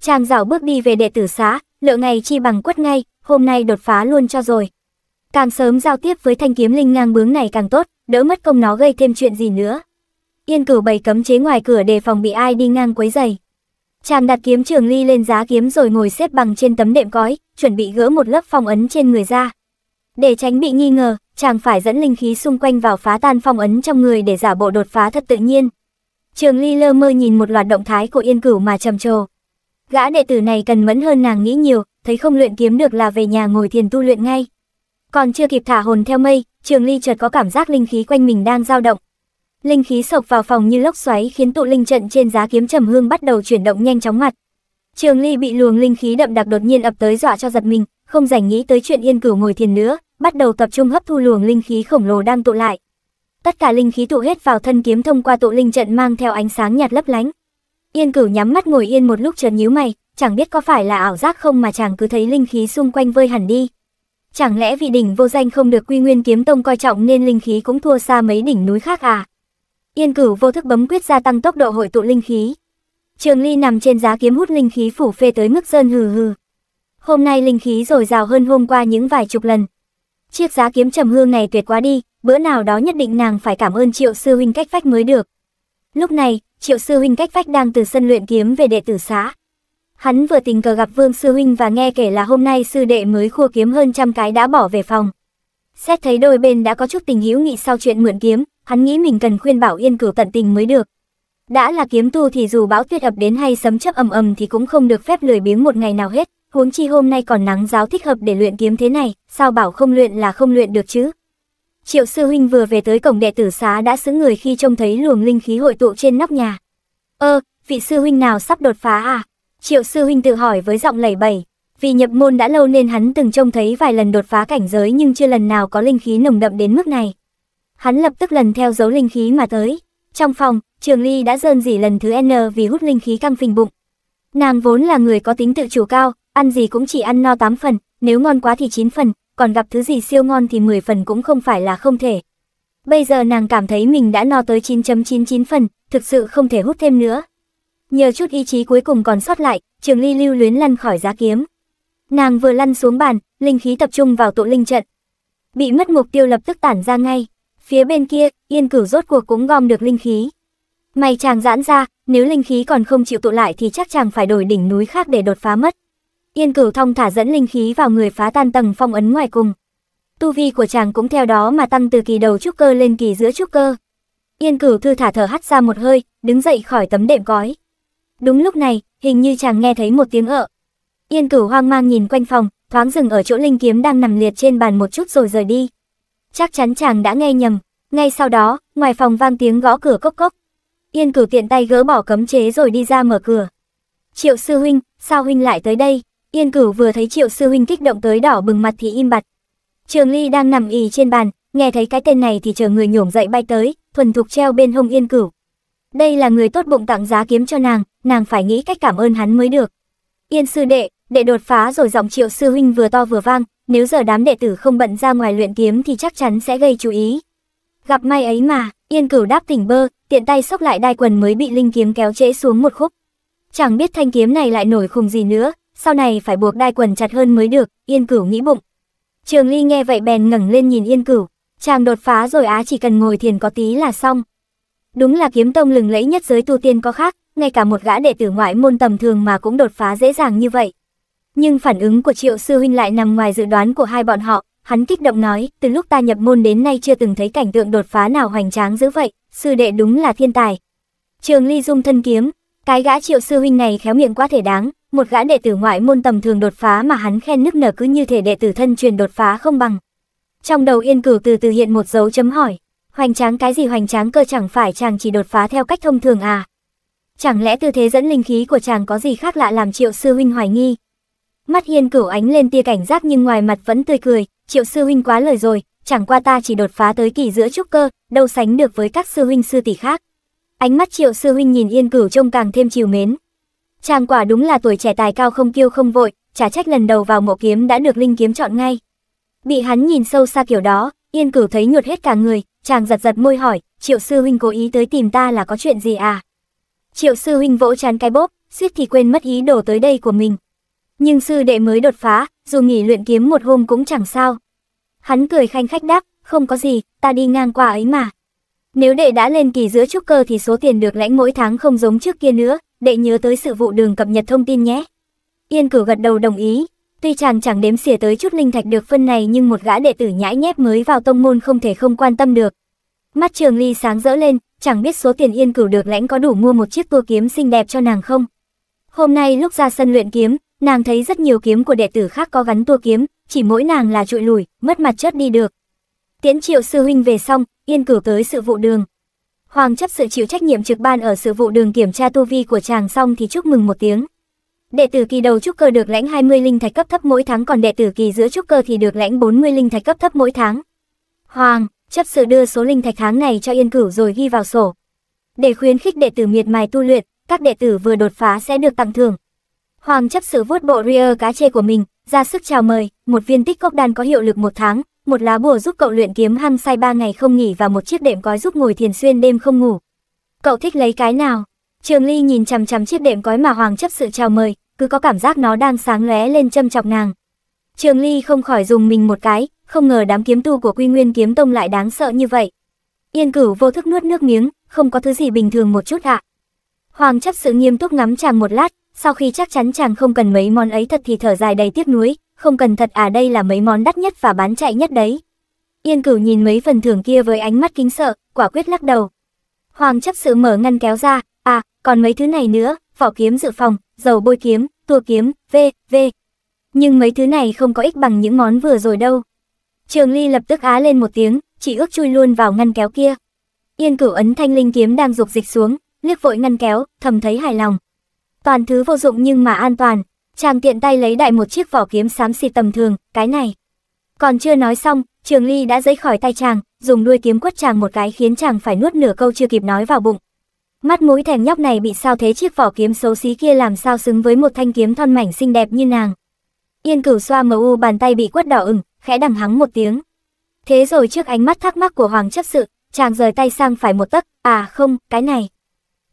Chàng dạo bước đi về đệ tử xá, lựa ngày chi bằng quất ngay, hôm nay đột phá luôn cho rồi. Càng sớm giao tiếp với thanh kiếm linh ngang bướng này càng tốt, đỡ mất công nó gây thêm chuyện gì nữa. Yên cửu bày cấm chế ngoài cửa để phòng bị ai đi ngang quấy giày. Chàng đặt kiếm trường ly lên giá kiếm rồi ngồi xếp bằng trên tấm đệm cói, chuẩn bị gỡ một lớp phong ấn trên người ra. Để tránh bị nghi ngờ, chàng phải dẫn linh khí xung quanh vào phá tan phong ấn trong người để giả bộ đột phá thật tự nhiên. Trường ly lơ mơ nhìn một loạt động thái của yên cửu mà trầm trồ. Gã đệ tử này cần mẫn hơn nàng nghĩ nhiều, thấy không luyện kiếm được là về nhà ngồi thiền tu luyện ngay. Còn chưa kịp thả hồn theo mây, Trường Ly chợt có cảm giác linh khí quanh mình đang dao động. Linh khí sộc vào phòng như lốc xoáy khiến tụ linh trận trên giá kiếm trầm hương bắt đầu chuyển động nhanh chóng mặt. Trường Ly bị luồng linh khí đậm đặc đột nhiên ập tới dọa cho giật mình, không rảnh nghĩ tới chuyện Yên Cửu ngồi thiền nữa, bắt đầu tập trung hấp thu luồng linh khí khổng lồ đang tụ lại. Tất cả linh khí tụ hết vào thân kiếm thông qua tụ linh trận mang theo ánh sáng nhạt lấp lánh. Yên Cửu nhắm mắt ngồi yên một lúc chợt nhíu mày, chẳng biết có phải là ảo giác không mà chàng cứ thấy linh khí xung quanh vơi hẳn đi, Chẳng lẽ vì đỉnh vô danh không được quy nguyên kiếm tông coi trọng nên linh khí cũng thua xa mấy đỉnh núi khác à? Yên cửu vô thức bấm quyết gia tăng tốc độ hội tụ linh khí. Trường ly nằm trên giá kiếm hút linh khí phủ phê tới mức sơn hừ hừ. Hôm nay linh khí dồi rào hơn hôm qua những vài chục lần. Chiếc giá kiếm trầm hương này tuyệt quá đi, bữa nào đó nhất định nàng phải cảm ơn triệu sư huynh cách phách mới được. Lúc này, triệu sư huynh cách phách đang từ sân luyện kiếm về đệ tử xã hắn vừa tình cờ gặp Vương Sư Huynh và nghe kể là hôm nay sư đệ mới khua kiếm hơn trăm cái đã bỏ về phòng. Xét thấy đôi bên đã có chút tình hữu nghị sau chuyện mượn kiếm, hắn nghĩ mình cần khuyên bảo Yên Cửu tận tình mới được. Đã là kiếm tu thì dù bão tuyết ập đến hay sấm chớp ầm ầm thì cũng không được phép lười biếng một ngày nào hết, huống chi hôm nay còn nắng giáo thích hợp để luyện kiếm thế này, sao bảo không luyện là không luyện được chứ. Triệu sư huynh vừa về tới cổng đệ tử xá đã xứng người khi trông thấy luồng linh khí hội tụ trên nóc nhà. Ơ, ờ, vị sư huynh nào sắp đột phá à? Triệu sư huynh tự hỏi với giọng lẩy bẩy, vì nhập môn đã lâu nên hắn từng trông thấy vài lần đột phá cảnh giới nhưng chưa lần nào có linh khí nồng đậm đến mức này. Hắn lập tức lần theo dấu linh khí mà tới. Trong phòng, Trường Ly đã dơn dỉ lần thứ N vì hút linh khí căng phình bụng. Nàng vốn là người có tính tự chủ cao, ăn gì cũng chỉ ăn no 8 phần, nếu ngon quá thì 9 phần, còn gặp thứ gì siêu ngon thì 10 phần cũng không phải là không thể. Bây giờ nàng cảm thấy mình đã no tới 9.99 phần, thực sự không thể hút thêm nữa, Nhờ chút ý chí cuối cùng còn sót lại, Trường Ly lưu luyến lăn khỏi giá kiếm. Nàng vừa lăn xuống bàn, linh khí tập trung vào tụ linh trận. Bị mất mục tiêu lập tức tản ra ngay. Phía bên kia, Yên Cửu rốt cuộc cũng gom được linh khí. Mày chàng giãn ra, nếu linh khí còn không chịu tụ lại thì chắc chàng phải đổi đỉnh núi khác để đột phá mất. Yên Cửu thông thả dẫn linh khí vào người phá tan tầng phong ấn ngoài cùng. Tu vi của chàng cũng theo đó mà tăng từ kỳ đầu trúc cơ lên kỳ giữa trúc cơ. Yên Cửu thư thả thở hắt ra một hơi, đứng dậy khỏi tấm đệm cói. Đúng lúc này, hình như chàng nghe thấy một tiếng ợ. Yên cửu hoang mang nhìn quanh phòng, thoáng dừng ở chỗ linh kiếm đang nằm liệt trên bàn một chút rồi rời đi. Chắc chắn chàng đã nghe nhầm. Ngay sau đó, ngoài phòng vang tiếng gõ cửa cốc cốc. Yên cửu tiện tay gỡ bỏ cấm chế rồi đi ra mở cửa. Triệu sư huynh, sao huynh lại tới đây? Yên cửu vừa thấy triệu sư huynh kích động tới đỏ bừng mặt thì im bặt. Trường ly đang nằm ì trên bàn, nghe thấy cái tên này thì chờ người nhổm dậy bay tới, thuần thục treo bên hông yên cửu. Đây là người tốt bụng tặng giá kiếm cho nàng, nàng phải nghĩ cách cảm ơn hắn mới được. Yên sư đệ, đệ đột phá rồi giọng triệu sư huynh vừa to vừa vang, nếu giờ đám đệ tử không bận ra ngoài luyện kiếm thì chắc chắn sẽ gây chú ý. Gặp may ấy mà, yên cửu đáp tỉnh bơ, tiện tay xốc lại đai quần mới bị linh kiếm kéo trễ xuống một khúc. Chẳng biết thanh kiếm này lại nổi khùng gì nữa, sau này phải buộc đai quần chặt hơn mới được, yên cửu nghĩ bụng. Trường Ly nghe vậy bèn ngẩng lên nhìn yên cửu, chàng đột phá rồi á chỉ cần ngồi thiền có tí là xong. Đúng là kiếm tông lừng lẫy nhất giới tu tiên có khác, ngay cả một gã đệ tử ngoại môn tầm thường mà cũng đột phá dễ dàng như vậy. Nhưng phản ứng của triệu sư huynh lại nằm ngoài dự đoán của hai bọn họ, hắn kích động nói, từ lúc ta nhập môn đến nay chưa từng thấy cảnh tượng đột phá nào hoành tráng dữ vậy, sư đệ đúng là thiên tài. Trường ly dung thân kiếm, cái gã triệu sư huynh này khéo miệng quá thể đáng, một gã đệ tử ngoại môn tầm thường đột phá mà hắn khen nức nở cứ như thể đệ tử thân truyền đột phá không bằng. Trong đầu yên cửu từ từ hiện một dấu chấm hỏi. Hoành tráng cái gì hoành tráng cơ chẳng phải chàng chỉ đột phá theo cách thông thường à? Chẳng lẽ tư thế dẫn linh khí của chàng có gì khác lạ làm triệu sư huynh hoài nghi? Mắt hiên cửu ánh lên tia cảnh giác nhưng ngoài mặt vẫn tươi cười, triệu sư huynh quá lời rồi, chẳng qua ta chỉ đột phá tới kỳ giữa trúc cơ, đâu sánh được với các sư huynh sư tỷ khác. Ánh mắt triệu sư huynh nhìn yên cửu trông càng thêm chiều mến. Chàng quả đúng là tuổi trẻ tài cao không kiêu không vội, chả trách lần đầu vào mộ kiếm đã được linh kiếm chọn ngay. Bị hắn nhìn sâu xa kiểu đó, Yên cửu thấy ngược hết cả người, chàng giật giật môi hỏi, triệu sư huynh cố ý tới tìm ta là có chuyện gì à? Triệu sư huynh vỗ chán cái bóp, suýt thì quên mất ý đồ tới đây của mình. Nhưng sư đệ mới đột phá, dù nghỉ luyện kiếm một hôm cũng chẳng sao. Hắn cười khanh khách đáp, không có gì, ta đi ngang qua ấy mà. Nếu đệ đã lên kỳ giữa trúc cơ thì số tiền được lãnh mỗi tháng không giống trước kia nữa, đệ nhớ tới sự vụ đường cập nhật thông tin nhé. Yên cử gật đầu đồng ý, Tuy chàng chẳng đếm xỉa tới chút linh thạch được phân này nhưng một gã đệ tử nhãi nhép mới vào tông môn không thể không quan tâm được. Mắt trường ly sáng rỡ lên, chẳng biết số tiền yên cửu được lãnh có đủ mua một chiếc tua kiếm xinh đẹp cho nàng không. Hôm nay lúc ra sân luyện kiếm, nàng thấy rất nhiều kiếm của đệ tử khác có gắn tua kiếm, chỉ mỗi nàng là trụi lùi, mất mặt chất đi được. Tiễn triệu sư huynh về xong, yên cửu tới sự vụ đường. Hoàng chấp sự chịu trách nhiệm trực ban ở sự vụ đường kiểm tra tu vi của chàng xong thì chúc mừng một tiếng, Đệ tử kỳ đầu trúc cơ được lãnh 20 linh thạch cấp thấp mỗi tháng còn đệ tử kỳ giữa trúc cơ thì được lãnh 40 linh thạch cấp thấp mỗi tháng. Hoàng, chấp sự đưa số linh thạch tháng này cho Yên Cửu rồi ghi vào sổ. Để khuyến khích đệ tử miệt mài tu luyện, các đệ tử vừa đột phá sẽ được tặng thưởng. Hoàng chấp sự vuốt bộ rear cá chê của mình, ra sức chào mời, một viên tích cốc đan có hiệu lực một tháng, một lá bùa giúp cậu luyện kiếm hăng say ba ngày không nghỉ và một chiếc đệm gói giúp ngồi thiền xuyên đêm không ngủ. Cậu thích lấy cái nào? Trường Ly nhìn chằm chằm chiếc đệm cói mà Hoàng chấp sự chào mời, cứ có cảm giác nó đang sáng lóe lên châm chọc nàng. Trường Ly không khỏi dùng mình một cái, không ngờ đám kiếm tu của Quy Nguyên kiếm tông lại đáng sợ như vậy. Yên Cửu vô thức nuốt nước miếng, không có thứ gì bình thường một chút ạ. Hoàng chấp sự nghiêm túc ngắm chàng một lát, sau khi chắc chắn chàng không cần mấy món ấy thật thì thở dài đầy tiếc nuối, không cần thật à đây là mấy món đắt nhất và bán chạy nhất đấy. Yên Cửu nhìn mấy phần thưởng kia với ánh mắt kính sợ, quả quyết lắc đầu. Hoàng chấp sự mở ngăn kéo ra, còn mấy thứ này nữa, vỏ kiếm dự phòng, dầu bôi kiếm, tua kiếm, v, v. Nhưng mấy thứ này không có ích bằng những món vừa rồi đâu. Trường Ly lập tức á lên một tiếng, chỉ ước chui luôn vào ngăn kéo kia. Yên cửu ấn thanh linh kiếm đang dục dịch xuống, liếc vội ngăn kéo, thầm thấy hài lòng. Toàn thứ vô dụng nhưng mà an toàn, chàng tiện tay lấy đại một chiếc vỏ kiếm xám xịt tầm thường, cái này. Còn chưa nói xong, Trường Ly đã giấy khỏi tay chàng, dùng đuôi kiếm quất chàng một cái khiến chàng phải nuốt nửa câu chưa kịp nói vào bụng. Mắt mũi thèm nhóc này bị sao thế chiếc vỏ kiếm xấu xí kia làm sao xứng với một thanh kiếm thon mảnh xinh đẹp như nàng. Yên cửu xoa mờ u bàn tay bị quất đỏ ửng, khẽ đằng hắng một tiếng. Thế rồi trước ánh mắt thắc mắc của Hoàng chấp sự, chàng rời tay sang phải một tấc, à không, cái này.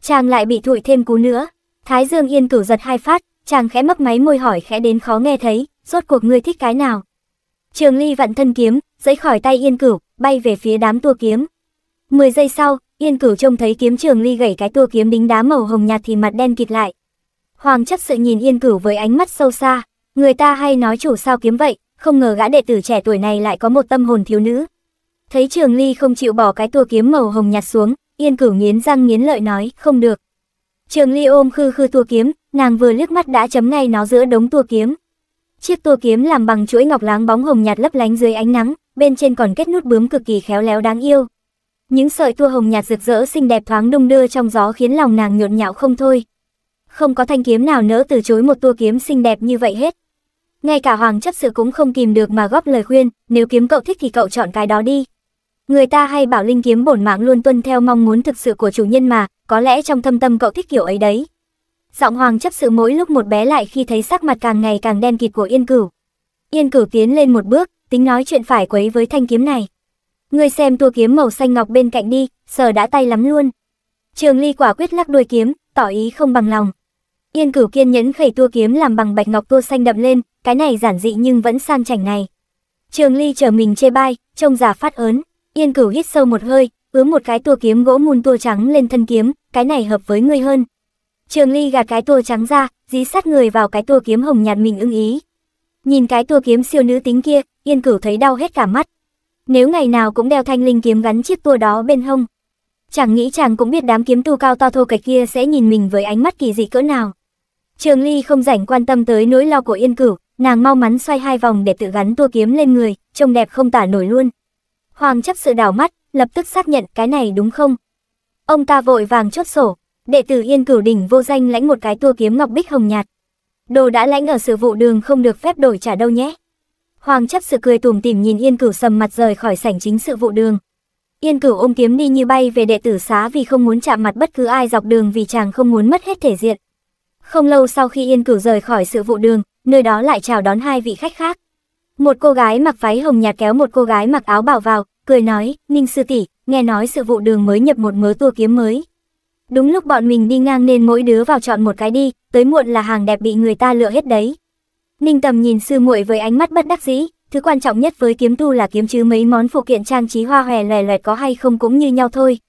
Chàng lại bị thụi thêm cú nữa. Thái Dương Yên cửu giật hai phát, chàng khẽ mấp máy môi hỏi khẽ đến khó nghe thấy, rốt cuộc ngươi thích cái nào. Trường Ly vặn thân kiếm, giãy khỏi tay Yên cửu, bay về phía đám tua kiếm. mười giây sau, Yên cửu trông thấy kiếm trường ly gãy cái tua kiếm đính đá màu hồng nhạt thì mặt đen kịt lại. Hoàng chấp sự nhìn yên cửu với ánh mắt sâu xa, người ta hay nói chủ sao kiếm vậy, không ngờ gã đệ tử trẻ tuổi này lại có một tâm hồn thiếu nữ. Thấy trường ly không chịu bỏ cái tua kiếm màu hồng nhạt xuống, yên cửu nghiến răng nghiến lợi nói, không được. Trường ly ôm khư khư tua kiếm, nàng vừa liếc mắt đã chấm ngay nó giữa đống tua kiếm. Chiếc tua kiếm làm bằng chuỗi ngọc láng bóng hồng nhạt lấp lánh dưới ánh nắng, bên trên còn kết nút bướm cực kỳ khéo léo đáng yêu. Những sợi tua hồng nhạt rực rỡ xinh đẹp thoáng đung đưa trong gió khiến lòng nàng nhộn nhạo không thôi. Không có thanh kiếm nào nỡ từ chối một tua kiếm xinh đẹp như vậy hết. Ngay cả hoàng chấp sự cũng không kìm được mà góp lời khuyên, nếu kiếm cậu thích thì cậu chọn cái đó đi. Người ta hay bảo linh kiếm bổn mạng luôn tuân theo mong muốn thực sự của chủ nhân mà, có lẽ trong thâm tâm cậu thích kiểu ấy đấy. Giọng hoàng chấp sự mỗi lúc một bé lại khi thấy sắc mặt càng ngày càng đen kịt của Yên Cửu. Yên Cửu tiến lên một bước, tính nói chuyện phải quấy với thanh kiếm này. Ngươi xem tua kiếm màu xanh ngọc bên cạnh đi, sờ đã tay lắm luôn. Trường Ly quả quyết lắc đuôi kiếm, tỏ ý không bằng lòng. Yên Cửu kiên nhẫn khẩy tua kiếm làm bằng bạch ngọc tua xanh đậm lên, cái này giản dị nhưng vẫn sang chảnh này. Trường Ly chờ mình chê bai, trông già phát ớn. Yên Cửu hít sâu một hơi, ứa một cái tua kiếm gỗ mùn tua trắng lên thân kiếm, cái này hợp với ngươi hơn. Trường Ly gạt cái tua trắng ra, dí sát người vào cái tua kiếm hồng nhạt mình ưng ý. Nhìn cái tua kiếm siêu nữ tính kia, Yên Cửu thấy đau hết cả mắt. Nếu ngày nào cũng đeo thanh linh kiếm gắn chiếc tua đó bên hông. Chẳng nghĩ chàng cũng biết đám kiếm tu cao to thô kệch kia sẽ nhìn mình với ánh mắt kỳ dị cỡ nào. Trường Ly không rảnh quan tâm tới nỗi lo của Yên Cửu, nàng mau mắn xoay hai vòng để tự gắn tua kiếm lên người, trông đẹp không tả nổi luôn. Hoàng chấp sự đảo mắt, lập tức xác nhận cái này đúng không? Ông ta vội vàng chốt sổ, đệ tử Yên Cửu đỉnh vô danh lãnh một cái tua kiếm ngọc bích hồng nhạt. Đồ đã lãnh ở sự vụ đường không được phép đổi trả đâu nhé. Hoàng chấp sự cười tủm tỉm nhìn Yên Cửu sầm mặt rời khỏi sảnh chính sự vụ đường. Yên Cửu ôm kiếm đi như bay về đệ tử xá vì không muốn chạm mặt bất cứ ai dọc đường vì chàng không muốn mất hết thể diện. Không lâu sau khi Yên Cửu rời khỏi sự vụ đường, nơi đó lại chào đón hai vị khách khác. Một cô gái mặc váy hồng nhạt kéo một cô gái mặc áo bảo vào, cười nói, Ninh sư tỷ, nghe nói sự vụ đường mới nhập một mớ tua kiếm mới. Đúng lúc bọn mình đi ngang nên mỗi đứa vào chọn một cái đi, tới muộn là hàng đẹp bị người ta lựa hết đấy. Ninh Tầm nhìn sư muội với ánh mắt bất đắc dĩ, thứ quan trọng nhất với kiếm tu là kiếm chứ mấy món phụ kiện trang trí hoa hòe lòe loẹt có hay không cũng như nhau thôi.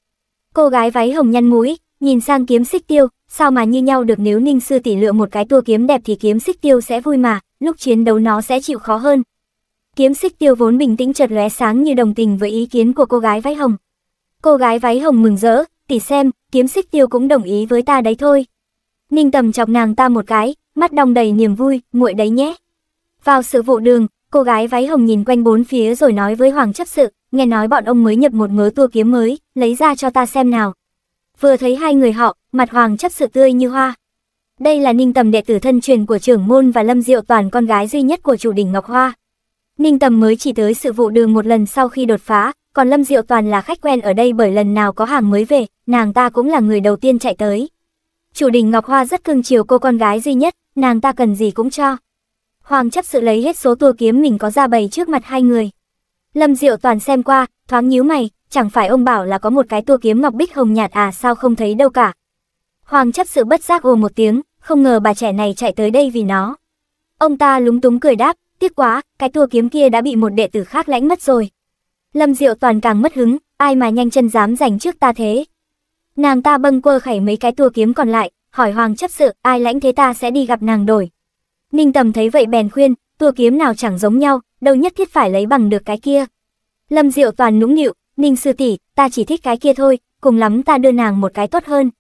Cô gái váy hồng nhăn mũi, nhìn sang kiếm xích tiêu, sao mà như nhau được nếu Ninh sư tỉ lựa một cái tua kiếm đẹp thì kiếm xích tiêu sẽ vui mà, lúc chiến đấu nó sẽ chịu khó hơn. Kiếm xích tiêu vốn bình tĩnh chợt lóe sáng như đồng tình với ý kiến của cô gái váy hồng. Cô gái váy hồng mừng rỡ, tỉ xem, kiếm xích tiêu cũng đồng ý với ta đấy thôi. Ninh tầm chọc nàng ta một cái, mắt đong đầy niềm vui, muội đấy nhé. Vào sự vụ đường, cô gái váy hồng nhìn quanh bốn phía rồi nói với Hoàng chấp sự, nghe nói bọn ông mới nhập một ngớ tua kiếm mới, lấy ra cho ta xem nào. Vừa thấy hai người họ, mặt Hoàng chấp sự tươi như hoa. Đây là Ninh Tầm đệ tử thân truyền của trưởng môn và Lâm Diệu Toàn con gái duy nhất của chủ đỉnh Ngọc Hoa. Ninh Tầm mới chỉ tới sự vụ đường một lần sau khi đột phá, còn Lâm Diệu Toàn là khách quen ở đây bởi lần nào có hàng mới về, nàng ta cũng là người đầu tiên chạy tới. Chủ đình Ngọc Hoa rất cưng chiều cô con gái duy nhất, nàng ta cần gì cũng cho. Hoàng chấp sự lấy hết số tua kiếm mình có ra bày trước mặt hai người. Lâm Diệu toàn xem qua, thoáng nhíu mày, chẳng phải ông bảo là có một cái tua kiếm ngọc bích hồng nhạt à sao không thấy đâu cả. Hoàng chấp sự bất giác ồ một tiếng, không ngờ bà trẻ này chạy tới đây vì nó. Ông ta lúng túng cười đáp, tiếc quá, cái tua kiếm kia đã bị một đệ tử khác lãnh mất rồi. Lâm Diệu toàn càng mất hứng, ai mà nhanh chân dám giành trước ta thế. Nàng ta bâng quơ khẩy mấy cái tua kiếm còn lại, hỏi hoàng chấp sự, ai lãnh thế ta sẽ đi gặp nàng đổi. Ninh tầm thấy vậy bèn khuyên, tua kiếm nào chẳng giống nhau, đâu nhất thiết phải lấy bằng được cái kia. Lâm Diệu toàn nũng nịu, Ninh sư tỷ, ta chỉ thích cái kia thôi, cùng lắm ta đưa nàng một cái tốt hơn.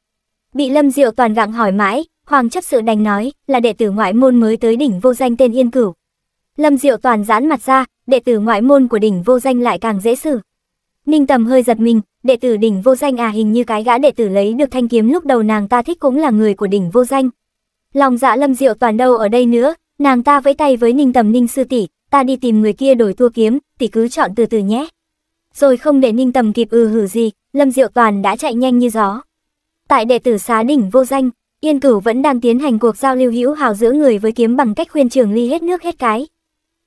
Bị Lâm Diệu toàn gặng hỏi mãi, Hoàng chấp sự đành nói, là đệ tử ngoại môn mới tới đỉnh vô danh tên Yên Cửu. Lâm Diệu toàn giãn mặt ra, đệ tử ngoại môn của đỉnh vô danh lại càng dễ xử. Ninh Tầm hơi giật mình, đệ tử đỉnh vô danh à hình như cái gã đệ tử lấy được thanh kiếm lúc đầu nàng ta thích cũng là người của đỉnh vô danh. Lòng dạ lâm diệu toàn đâu ở đây nữa, nàng ta vẫy tay với Ninh Tầm Ninh sư tỷ, ta đi tìm người kia đổi tua kiếm, tỷ cứ chọn từ từ nhé. Rồi không để Ninh Tầm kịp ừ hử gì, Lâm Diệu Toàn đã chạy nhanh như gió. Tại đệ tử xá đỉnh vô danh, Yên Cửu vẫn đang tiến hành cuộc giao lưu hữu hào giữa người với kiếm bằng cách khuyên trường ly hết nước hết cái.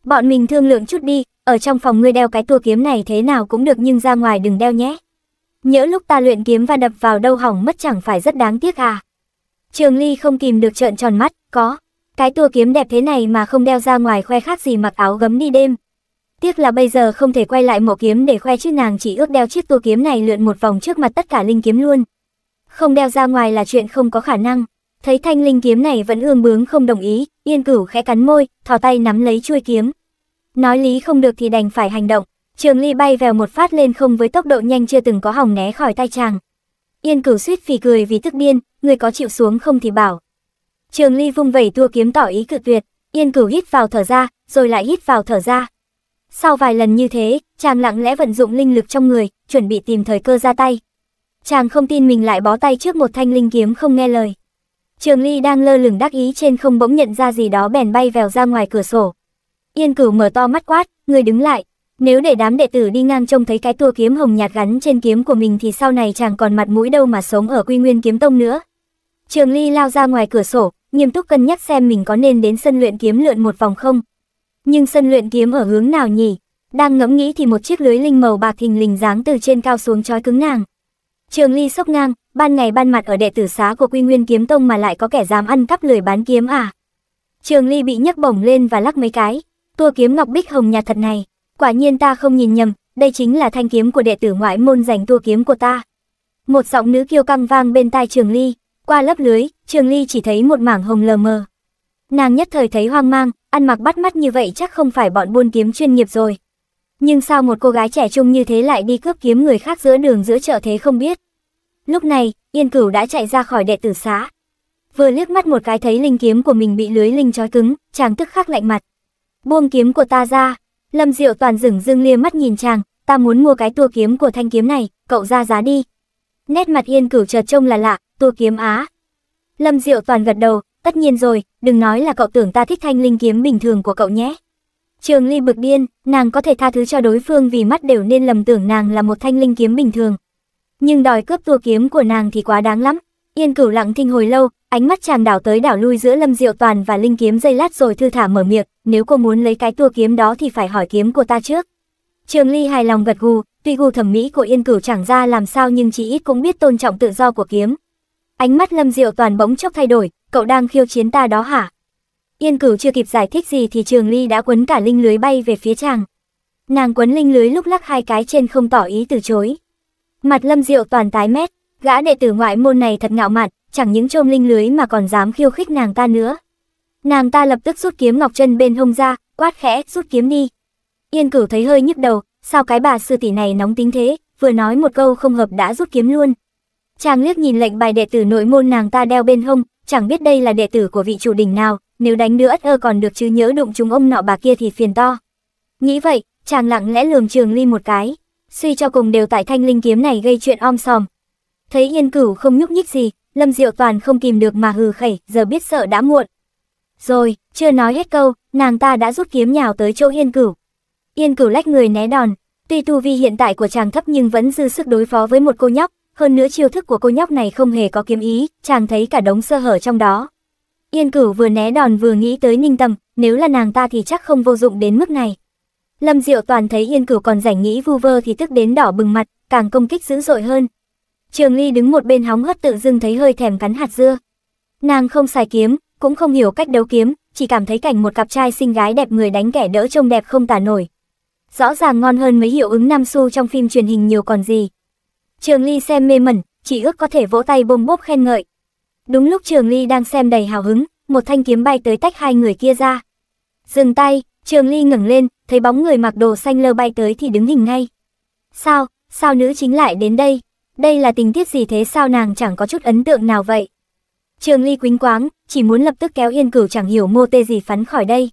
Bọn mình thương lượng chút đi, ở trong phòng ngươi đeo cái tua kiếm này thế nào cũng được nhưng ra ngoài đừng đeo nhé. Nhỡ lúc ta luyện kiếm và đập vào đâu hỏng mất chẳng phải rất đáng tiếc à. Trường Ly không kìm được trợn tròn mắt, có. Cái tua kiếm đẹp thế này mà không đeo ra ngoài khoe khác gì mặc áo gấm đi đêm. Tiếc là bây giờ không thể quay lại mộ kiếm để khoe chứ nàng chỉ ước đeo chiếc tua kiếm này lượn một vòng trước mặt tất cả linh kiếm luôn. Không đeo ra ngoài là chuyện không có khả năng. Thấy thanh linh kiếm này vẫn ương bướng không đồng ý, yên cửu khẽ cắn môi, thò tay nắm lấy chuôi kiếm. Nói lý không được thì đành phải hành động, Trường Ly bay vèo một phát lên không với tốc độ nhanh chưa từng có hỏng né khỏi tay chàng. Yên Cửu suýt phì cười vì tức điên, người có chịu xuống không thì bảo. Trường Ly vung vẩy tua kiếm tỏ ý cự tuyệt, Yên Cửu hít vào thở ra, rồi lại hít vào thở ra. Sau vài lần như thế, chàng lặng lẽ vận dụng linh lực trong người, chuẩn bị tìm thời cơ ra tay. Chàng không tin mình lại bó tay trước một thanh linh kiếm không nghe lời. Trường Ly đang lơ lửng đắc ý trên không bỗng nhận ra gì đó bèn bay vèo ra ngoài cửa sổ. Yên Cửu mở to mắt quát, người đứng lại, nếu để đám đệ tử đi ngang trông thấy cái tua kiếm hồng nhạt gắn trên kiếm của mình thì sau này chẳng còn mặt mũi đâu mà sống ở Quy Nguyên Kiếm Tông nữa. Trường Ly lao ra ngoài cửa sổ, nghiêm túc cân nhắc xem mình có nên đến sân luyện kiếm lượn một vòng không. Nhưng sân luyện kiếm ở hướng nào nhỉ? Đang ngẫm nghĩ thì một chiếc lưới linh màu bạc hình lình dáng từ trên cao xuống chói cứng nàng. Trường Ly sốc ngang, ban ngày ban mặt ở đệ tử xá của Quy Nguyên Kiếm Tông mà lại có kẻ dám ăn cắp lười bán kiếm à? Trường Ly bị nhấc bổng lên và lắc mấy cái, tua kiếm ngọc bích hồng nhạt thật này, quả nhiên ta không nhìn nhầm, đây chính là thanh kiếm của đệ tử ngoại môn giành tua kiếm của ta. Một giọng nữ kiêu căng vang bên tai Trường Ly, qua lớp lưới, Trường Ly chỉ thấy một mảng hồng lờ mờ. Nàng nhất thời thấy hoang mang, ăn mặc bắt mắt như vậy chắc không phải bọn buôn kiếm chuyên nghiệp rồi. Nhưng sao một cô gái trẻ trung như thế lại đi cướp kiếm người khác giữa đường giữa chợ thế không biết. Lúc này, Yên Cửu đã chạy ra khỏi đệ tử xá. Vừa liếc mắt một cái thấy linh kiếm của mình bị lưới linh trói cứng, chàng tức khắc lạnh mặt buông kiếm của ta ra. Lâm Diệu Toàn dửng dương lia mắt nhìn chàng, ta muốn mua cái tua kiếm của thanh kiếm này, cậu ra giá đi. Nét mặt Yên Cửu chợt trông là lạ, tua kiếm á. Lâm Diệu Toàn gật đầu, tất nhiên rồi, đừng nói là cậu tưởng ta thích thanh linh kiếm bình thường của cậu nhé. Trường Ly bực điên, nàng có thể tha thứ cho đối phương vì mắt đều nên lầm tưởng nàng là một thanh linh kiếm bình thường. Nhưng đòi cướp tua kiếm của nàng thì quá đáng lắm, Yên cửu lặng thinh hồi lâu, ánh mắt chàng đảo tới đảo lui giữa Lâm Diệu Toàn và Linh Kiếm dây lát rồi thư thả mở miệng, nếu cô muốn lấy cái tua kiếm đó thì phải hỏi kiếm của ta trước. Trường Ly hài lòng gật gù, tuy gu thẩm mỹ của Yên Cửu chẳng ra làm sao nhưng chỉ ít cũng biết tôn trọng tự do của kiếm. Ánh mắt Lâm Diệu Toàn bỗng chốc thay đổi, cậu đang khiêu chiến ta đó hả? Yên Cửu chưa kịp giải thích gì thì Trường Ly đã quấn cả linh lưới bay về phía chàng. Nàng quấn linh lưới lúc lắc hai cái trên không tỏ ý từ chối. Mặt Lâm Diệu Toàn tái mét, Gã đệ tử ngoại môn này thật ngạo mạn, chẳng những trôm linh lưới mà còn dám khiêu khích nàng ta nữa. Nàng ta lập tức rút kiếm ngọc chân bên hông ra, quát khẽ, rút kiếm đi. Yên cửu thấy hơi nhức đầu, sao cái bà sư tỷ này nóng tính thế, vừa nói một câu không hợp đã rút kiếm luôn. Chàng liếc nhìn lệnh bài đệ tử nội môn nàng ta đeo bên hông, chẳng biết đây là đệ tử của vị chủ đỉnh nào, nếu đánh nữa ất ơ còn được chứ nhớ đụng chúng ông nọ bà kia thì phiền to. Nghĩ vậy, chàng lặng lẽ lườm trường ly một cái, suy cho cùng đều tại thanh linh kiếm này gây chuyện om sòm, Thấy nghiên cửu không nhúc nhích gì, Lâm Diệu Toàn không kìm được mà hừ khẩy, giờ biết sợ đã muộn. Rồi, chưa nói hết câu, nàng ta đã rút kiếm nhào tới chỗ Yên Cửu. Yên Cửu lách người né đòn, tuy tu vi hiện tại của chàng thấp nhưng vẫn dư sức đối phó với một cô nhóc, hơn nữa chiêu thức của cô nhóc này không hề có kiếm ý, chàng thấy cả đống sơ hở trong đó. Yên Cửu vừa né đòn vừa nghĩ tới Ninh Tâm, nếu là nàng ta thì chắc không vô dụng đến mức này. Lâm Diệu Toàn thấy Yên Cửu còn rảnh nghĩ vu vơ thì tức đến đỏ bừng mặt, càng công kích dữ dội hơn, Trường Ly đứng một bên hóng hớt tự dưng thấy hơi thèm cắn hạt dưa. Nàng không xài kiếm, cũng không hiểu cách đấu kiếm, chỉ cảm thấy cảnh một cặp trai xinh gái đẹp người đánh kẻ đỡ trông đẹp không tả nổi. Rõ ràng ngon hơn mấy hiệu ứng nam xu trong phim truyền hình nhiều còn gì. Trường Ly xem mê mẩn, chỉ ước có thể vỗ tay bôm bốp khen ngợi. Đúng lúc Trường Ly đang xem đầy hào hứng, một thanh kiếm bay tới tách hai người kia ra. Dừng tay, Trường Ly ngẩng lên, thấy bóng người mặc đồ xanh lơ bay tới thì đứng hình ngay. Sao, sao nữ chính lại đến đây? đây là tình tiết gì thế sao nàng chẳng có chút ấn tượng nào vậy? Trường Ly quính quáng, chỉ muốn lập tức kéo Yên Cửu chẳng hiểu mô tê gì phắn khỏi đây.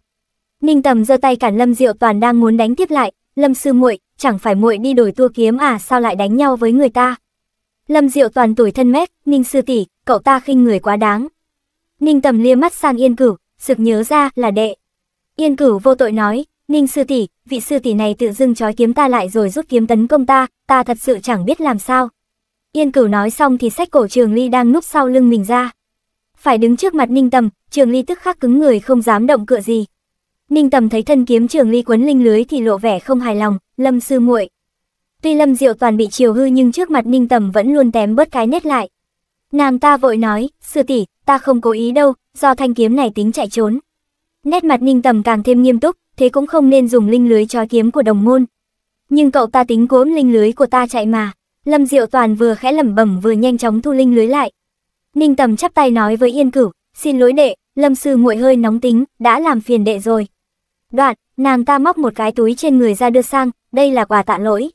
Ninh Tầm giơ tay cản Lâm Diệu Toàn đang muốn đánh tiếp lại, "Lâm sư muội, chẳng phải muội đi đổi tua kiếm à, sao lại đánh nhau với người ta?" Lâm Diệu Toàn tuổi thân mét, "Ninh sư tỷ, cậu ta khinh người quá đáng." Ninh Tầm lia mắt sang Yên Cửu, sực nhớ ra là đệ. Yên Cửu vô tội nói, "Ninh sư tỷ, vị sư tỷ này tự dưng trói kiếm ta lại rồi rút kiếm tấn công ta, ta thật sự chẳng biết làm sao." Yên cửu nói xong thì sách cổ trường ly đang núp sau lưng mình ra. Phải đứng trước mặt ninh tầm, trường ly tức khắc cứng người không dám động cựa gì. Ninh tầm thấy thân kiếm trường ly quấn linh lưới thì lộ vẻ không hài lòng, lâm sư muội. Tuy lâm diệu toàn bị chiều hư nhưng trước mặt ninh tầm vẫn luôn tém bớt cái nét lại. Nàng ta vội nói, sư tỷ, ta không cố ý đâu, do thanh kiếm này tính chạy trốn. Nét mặt ninh tầm càng thêm nghiêm túc, thế cũng không nên dùng linh lưới cho kiếm của đồng môn. Nhưng cậu ta tính cốm linh lưới của ta chạy mà, Lâm Diệu Toàn vừa khẽ lẩm bẩm vừa nhanh chóng thu linh lưới lại. Ninh Tầm chắp tay nói với Yên Cửu, "Xin lỗi đệ, Lâm sư nguội hơi nóng tính, đã làm phiền đệ rồi." Đoạn, nàng ta móc một cái túi trên người ra đưa sang, "Đây là quà tạ lỗi."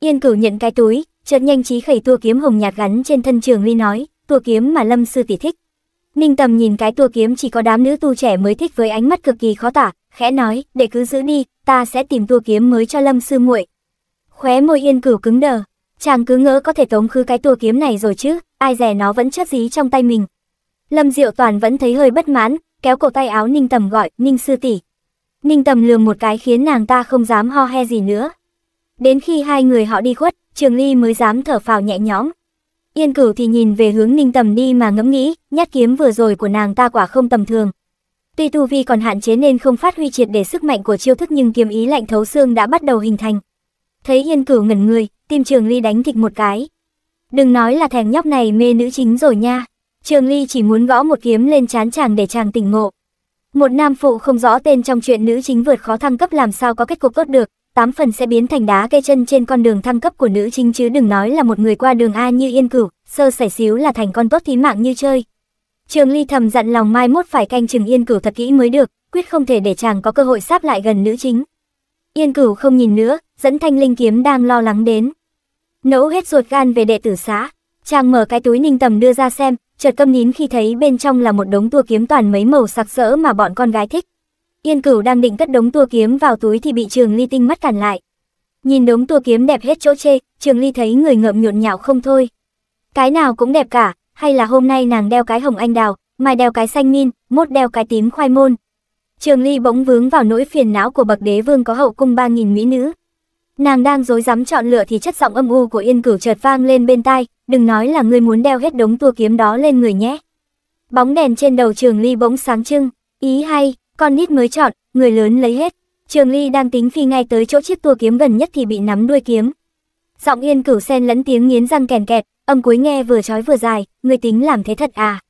Yên Cửu nhận cái túi, chợt nhanh trí khẩy tua kiếm hồng nhạt gắn trên thân trường ly nói, "Tua kiếm mà Lâm sư tỷ thích." Ninh Tầm nhìn cái tua kiếm chỉ có đám nữ tu trẻ mới thích với ánh mắt cực kỳ khó tả, khẽ nói, Để cứ giữ đi, ta sẽ tìm tua kiếm mới cho Lâm sư muội." Khóe môi Yên Cửu cứng đờ, Chàng cứ ngỡ có thể tống khứ cái tua kiếm này rồi chứ, ai dè nó vẫn chất dí trong tay mình. Lâm Diệu Toàn vẫn thấy hơi bất mãn, kéo cổ tay áo Ninh Tầm gọi, Ninh Sư tỷ Ninh Tầm lườm một cái khiến nàng ta không dám ho he gì nữa. Đến khi hai người họ đi khuất, Trường Ly mới dám thở phào nhẹ nhõm. Yên Cửu thì nhìn về hướng Ninh Tầm đi mà ngẫm nghĩ, nhát kiếm vừa rồi của nàng ta quả không tầm thường. Tuy tu vi còn hạn chế nên không phát huy triệt để sức mạnh của chiêu thức nhưng kiếm ý lạnh thấu xương đã bắt đầu hình thành. Thấy yên Cửu ngẩn người, tim Trường Ly đánh thịt một cái. Đừng nói là thằng nhóc này mê nữ chính rồi nha. Trường Ly chỉ muốn gõ một kiếm lên chán chàng để chàng tỉnh ngộ. Một nam phụ không rõ tên trong chuyện nữ chính vượt khó thăng cấp làm sao có kết cục tốt được, tám phần sẽ biến thành đá cây chân trên con đường thăng cấp của nữ chính chứ đừng nói là một người qua đường A như Yên Cửu, sơ sẩy xíu là thành con tốt thí mạng như chơi. Trường Ly thầm dặn lòng mai mốt phải canh chừng Yên Cửu thật kỹ mới được, quyết không thể để chàng có cơ hội sáp lại gần nữ chính. Yên cửu không nhìn nữa, dẫn thanh linh kiếm đang lo lắng đến. Nấu hết ruột gan về đệ tử xã, chàng mở cái túi ninh tầm đưa ra xem, chợt câm nín khi thấy bên trong là một đống tua kiếm toàn mấy màu sặc sỡ mà bọn con gái thích. Yên cửu đang định cất đống tua kiếm vào túi thì bị trường ly tinh mắt cản lại. Nhìn đống tua kiếm đẹp hết chỗ chê, trường ly thấy người ngợm nhộn nhạo không thôi. Cái nào cũng đẹp cả, hay là hôm nay nàng đeo cái hồng anh đào, mai đeo cái xanh min, mốt đeo cái tím khoai môn, Trường Ly bỗng vướng vào nỗi phiền não của bậc đế vương có hậu cung 3000 mỹ nữ. Nàng đang dối rắm chọn lựa thì chất giọng âm u của Yên Cửu chợt vang lên bên tai, "Đừng nói là ngươi muốn đeo hết đống tua kiếm đó lên người nhé." Bóng đèn trên đầu Trường Ly bỗng sáng trưng, "Ý hay, con nít mới chọn, người lớn lấy hết." Trường Ly đang tính phi ngay tới chỗ chiếc tua kiếm gần nhất thì bị nắm đuôi kiếm. Giọng Yên Cửu xen lẫn tiếng nghiến răng kèn kẹt, âm cuối nghe vừa chói vừa dài, Người tính làm thế thật à?"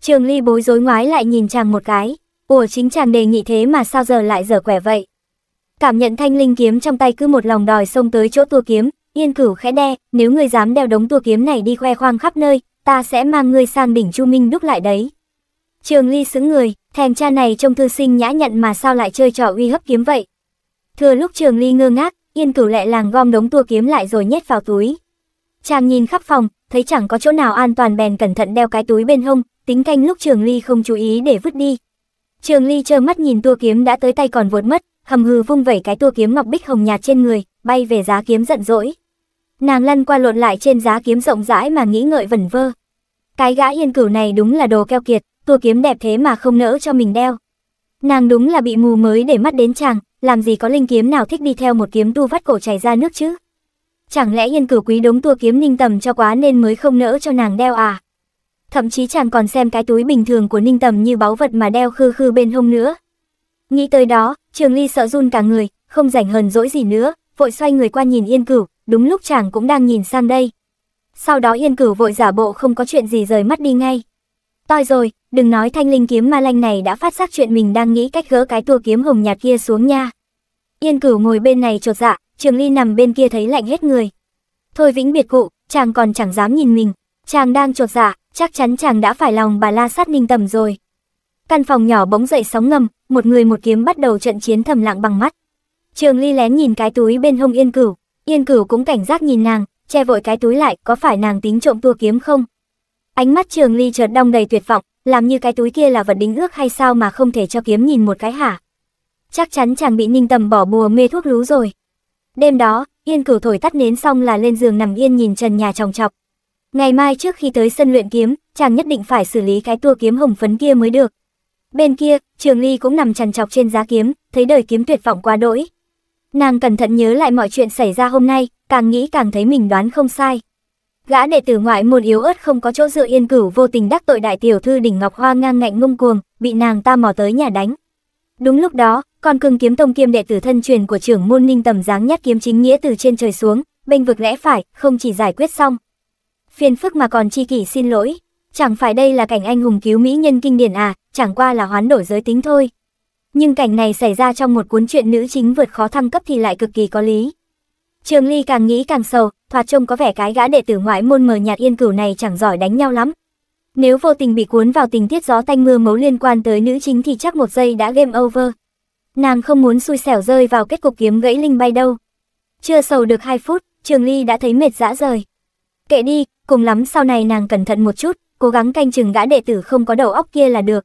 Trường Ly bối rối ngoái lại nhìn chàng một cái, Ủa chính chàng đề nghị thế mà sao giờ lại dở quẻ vậy? Cảm nhận thanh linh kiếm trong tay cứ một lòng đòi xông tới chỗ tua kiếm, yên cửu khẽ đe, nếu ngươi dám đeo đống tua kiếm này đi khoe khoang khắp nơi, ta sẽ mang ngươi sang đỉnh Chu Minh đúc lại đấy. Trường Ly xứng người, thèm cha này trông thư sinh nhã nhặn mà sao lại chơi trò uy hấp kiếm vậy? Thừa lúc Trường Ly ngơ ngác, Yên Cửu lẹ làng gom đống tua kiếm lại rồi nhét vào túi. Chàng nhìn khắp phòng, thấy chẳng có chỗ nào an toàn bèn cẩn thận đeo cái túi bên hông, tính canh lúc Trường Ly không chú ý để vứt đi, Trường Ly trơ mắt nhìn tua kiếm đã tới tay còn vượt mất, hầm hừ vung vẩy cái tua kiếm ngọc bích hồng nhạt trên người, bay về giá kiếm giận dỗi. Nàng lăn qua lộn lại trên giá kiếm rộng rãi mà nghĩ ngợi vẩn vơ. Cái gã yên cửu này đúng là đồ keo kiệt, tua kiếm đẹp thế mà không nỡ cho mình đeo. Nàng đúng là bị mù mới để mắt đến chàng, làm gì có linh kiếm nào thích đi theo một kiếm tu vắt cổ chảy ra nước chứ. Chẳng lẽ yên cửu quý đống tua kiếm ninh tầm cho quá nên mới không nỡ cho nàng đeo à? thậm chí chàng còn xem cái túi bình thường của Ninh Tầm như báu vật mà đeo khư khư bên hông nữa. Nghĩ tới đó, Trường Ly sợ run cả người, không rảnh hờn dỗi gì nữa, vội xoay người qua nhìn Yên Cửu, đúng lúc chàng cũng đang nhìn sang đây. Sau đó Yên Cửu vội giả bộ không có chuyện gì rời mắt đi ngay. Toi rồi, đừng nói thanh linh kiếm ma lanh này đã phát giác chuyện mình đang nghĩ cách gỡ cái tua kiếm hồng nhạt kia xuống nha. Yên Cửu ngồi bên này chột dạ, Trường Ly nằm bên kia thấy lạnh hết người. Thôi vĩnh biệt cụ, chàng còn chẳng dám nhìn mình, chàng đang chột dạ, chắc chắn chàng đã phải lòng bà la sát ninh tầm rồi. Căn phòng nhỏ bỗng dậy sóng ngầm, một người một kiếm bắt đầu trận chiến thầm lặng bằng mắt. Trường Ly lén nhìn cái túi bên hông Yên Cửu, Yên Cửu cũng cảnh giác nhìn nàng, che vội cái túi lại, có phải nàng tính trộm tua kiếm không? Ánh mắt Trường Ly chợt đong đầy tuyệt vọng, làm như cái túi kia là vật đính ước hay sao mà không thể cho kiếm nhìn một cái hả? Chắc chắn chàng bị Ninh Tầm bỏ bùa mê thuốc lú rồi. Đêm đó, Yên Cửu thổi tắt nến xong là lên giường nằm yên nhìn trần nhà chòng chọc, Ngày mai trước khi tới sân luyện kiếm, chàng nhất định phải xử lý cái tua kiếm hồng phấn kia mới được. Bên kia, Trường Ly cũng nằm chằn chọc trên giá kiếm, thấy đời kiếm tuyệt vọng quá đỗi. Nàng cẩn thận nhớ lại mọi chuyện xảy ra hôm nay, càng nghĩ càng thấy mình đoán không sai. Gã đệ tử ngoại môn yếu ớt không có chỗ dựa yên cửu vô tình đắc tội đại tiểu thư đỉnh Ngọc Hoa ngang ngạnh ngông cuồng, bị nàng ta mò tới nhà đánh. Đúng lúc đó, con cưng kiếm tông kiêm đệ tử thân truyền của trưởng môn Ninh Tầm dáng nhát kiếm chính nghĩa từ trên trời xuống, bênh vực lẽ phải, không chỉ giải quyết xong, phiền phức mà còn chi kỷ xin lỗi. Chẳng phải đây là cảnh anh hùng cứu mỹ nhân kinh điển à, chẳng qua là hoán đổi giới tính thôi. Nhưng cảnh này xảy ra trong một cuốn truyện nữ chính vượt khó thăng cấp thì lại cực kỳ có lý. Trường Ly càng nghĩ càng sầu, thoạt trông có vẻ cái gã đệ tử ngoại môn mờ nhạt yên cửu này chẳng giỏi đánh nhau lắm. Nếu vô tình bị cuốn vào tình tiết gió tanh mưa mấu liên quan tới nữ chính thì chắc một giây đã game over. Nàng không muốn xui xẻo rơi vào kết cục kiếm gãy linh bay đâu. Chưa sầu được 2 phút, Trường Ly đã thấy mệt dã rời. Kệ đi, cùng lắm sau này nàng cẩn thận một chút, cố gắng canh chừng gã đệ tử không có đầu óc kia là được.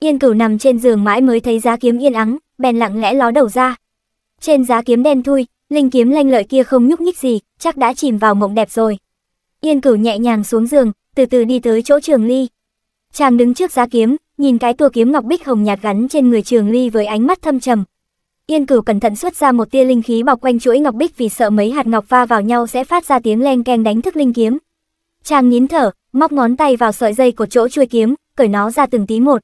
Yên cửu nằm trên giường mãi mới thấy giá kiếm yên ắng, bèn lặng lẽ ló đầu ra. Trên giá kiếm đen thui, linh kiếm lanh lợi kia không nhúc nhích gì, chắc đã chìm vào mộng đẹp rồi. Yên cửu nhẹ nhàng xuống giường, từ từ đi tới chỗ trường ly. Chàng đứng trước giá kiếm, nhìn cái tua kiếm ngọc bích hồng nhạt gắn trên người trường ly với ánh mắt thâm trầm, Yên Cửu cẩn thận xuất ra một tia linh khí bọc quanh chuỗi ngọc bích vì sợ mấy hạt ngọc va vào nhau sẽ phát ra tiếng leng keng đánh thức linh kiếm. Chàng nhín thở, móc ngón tay vào sợi dây của chỗ chuôi kiếm, cởi nó ra từng tí một.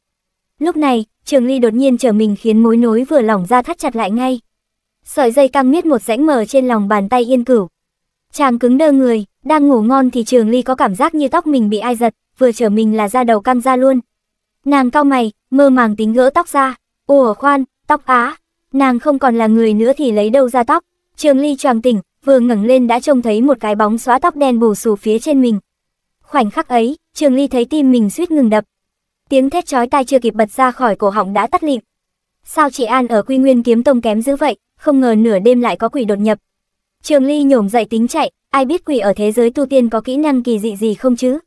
Lúc này, Trường Ly đột nhiên trở mình khiến mối nối vừa lỏng ra thắt chặt lại ngay. Sợi dây căng miết một rãnh mờ trên lòng bàn tay Yên Cửu. Chàng cứng đơ người, đang ngủ ngon thì Trường Ly có cảm giác như tóc mình bị ai giật, vừa trở mình là da đầu căng ra luôn. Nàng cau mày, mơ màng tính gỡ tóc ra. Ủa khoan, tóc á, nàng không còn là người nữa thì lấy đâu ra tóc. Trường Ly choàng tỉnh, vừa ngẩng lên đã trông thấy một cái bóng xóa tóc đen bù xù phía trên mình. Khoảnh khắc ấy, Trường Ly thấy tim mình suýt ngừng đập. Tiếng thét chói tai chưa kịp bật ra khỏi cổ họng đã tắt lịm. Sao chị An ở Quy Nguyên Kiếm Tông kém dữ vậy, không ngờ nửa đêm lại có quỷ đột nhập. Trường Ly nhổm dậy tính chạy, ai biết quỷ ở thế giới tu tiên có kỹ năng kỳ dị gì không chứ.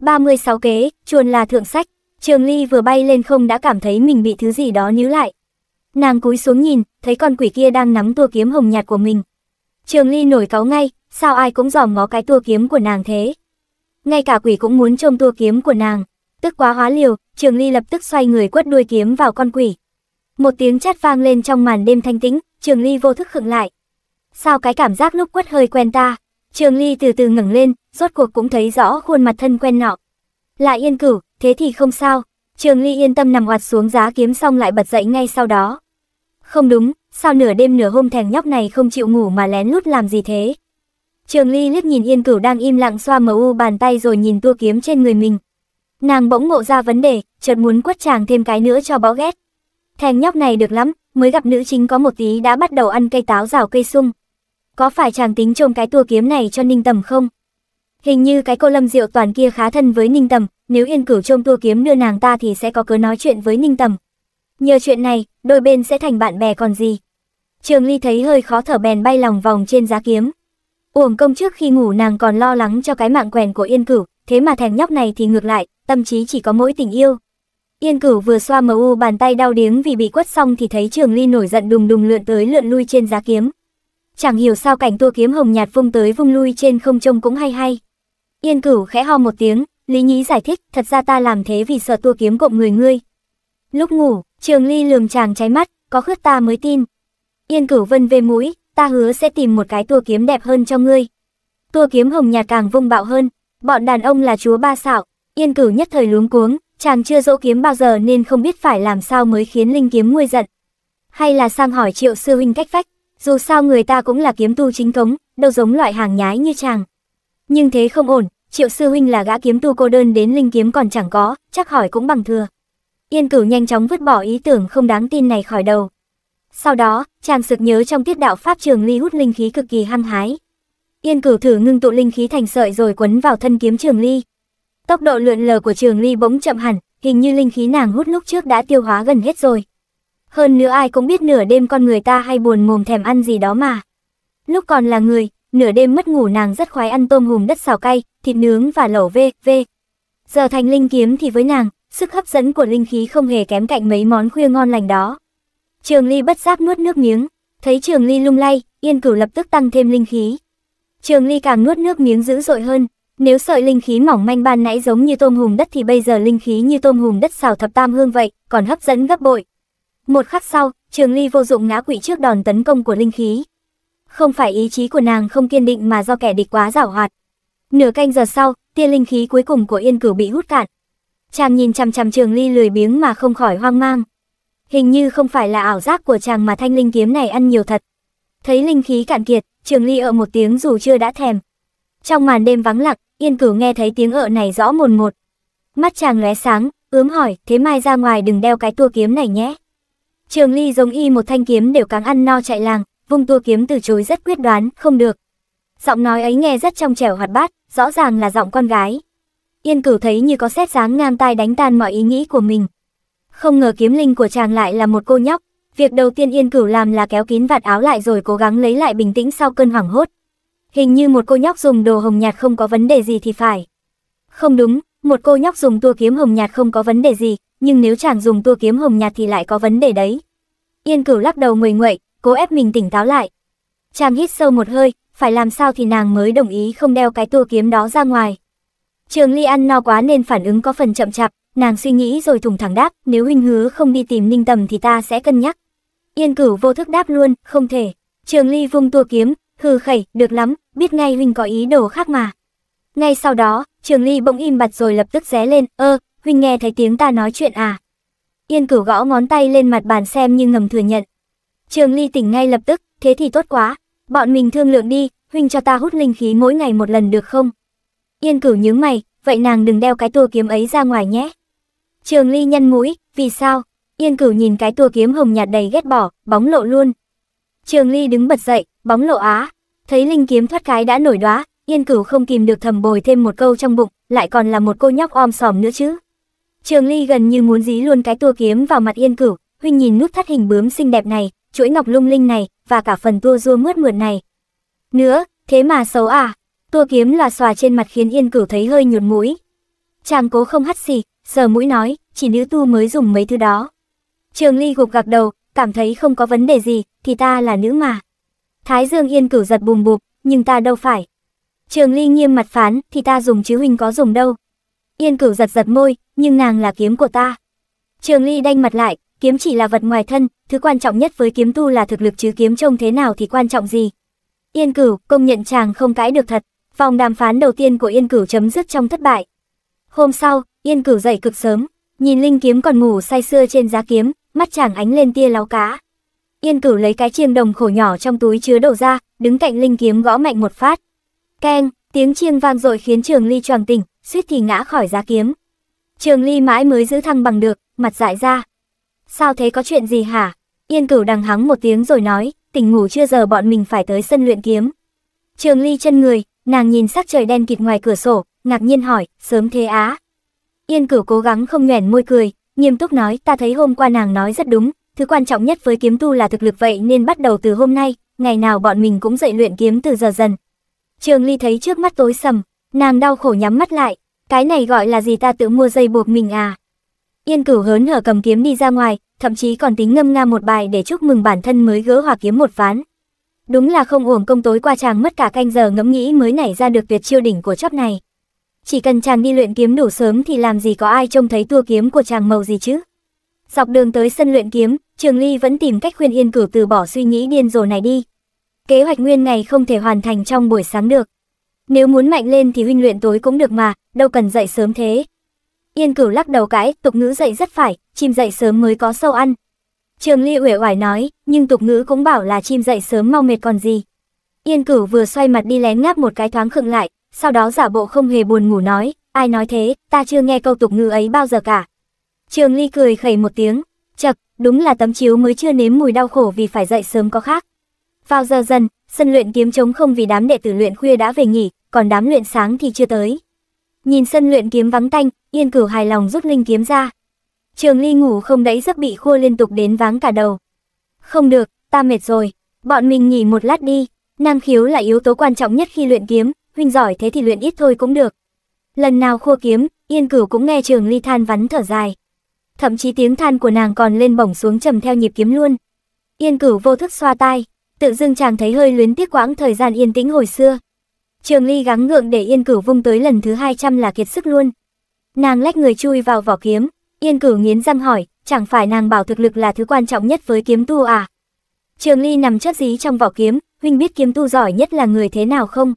36 kế, chuồn là thượng sách, Trường Ly vừa bay lên không đã cảm thấy mình bị thứ gì đó níu lại. Nàng cúi xuống nhìn, thấy con quỷ kia đang nắm tua kiếm hồng nhạt của mình. Trường Ly nổi cáu ngay, sao ai cũng dòm ngó cái tua kiếm của nàng thế? Ngay cả quỷ cũng muốn trông tua kiếm của nàng. Tức quá hóa liều, Trường Ly lập tức xoay người quất đuôi kiếm vào con quỷ. Một tiếng chát vang lên trong màn đêm thanh tĩnh, Trường Ly vô thức khựng lại. Sao cái cảm giác lúc quất hơi quen ta? Trường Ly từ từ ngẩng lên, rốt cuộc cũng thấy rõ khuôn mặt thân quen nọ. Lại Yên Cửu, thế thì không sao, Trường Ly yên tâm nằm hoạt xuống giá kiếm xong lại bật dậy ngay sau đó. Không đúng, sao nửa đêm nửa hôm thèn nhóc này không chịu ngủ mà lén lút làm gì thế? Trường Ly liếc nhìn Yên Cửu đang im lặng xoa mờ u bàn tay rồi nhìn tua kiếm trên người mình. Nàng bỗng ngộ ra vấn đề, chợt muốn quất chàng thêm cái nữa cho bó ghét. Thèn nhóc này được lắm, mới gặp nữ chính có một tí đã bắt đầu ăn cây táo rào cây sung. Có phải chàng tính trông cái tua kiếm này cho ninh tầm không? Hình như cái cô Lâm Diệu Toàn kia khá thân với Ninh Tầm, nếu Yên Cửu trông tua kiếm đưa nàng ta thì sẽ có cớ nói chuyện với Ninh Tầm. Nhờ chuyện này, đôi bên sẽ thành bạn bè còn gì. Trường Ly thấy hơi khó thở bèn bay lòng vòng trên giá kiếm. Uổng công trước khi ngủ nàng còn lo lắng cho cái mạng quèn của Yên Cửu, thế mà thằng nhóc này thì ngược lại, tâm trí chỉ có mỗi tình yêu. Yên Cửu vừa xoa mờ u bàn tay đau điếng vì bị quất xong thì thấy Trường Ly nổi giận đùng đùng lượn tới lượn lui trên giá kiếm. Chẳng hiểu sao cảnh tua kiếm hồng nhạt vung tới vung lui trên không trông cũng hay hay. Yên cửu khẽ ho một tiếng, Lý Nhĩ giải thích, thật ra ta làm thế vì sợ tua kiếm cộng người ngươi. Lúc ngủ, Trường Ly lườm chàng cháy mắt, có khước ta mới tin. Yên cửu vân về mũi, ta hứa sẽ tìm một cái tua kiếm đẹp hơn cho ngươi. Tua kiếm hồng nhạt càng vung bạo hơn, bọn đàn ông là chúa ba xạo, yên cửu nhất thời luống cuống, chàng chưa dỗ kiếm bao giờ nên không biết phải làm sao mới khiến linh kiếm nguôi giận. Hay là sang hỏi triệu sư huynh cách phách, dù sao người ta cũng là kiếm tu chính cống, đâu giống loại hàng nhái như chàng. Nhưng thế không ổn, triệu sư huynh là gã kiếm tu cô đơn đến linh kiếm còn chẳng có, chắc hỏi cũng bằng thừa. Yên cửu nhanh chóng vứt bỏ ý tưởng không đáng tin này khỏi đầu. Sau đó, chàng sực nhớ trong tiết đạo pháp trường ly hút linh khí cực kỳ hăng hái. Yên cửu thử ngưng tụ linh khí thành sợi rồi quấn vào thân kiếm trường ly. Tốc độ lượn lờ của trường ly bỗng chậm hẳn, hình như linh khí nàng hút lúc trước đã tiêu hóa gần hết rồi. Hơn nữa ai cũng biết nửa đêm con người ta hay buồn mồm thèm ăn gì đó mà. Lúc còn là người, Nửa đêm mất ngủ nàng rất khoái ăn tôm hùm đất xào cay, thịt nướng và lẩu v. v. Giờ thành linh kiếm thì với nàng, sức hấp dẫn của linh khí không hề kém cạnh mấy món khuya ngon lành đó. Trường Ly bất giác nuốt nước miếng, thấy Trường Ly lung lay, Yên Cửu lập tức tăng thêm linh khí. Trường Ly càng nuốt nước miếng dữ dội hơn, nếu sợi linh khí mỏng manh ban nãy giống như tôm hùm đất thì bây giờ linh khí như tôm hùm đất xào thập tam hương vậy, còn hấp dẫn gấp bội. Một khắc sau, Trường Ly vô dụng ngã quỵ trước đòn tấn công của linh khí không phải ý chí của nàng không kiên định mà do kẻ địch quá giảo hoạt. Nửa canh giờ sau, tia linh khí cuối cùng của Yên Cửu bị hút cạn. Chàng nhìn chằm chằm Trường Ly lười biếng mà không khỏi hoang mang. Hình như không phải là ảo giác của chàng mà thanh linh kiếm này ăn nhiều thật. Thấy linh khí cạn kiệt, Trường Ly ợ một tiếng dù chưa đã thèm. Trong màn đêm vắng lặng, Yên Cửu nghe thấy tiếng ợ này rõ mồn một. Mắt chàng lóe sáng, ướm hỏi, thế mai ra ngoài đừng đeo cái tua kiếm này nhé. Trường Ly giống y một thanh kiếm đều càng ăn no chạy làng, vung tua kiếm từ chối rất quyết đoán, không được. Giọng nói ấy nghe rất trong trẻo hoạt bát, rõ ràng là giọng con gái. Yên cửu thấy như có xét dáng ngang tai đánh tan mọi ý nghĩ của mình. Không ngờ kiếm linh của chàng lại là một cô nhóc. Việc đầu tiên Yên cửu làm là kéo kín vạt áo lại rồi cố gắng lấy lại bình tĩnh sau cơn hoảng hốt. Hình như một cô nhóc dùng đồ hồng nhạt không có vấn đề gì thì phải. Không đúng, một cô nhóc dùng tua kiếm hồng nhạt không có vấn đề gì, nhưng nếu chàng dùng tua kiếm hồng nhạt thì lại có vấn đề đấy. Yên cửu lắc đầu nguầy nguậy, cố ép mình tỉnh táo lại. Chàng hít sâu một hơi, phải làm sao thì nàng mới đồng ý không đeo cái tua kiếm đó ra ngoài. Trường Ly ăn no quá nên phản ứng có phần chậm chạp, nàng suy nghĩ rồi thùng thẳng đáp, nếu huynh hứa không đi tìm Ninh Tầm thì ta sẽ cân nhắc. Yên Cửu vô thức đáp luôn, không thể. Trường Ly vung tua kiếm, hừ khẩy, được lắm, biết ngay huynh có ý đồ khác mà. Ngay sau đó, Trường Ly bỗng im bặt rồi lập tức ré lên, "Ơ, huynh nghe thấy tiếng ta nói chuyện à?" Yên Cửu gõ ngón tay lên mặt bàn xem như ngầm thừa nhận, Trường Ly tỉnh ngay lập tức, thế thì tốt quá, bọn mình thương lượng đi, huynh cho ta hút linh khí mỗi ngày một lần được không? Yên cửu nhướng mày, vậy nàng đừng đeo cái tua kiếm ấy ra ngoài nhé. Trường Ly nhăn mũi, vì sao? Yên cửu nhìn cái tua kiếm hồng nhạt đầy ghét bỏ, bóng lộ luôn. Trường Ly đứng bật dậy, bóng lộ á. Thấy linh kiếm thoát cái đã nổi đóa, Yên cửu không kìm được thầm bồi thêm một câu trong bụng, lại còn là một cô nhóc om sòm nữa chứ. Trường Ly gần như muốn dí luôn cái tua kiếm vào mặt Yên cửu, huynh nhìn nút thắt hình bướm xinh đẹp này, chuỗi ngọc lung linh này, và cả phần tua rua mướt mượt này. Nữa, thế mà xấu à, tua kiếm là xòa trên mặt khiến yên cửu thấy hơi nhuột mũi. Chàng cố không hắt xì, sờ mũi nói, chỉ nữ tu mới dùng mấy thứ đó. Trường Ly gục gạc đầu, cảm thấy không có vấn đề gì, thì ta là nữ mà. Thái Dương Yên cửu giật bùm bụp, nhưng ta đâu phải. Trường Ly nghiêm mặt phán, thì ta dùng chứ huynh có dùng đâu. Yên cửu giật giật môi, nhưng nàng là kiếm của ta. Trường Ly đanh mặt lại, kiếm chỉ là vật ngoài thân, thứ quan trọng nhất với kiếm tu là thực lực chứ kiếm trông thế nào thì quan trọng gì. Yên Cửu công nhận chàng không cãi được thật, vòng đàm phán đầu tiên của Yên Cửu chấm dứt trong thất bại. Hôm sau, Yên Cửu dậy cực sớm, nhìn linh kiếm còn ngủ say sưa trên giá kiếm, mắt chàng ánh lên tia láo cá. Yên Cửu lấy cái chiêng đồng khổ nhỏ trong túi chứa đồ ra, đứng cạnh linh kiếm gõ mạnh một phát. Keng, tiếng chiêng vang dội khiến Trường Ly choàng tỉnh, suýt thì ngã khỏi giá kiếm. Trường Ly mãi mới giữ thăng bằng được, mặt dại ra, Sao thế có chuyện gì hả? Yên cửu đằng hắng một tiếng rồi nói, tỉnh ngủ chưa giờ bọn mình phải tới sân luyện kiếm. Trường ly chân người, nàng nhìn sắc trời đen kịt ngoài cửa sổ, ngạc nhiên hỏi, sớm thế á? Yên cửu cố gắng không nhoẻn môi cười, nghiêm túc nói, ta thấy hôm qua nàng nói rất đúng, thứ quan trọng nhất với kiếm tu là thực lực vậy nên bắt đầu từ hôm nay, ngày nào bọn mình cũng dậy luyện kiếm từ giờ dần. Trường ly thấy trước mắt tối sầm, nàng đau khổ nhắm mắt lại, cái này gọi là gì ta tự mua dây buộc mình à? Yên cửu hớn hở cầm kiếm đi ra ngoài, thậm chí còn tính ngâm nga một bài để chúc mừng bản thân mới gỡ hòa kiếm một ván. Đúng là không uổng công tối qua chàng mất cả canh giờ ngẫm nghĩ mới nảy ra được tuyệt chiêu đỉnh của chóp này. Chỉ cần chàng đi luyện kiếm đủ sớm thì làm gì có ai trông thấy tua kiếm của chàng màu gì chứ. Dọc đường tới sân luyện kiếm, Trường Ly vẫn tìm cách khuyên Yên Cửu từ bỏ suy nghĩ điên rồ này đi. Kế hoạch nguyên ngày không thể hoàn thành trong buổi sáng được. Nếu muốn mạnh lên thì huynh luyện tối cũng được mà, đâu cần dậy sớm thế, Yên cửu lắc đầu cái, tục ngữ dậy rất phải, chim dậy sớm mới có sâu ăn. Trường Ly uể oải nói, nhưng tục ngữ cũng bảo là chim dậy sớm mau mệt còn gì. Yên cửu vừa xoay mặt đi lén ngáp một cái thoáng khựng lại, sau đó giả bộ không hề buồn ngủ nói, ai nói thế, ta chưa nghe câu tục ngữ ấy bao giờ cả. Trường Ly cười khẩy một tiếng, chật, đúng là tấm chiếu mới chưa nếm mùi đau khổ vì phải dậy sớm có khác. Vào giờ dần, sân luyện kiếm trống không vì đám đệ tử luyện khuya đã về nghỉ, còn đám luyện sáng thì chưa tới. Nhìn sân luyện kiếm vắng tanh, Yên Cửu hài lòng rút linh kiếm ra. Trường Ly ngủ không đấy giấc bị khua liên tục đến váng cả đầu. Không được, ta mệt rồi, bọn mình nghỉ một lát đi, năng khiếu là yếu tố quan trọng nhất khi luyện kiếm, huynh giỏi thế thì luyện ít thôi cũng được. Lần nào khua kiếm, Yên Cửu cũng nghe Trường Ly than vắn thở dài. Thậm chí tiếng than của nàng còn lên bổng xuống trầm theo nhịp kiếm luôn. Yên Cửu vô thức xoa tai, tự dưng chàng thấy hơi luyến tiếc quãng thời gian yên tĩnh hồi xưa. Trường Ly gắng ngượng để Yên Cửu vung tới lần thứ 200 là kiệt sức luôn. Nàng lách người chui vào vỏ kiếm, Yên Cửu nghiến răng hỏi, chẳng phải nàng bảo thực lực là thứ quan trọng nhất với kiếm tu à? Trường Ly nằm chất dí trong vỏ kiếm, huynh biết kiếm tu giỏi nhất là người thế nào không?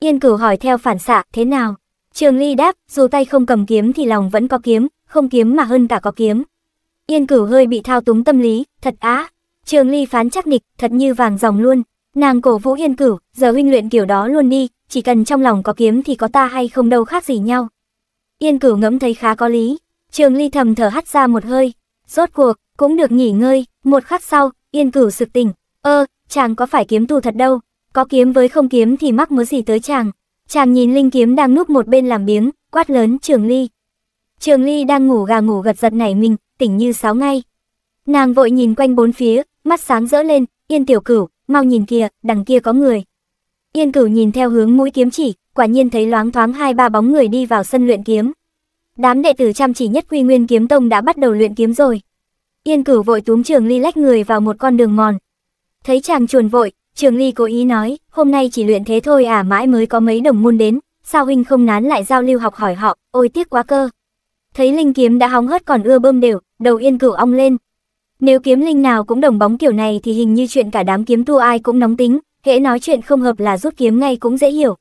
Yên Cửu hỏi theo phản xạ, thế nào? Trường Ly đáp, dù tay không cầm kiếm thì lòng vẫn có kiếm, không kiếm mà hơn cả có kiếm. Yên Cửu hơi bị thao túng tâm lý, thật á. Trường Ly phán chắc nịch, thật như vàng dòng luôn. Nàng cổ vũ Yên Cửu, giờ huynh luyện kiểu đó luôn đi, chỉ cần trong lòng có kiếm thì có ta hay không đâu khác gì nhau. Yên Cửu ngẫm thấy khá có lý, Trường Ly thầm thở hắt ra một hơi, rốt cuộc cũng được nghỉ ngơi, một khắc sau, Yên Cửu sực tỉnh, "Ơ, chàng có phải kiếm tu thật đâu, có kiếm với không kiếm thì mắc mớ gì tới chàng." Chàng nhìn Linh kiếm đang núp một bên làm biếng, quát lớn Trường Ly. Trường Ly đang ngủ gà ngủ gật giật nảy mình, tỉnh như sáo ngay. Nàng vội nhìn quanh bốn phía, mắt sáng rỡ lên, "Yên tiểu cửu, mau nhìn kìa, đằng kia có người. Yên cửu nhìn theo hướng mũi kiếm chỉ, quả nhiên thấy loáng thoáng hai ba bóng người đi vào sân luyện kiếm. Đám đệ tử chăm chỉ nhất quy nguyên kiếm tông đã bắt đầu luyện kiếm rồi. Yên cửu vội túm trường ly lách người vào một con đường mòn. Thấy chàng chuồn vội, trường ly cố ý nói, hôm nay chỉ luyện thế thôi à mãi mới có mấy đồng môn đến, sao huynh không nán lại giao lưu học hỏi họ, ôi tiếc quá cơ. Thấy linh kiếm đã hóng hớt còn ưa bơm đều, đầu yên cửu ong lên, nếu kiếm linh nào cũng đồng bóng kiểu này thì hình như chuyện cả đám kiếm tu ai cũng nóng tính, hễ nói chuyện không hợp là rút kiếm ngay cũng dễ hiểu.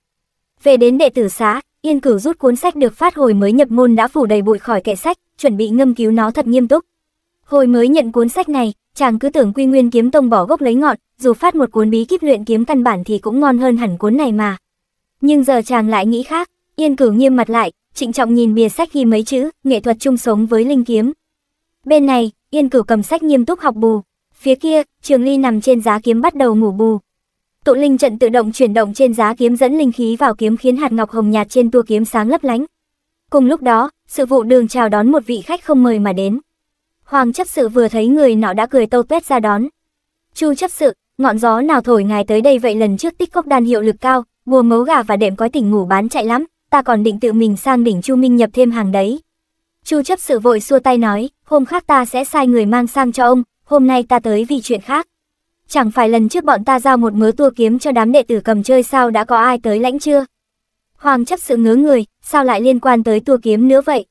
Về đến đệ tử xá Yên Cửu rút cuốn sách được phát hồi mới nhập môn đã phủ đầy bụi khỏi kệ sách, chuẩn bị ngâm cứu nó thật nghiêm túc. Hồi mới nhận cuốn sách này, chàng cứ tưởng Quy Nguyên kiếm tông bỏ gốc lấy ngọn, dù phát một cuốn bí kíp luyện kiếm căn bản thì cũng ngon hơn hẳn cuốn này mà. Nhưng giờ chàng lại nghĩ khác, Yên Cửu nghiêm mặt lại, trịnh trọng nhìn bìa sách ghi mấy chữ, nghệ thuật chung sống với linh kiếm. Bên này, Yên Cửu cầm sách nghiêm túc học bù. Phía kia, Trường Ly nằm trên giá kiếm bắt đầu ngủ bù. Tụ linh trận tự động chuyển động trên giá kiếm dẫn linh khí vào kiếm khiến hạt ngọc hồng nhạt trên tua kiếm sáng lấp lánh. Cùng lúc đó, sự vụ đường chào đón một vị khách không mời mà đến. Hoàng chấp sự vừa thấy người nọ đã cười tâu tuét ra đón. Chu chấp sự, ngọn gió nào thổi ngài tới đây vậy lần trước tích cốc đan hiệu lực cao, mua mấu gà và đệm có tỉnh ngủ bán chạy lắm, ta còn định tự mình sang đỉnh Chu Minh nhập thêm hàng đấy. Chu chấp sự vội xua tay nói, hôm khác ta sẽ sai người mang sang cho ông, hôm nay ta tới vì chuyện khác. Chẳng phải lần trước bọn ta giao một mớ tua kiếm cho đám đệ tử cầm chơi sao đã có ai tới lãnh chưa? Hoàng chấp sự ngớ người, sao lại liên quan tới tua kiếm nữa vậy?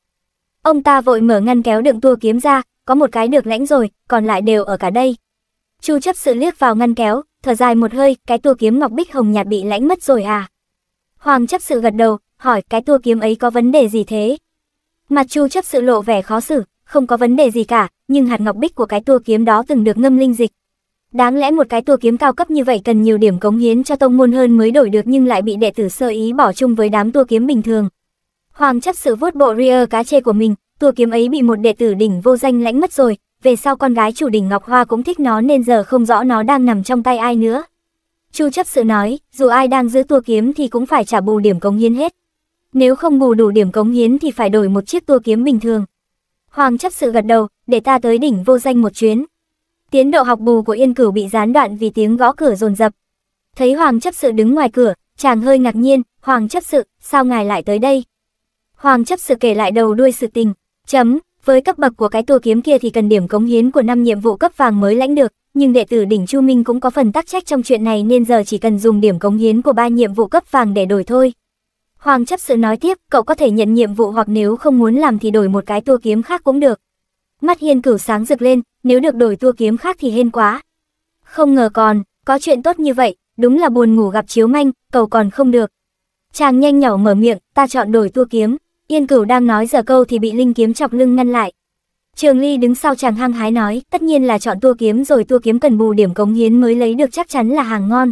Ông ta vội mở ngăn kéo đựng tua kiếm ra, có một cái được lãnh rồi, còn lại đều ở cả đây. Chu chấp sự liếc vào ngăn kéo, thở dài một hơi, cái tua kiếm ngọc bích hồng nhạt bị lãnh mất rồi à? Hoàng chấp sự gật đầu, hỏi cái tua kiếm ấy có vấn đề gì thế? Mặt Chu chấp sự lộ vẻ khó xử, không có vấn đề gì cả, nhưng hạt ngọc bích của cái tua kiếm đó từng được ngâm linh dịch. Đáng lẽ một cái tua kiếm cao cấp như vậy cần nhiều điểm cống hiến cho tông môn hơn mới đổi được nhưng lại bị đệ tử sơ ý bỏ chung với đám tua kiếm bình thường. Hoàng chấp sự vuốt bộ ria cá chê của mình, tua kiếm ấy bị một đệ tử đỉnh vô danh lãnh mất rồi, về sau con gái chủ đỉnh Ngọc Hoa cũng thích nó nên giờ không rõ nó đang nằm trong tay ai nữa. Chu chấp sự nói, dù ai đang giữ tua kiếm thì cũng phải trả bù điểm cống hiến hết. Nếu không bù đủ điểm cống hiến thì phải đổi một chiếc tua kiếm bình thường. Hoàng chấp sự gật đầu, để ta tới đỉnh vô danh một chuyến. Tiến độ học bù của Yên Cửu bị gián đoạn vì tiếng gõ cửa rồn rập. Thấy Hoàng chấp sự đứng ngoài cửa, chàng hơi ngạc nhiên, Hoàng chấp sự, sao ngài lại tới đây? Hoàng chấp sự kể lại đầu đuôi sự tình, chấm, với cấp bậc của cái tua kiếm kia thì cần điểm cống hiến của năm nhiệm vụ cấp vàng mới lãnh được, nhưng đệ tử đỉnh Chu Minh cũng có phần tác trách trong chuyện này nên giờ chỉ cần dùng điểm cống hiến của ba nhiệm vụ cấp vàng để đổi thôi. Hoàng chấp sự nói tiếp, cậu có thể nhận nhiệm vụ hoặc nếu không muốn làm thì đổi một cái tua kiếm khác cũng được. Mắt hiên cửu sáng rực lên, nếu được đổi tua kiếm khác thì hên quá. Không ngờ còn, có chuyện tốt như vậy, đúng là buồn ngủ gặp chiếu manh, cầu còn không được. Chàng nhanh nhỏ mở miệng, ta chọn đổi tua kiếm. Yên cửu đang nói giờ câu thì bị linh kiếm chọc lưng ngăn lại. Trường Ly đứng sau chàng hăng hái nói, tất nhiên là chọn tua kiếm rồi tua kiếm cần bù điểm cống hiến mới lấy được chắc chắn là hàng ngon.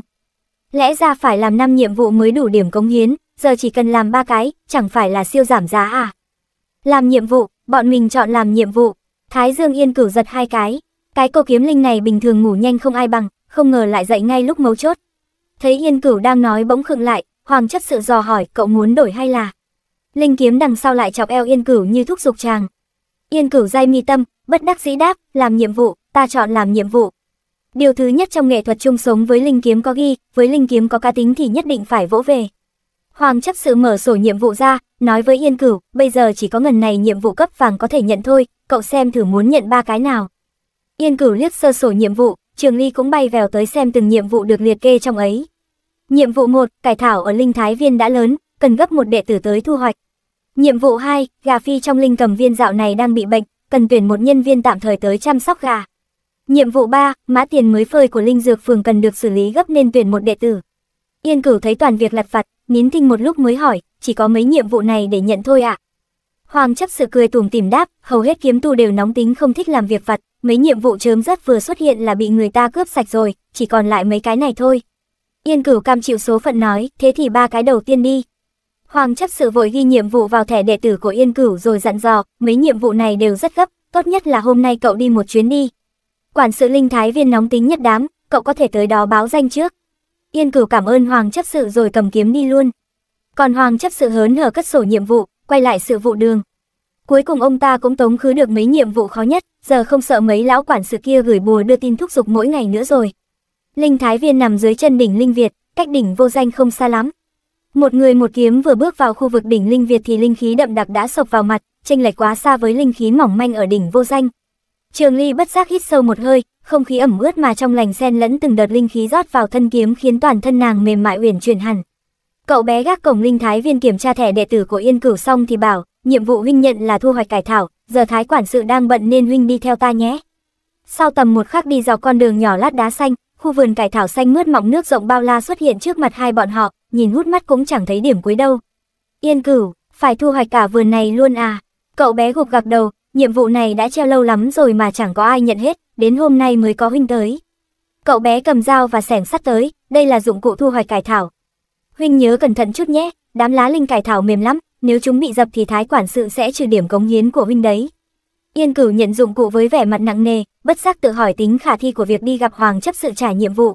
Lẽ ra phải làm năm nhiệm vụ mới đủ điểm cống hiến, giờ chỉ cần làm ba cái, chẳng phải là siêu giảm giá à? Làm nhiệm vụ, bọn mình chọn làm nhiệm vụ. Thái Dương Yên cửu giật hai cái. Cái cô kiếm linh này bình thường ngủ nhanh không ai bằng, không ngờ lại dậy ngay lúc mấu chốt. Thấy Yên cửu đang nói bỗng khựng lại, Hoàng chất sự dò hỏi cậu muốn đổi hay là? Linh kiếm đằng sau lại chọc eo Yên cửu như thúc giục chàng. Yên cửu dai mi tâm, bất đắc dĩ đáp, làm nhiệm vụ, ta chọn làm nhiệm vụ. Điều thứ nhất trong nghệ thuật chung sống với linh kiếm có ghi, với linh kiếm có cá tính thì nhất định phải vỗ về. Hoàng chấp sự mở sổ nhiệm vụ ra, nói với Yên Cửu, bây giờ chỉ có ngần này nhiệm vụ cấp vàng có thể nhận thôi, cậu xem thử muốn nhận ba cái nào. Yên Cửu liếc sơ sổ nhiệm vụ, Trường Ly cũng bay vèo tới xem từng nhiệm vụ được liệt kê trong ấy. Nhiệm vụ 1, cải thảo ở linh thái viên đã lớn, cần gấp một đệ tử tới thu hoạch. Nhiệm vụ 2, gà phi trong linh cầm viên dạo này đang bị bệnh, cần tuyển một nhân viên tạm thời tới chăm sóc gà. Nhiệm vụ 3, mã tiền mới phơi của linh dược phường cần được xử lý gấp nên tuyển một đệ tử. Yên cửu thấy toàn việc lặt vặt, nín thinh một lúc mới hỏi, chỉ có mấy nhiệm vụ này để nhận thôi ạ. À? Hoàng chấp sự cười tủm tỉm đáp, hầu hết kiếm tu đều nóng tính không thích làm việc vặt, mấy nhiệm vụ chớm rất vừa xuất hiện là bị người ta cướp sạch rồi, chỉ còn lại mấy cái này thôi. Yên cửu cam chịu số phận nói, thế thì ba cái đầu tiên đi. Hoàng chấp sự vội ghi nhiệm vụ vào thẻ đệ tử của Yên cửu rồi dặn dò, mấy nhiệm vụ này đều rất gấp, tốt nhất là hôm nay cậu đi một chuyến đi. Quản sự linh thái viên nóng tính nhất đám, cậu có thể tới đó báo danh trước. Yên Cửu cảm ơn Hoàng chấp sự rồi cầm kiếm đi luôn. Còn Hoàng chấp sự hớn hở cất sổ nhiệm vụ, quay lại sự vụ đường. Cuối cùng ông ta cũng tống khứ được mấy nhiệm vụ khó nhất, giờ không sợ mấy lão quản sự kia gửi bùa đưa tin thúc giục mỗi ngày nữa rồi. Linh Thái Viên nằm dưới chân đỉnh Linh Việt, cách đỉnh vô danh không xa lắm. Một người một kiếm vừa bước vào khu vực đỉnh Linh Việt thì linh khí đậm đặc đã sộc vào mặt, chênh lệch quá xa với linh khí mỏng manh ở đỉnh vô danh, Trường Ly bất giác hít sâu một hơi, không khí ẩm ướt mà trong lành xen lẫn từng đợt linh khí rót vào thân kiếm khiến toàn thân nàng mềm mại uyển chuyển hẳn. Cậu bé gác cổng linh thái viên kiểm tra thẻ đệ tử của Yên Cửu xong thì bảo, nhiệm vụ huynh nhận là thu hoạch cải thảo, giờ thái quản sự đang bận nên huynh đi theo ta nhé. Sau tầm một khắc đi dọc con đường nhỏ lát đá xanh, khu vườn cải thảo xanh mướt mọng nước rộng bao la xuất hiện trước mặt hai bọn họ, nhìn hút mắt cũng chẳng thấy điểm cuối đâu. Yên Cửu, phải thu hoạch cả vườn này luôn à? Cậu bé gục gặc đầu, Nhiệm vụ này đã treo lâu lắm rồi mà chẳng có ai nhận hết, đến hôm nay mới có huynh tới. Cậu bé cầm dao và sẻng sắt tới, đây là dụng cụ thu hoạch cải thảo. Huynh nhớ cẩn thận chút nhé, đám lá linh cải thảo mềm lắm, nếu chúng bị dập thì thái quản sự sẽ trừ điểm cống hiến của huynh đấy. Yên cửu nhận dụng cụ với vẻ mặt nặng nề, bất giác tự hỏi tính khả thi của việc đi gặp hoàng chấp sự trả nhiệm vụ.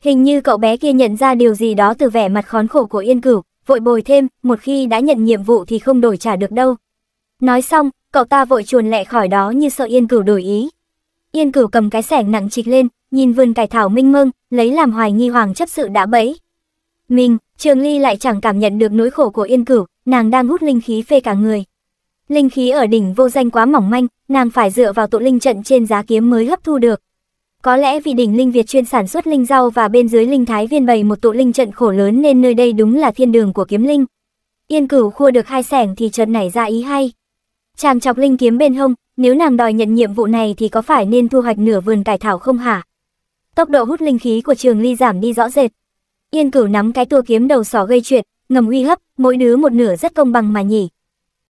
Hình như cậu bé kia nhận ra điều gì đó từ vẻ mặt khốn khổ của Yên Cửu, vội bồi thêm, một khi đã nhận nhiệm vụ thì không đổi trả được đâu. Nói xong, Cậu ta vội chuồn lẹ khỏi đó như sợ Yên Cửu đổi ý. Yên Cửu cầm cái sẻng nặng trịch lên, nhìn vườn cải thảo minh mông, lấy làm hoài nghi Hoàng chấp sự đã bẫy. Mình, Trường Ly lại chẳng cảm nhận được nỗi khổ của Yên Cửu, nàng đang hút linh khí phê cả người. Linh khí ở đỉnh vô danh quá mỏng manh, nàng phải dựa vào tụ linh trận trên giá kiếm mới hấp thu được. Có lẽ vì đỉnh Linh Việt chuyên sản xuất linh rau và bên dưới linh thái viên bày một tụ linh trận khổ lớn nên nơi đây đúng là thiên đường của kiếm linh. Yên Cửu khua được hai sẻng thì trận nảy ra ý hay. Chàng chọc linh kiếm bên hông, nếu nàng đòi nhận nhiệm vụ này thì có phải nên thu hoạch nửa vườn cải thảo không hả? Tốc độ hút linh khí của trường ly giảm đi rõ rệt. Yên cửu nắm cái tua kiếm đầu sỏ gây chuyện, ngầm uy hấp, mỗi đứa một nửa rất công bằng mà nhỉ.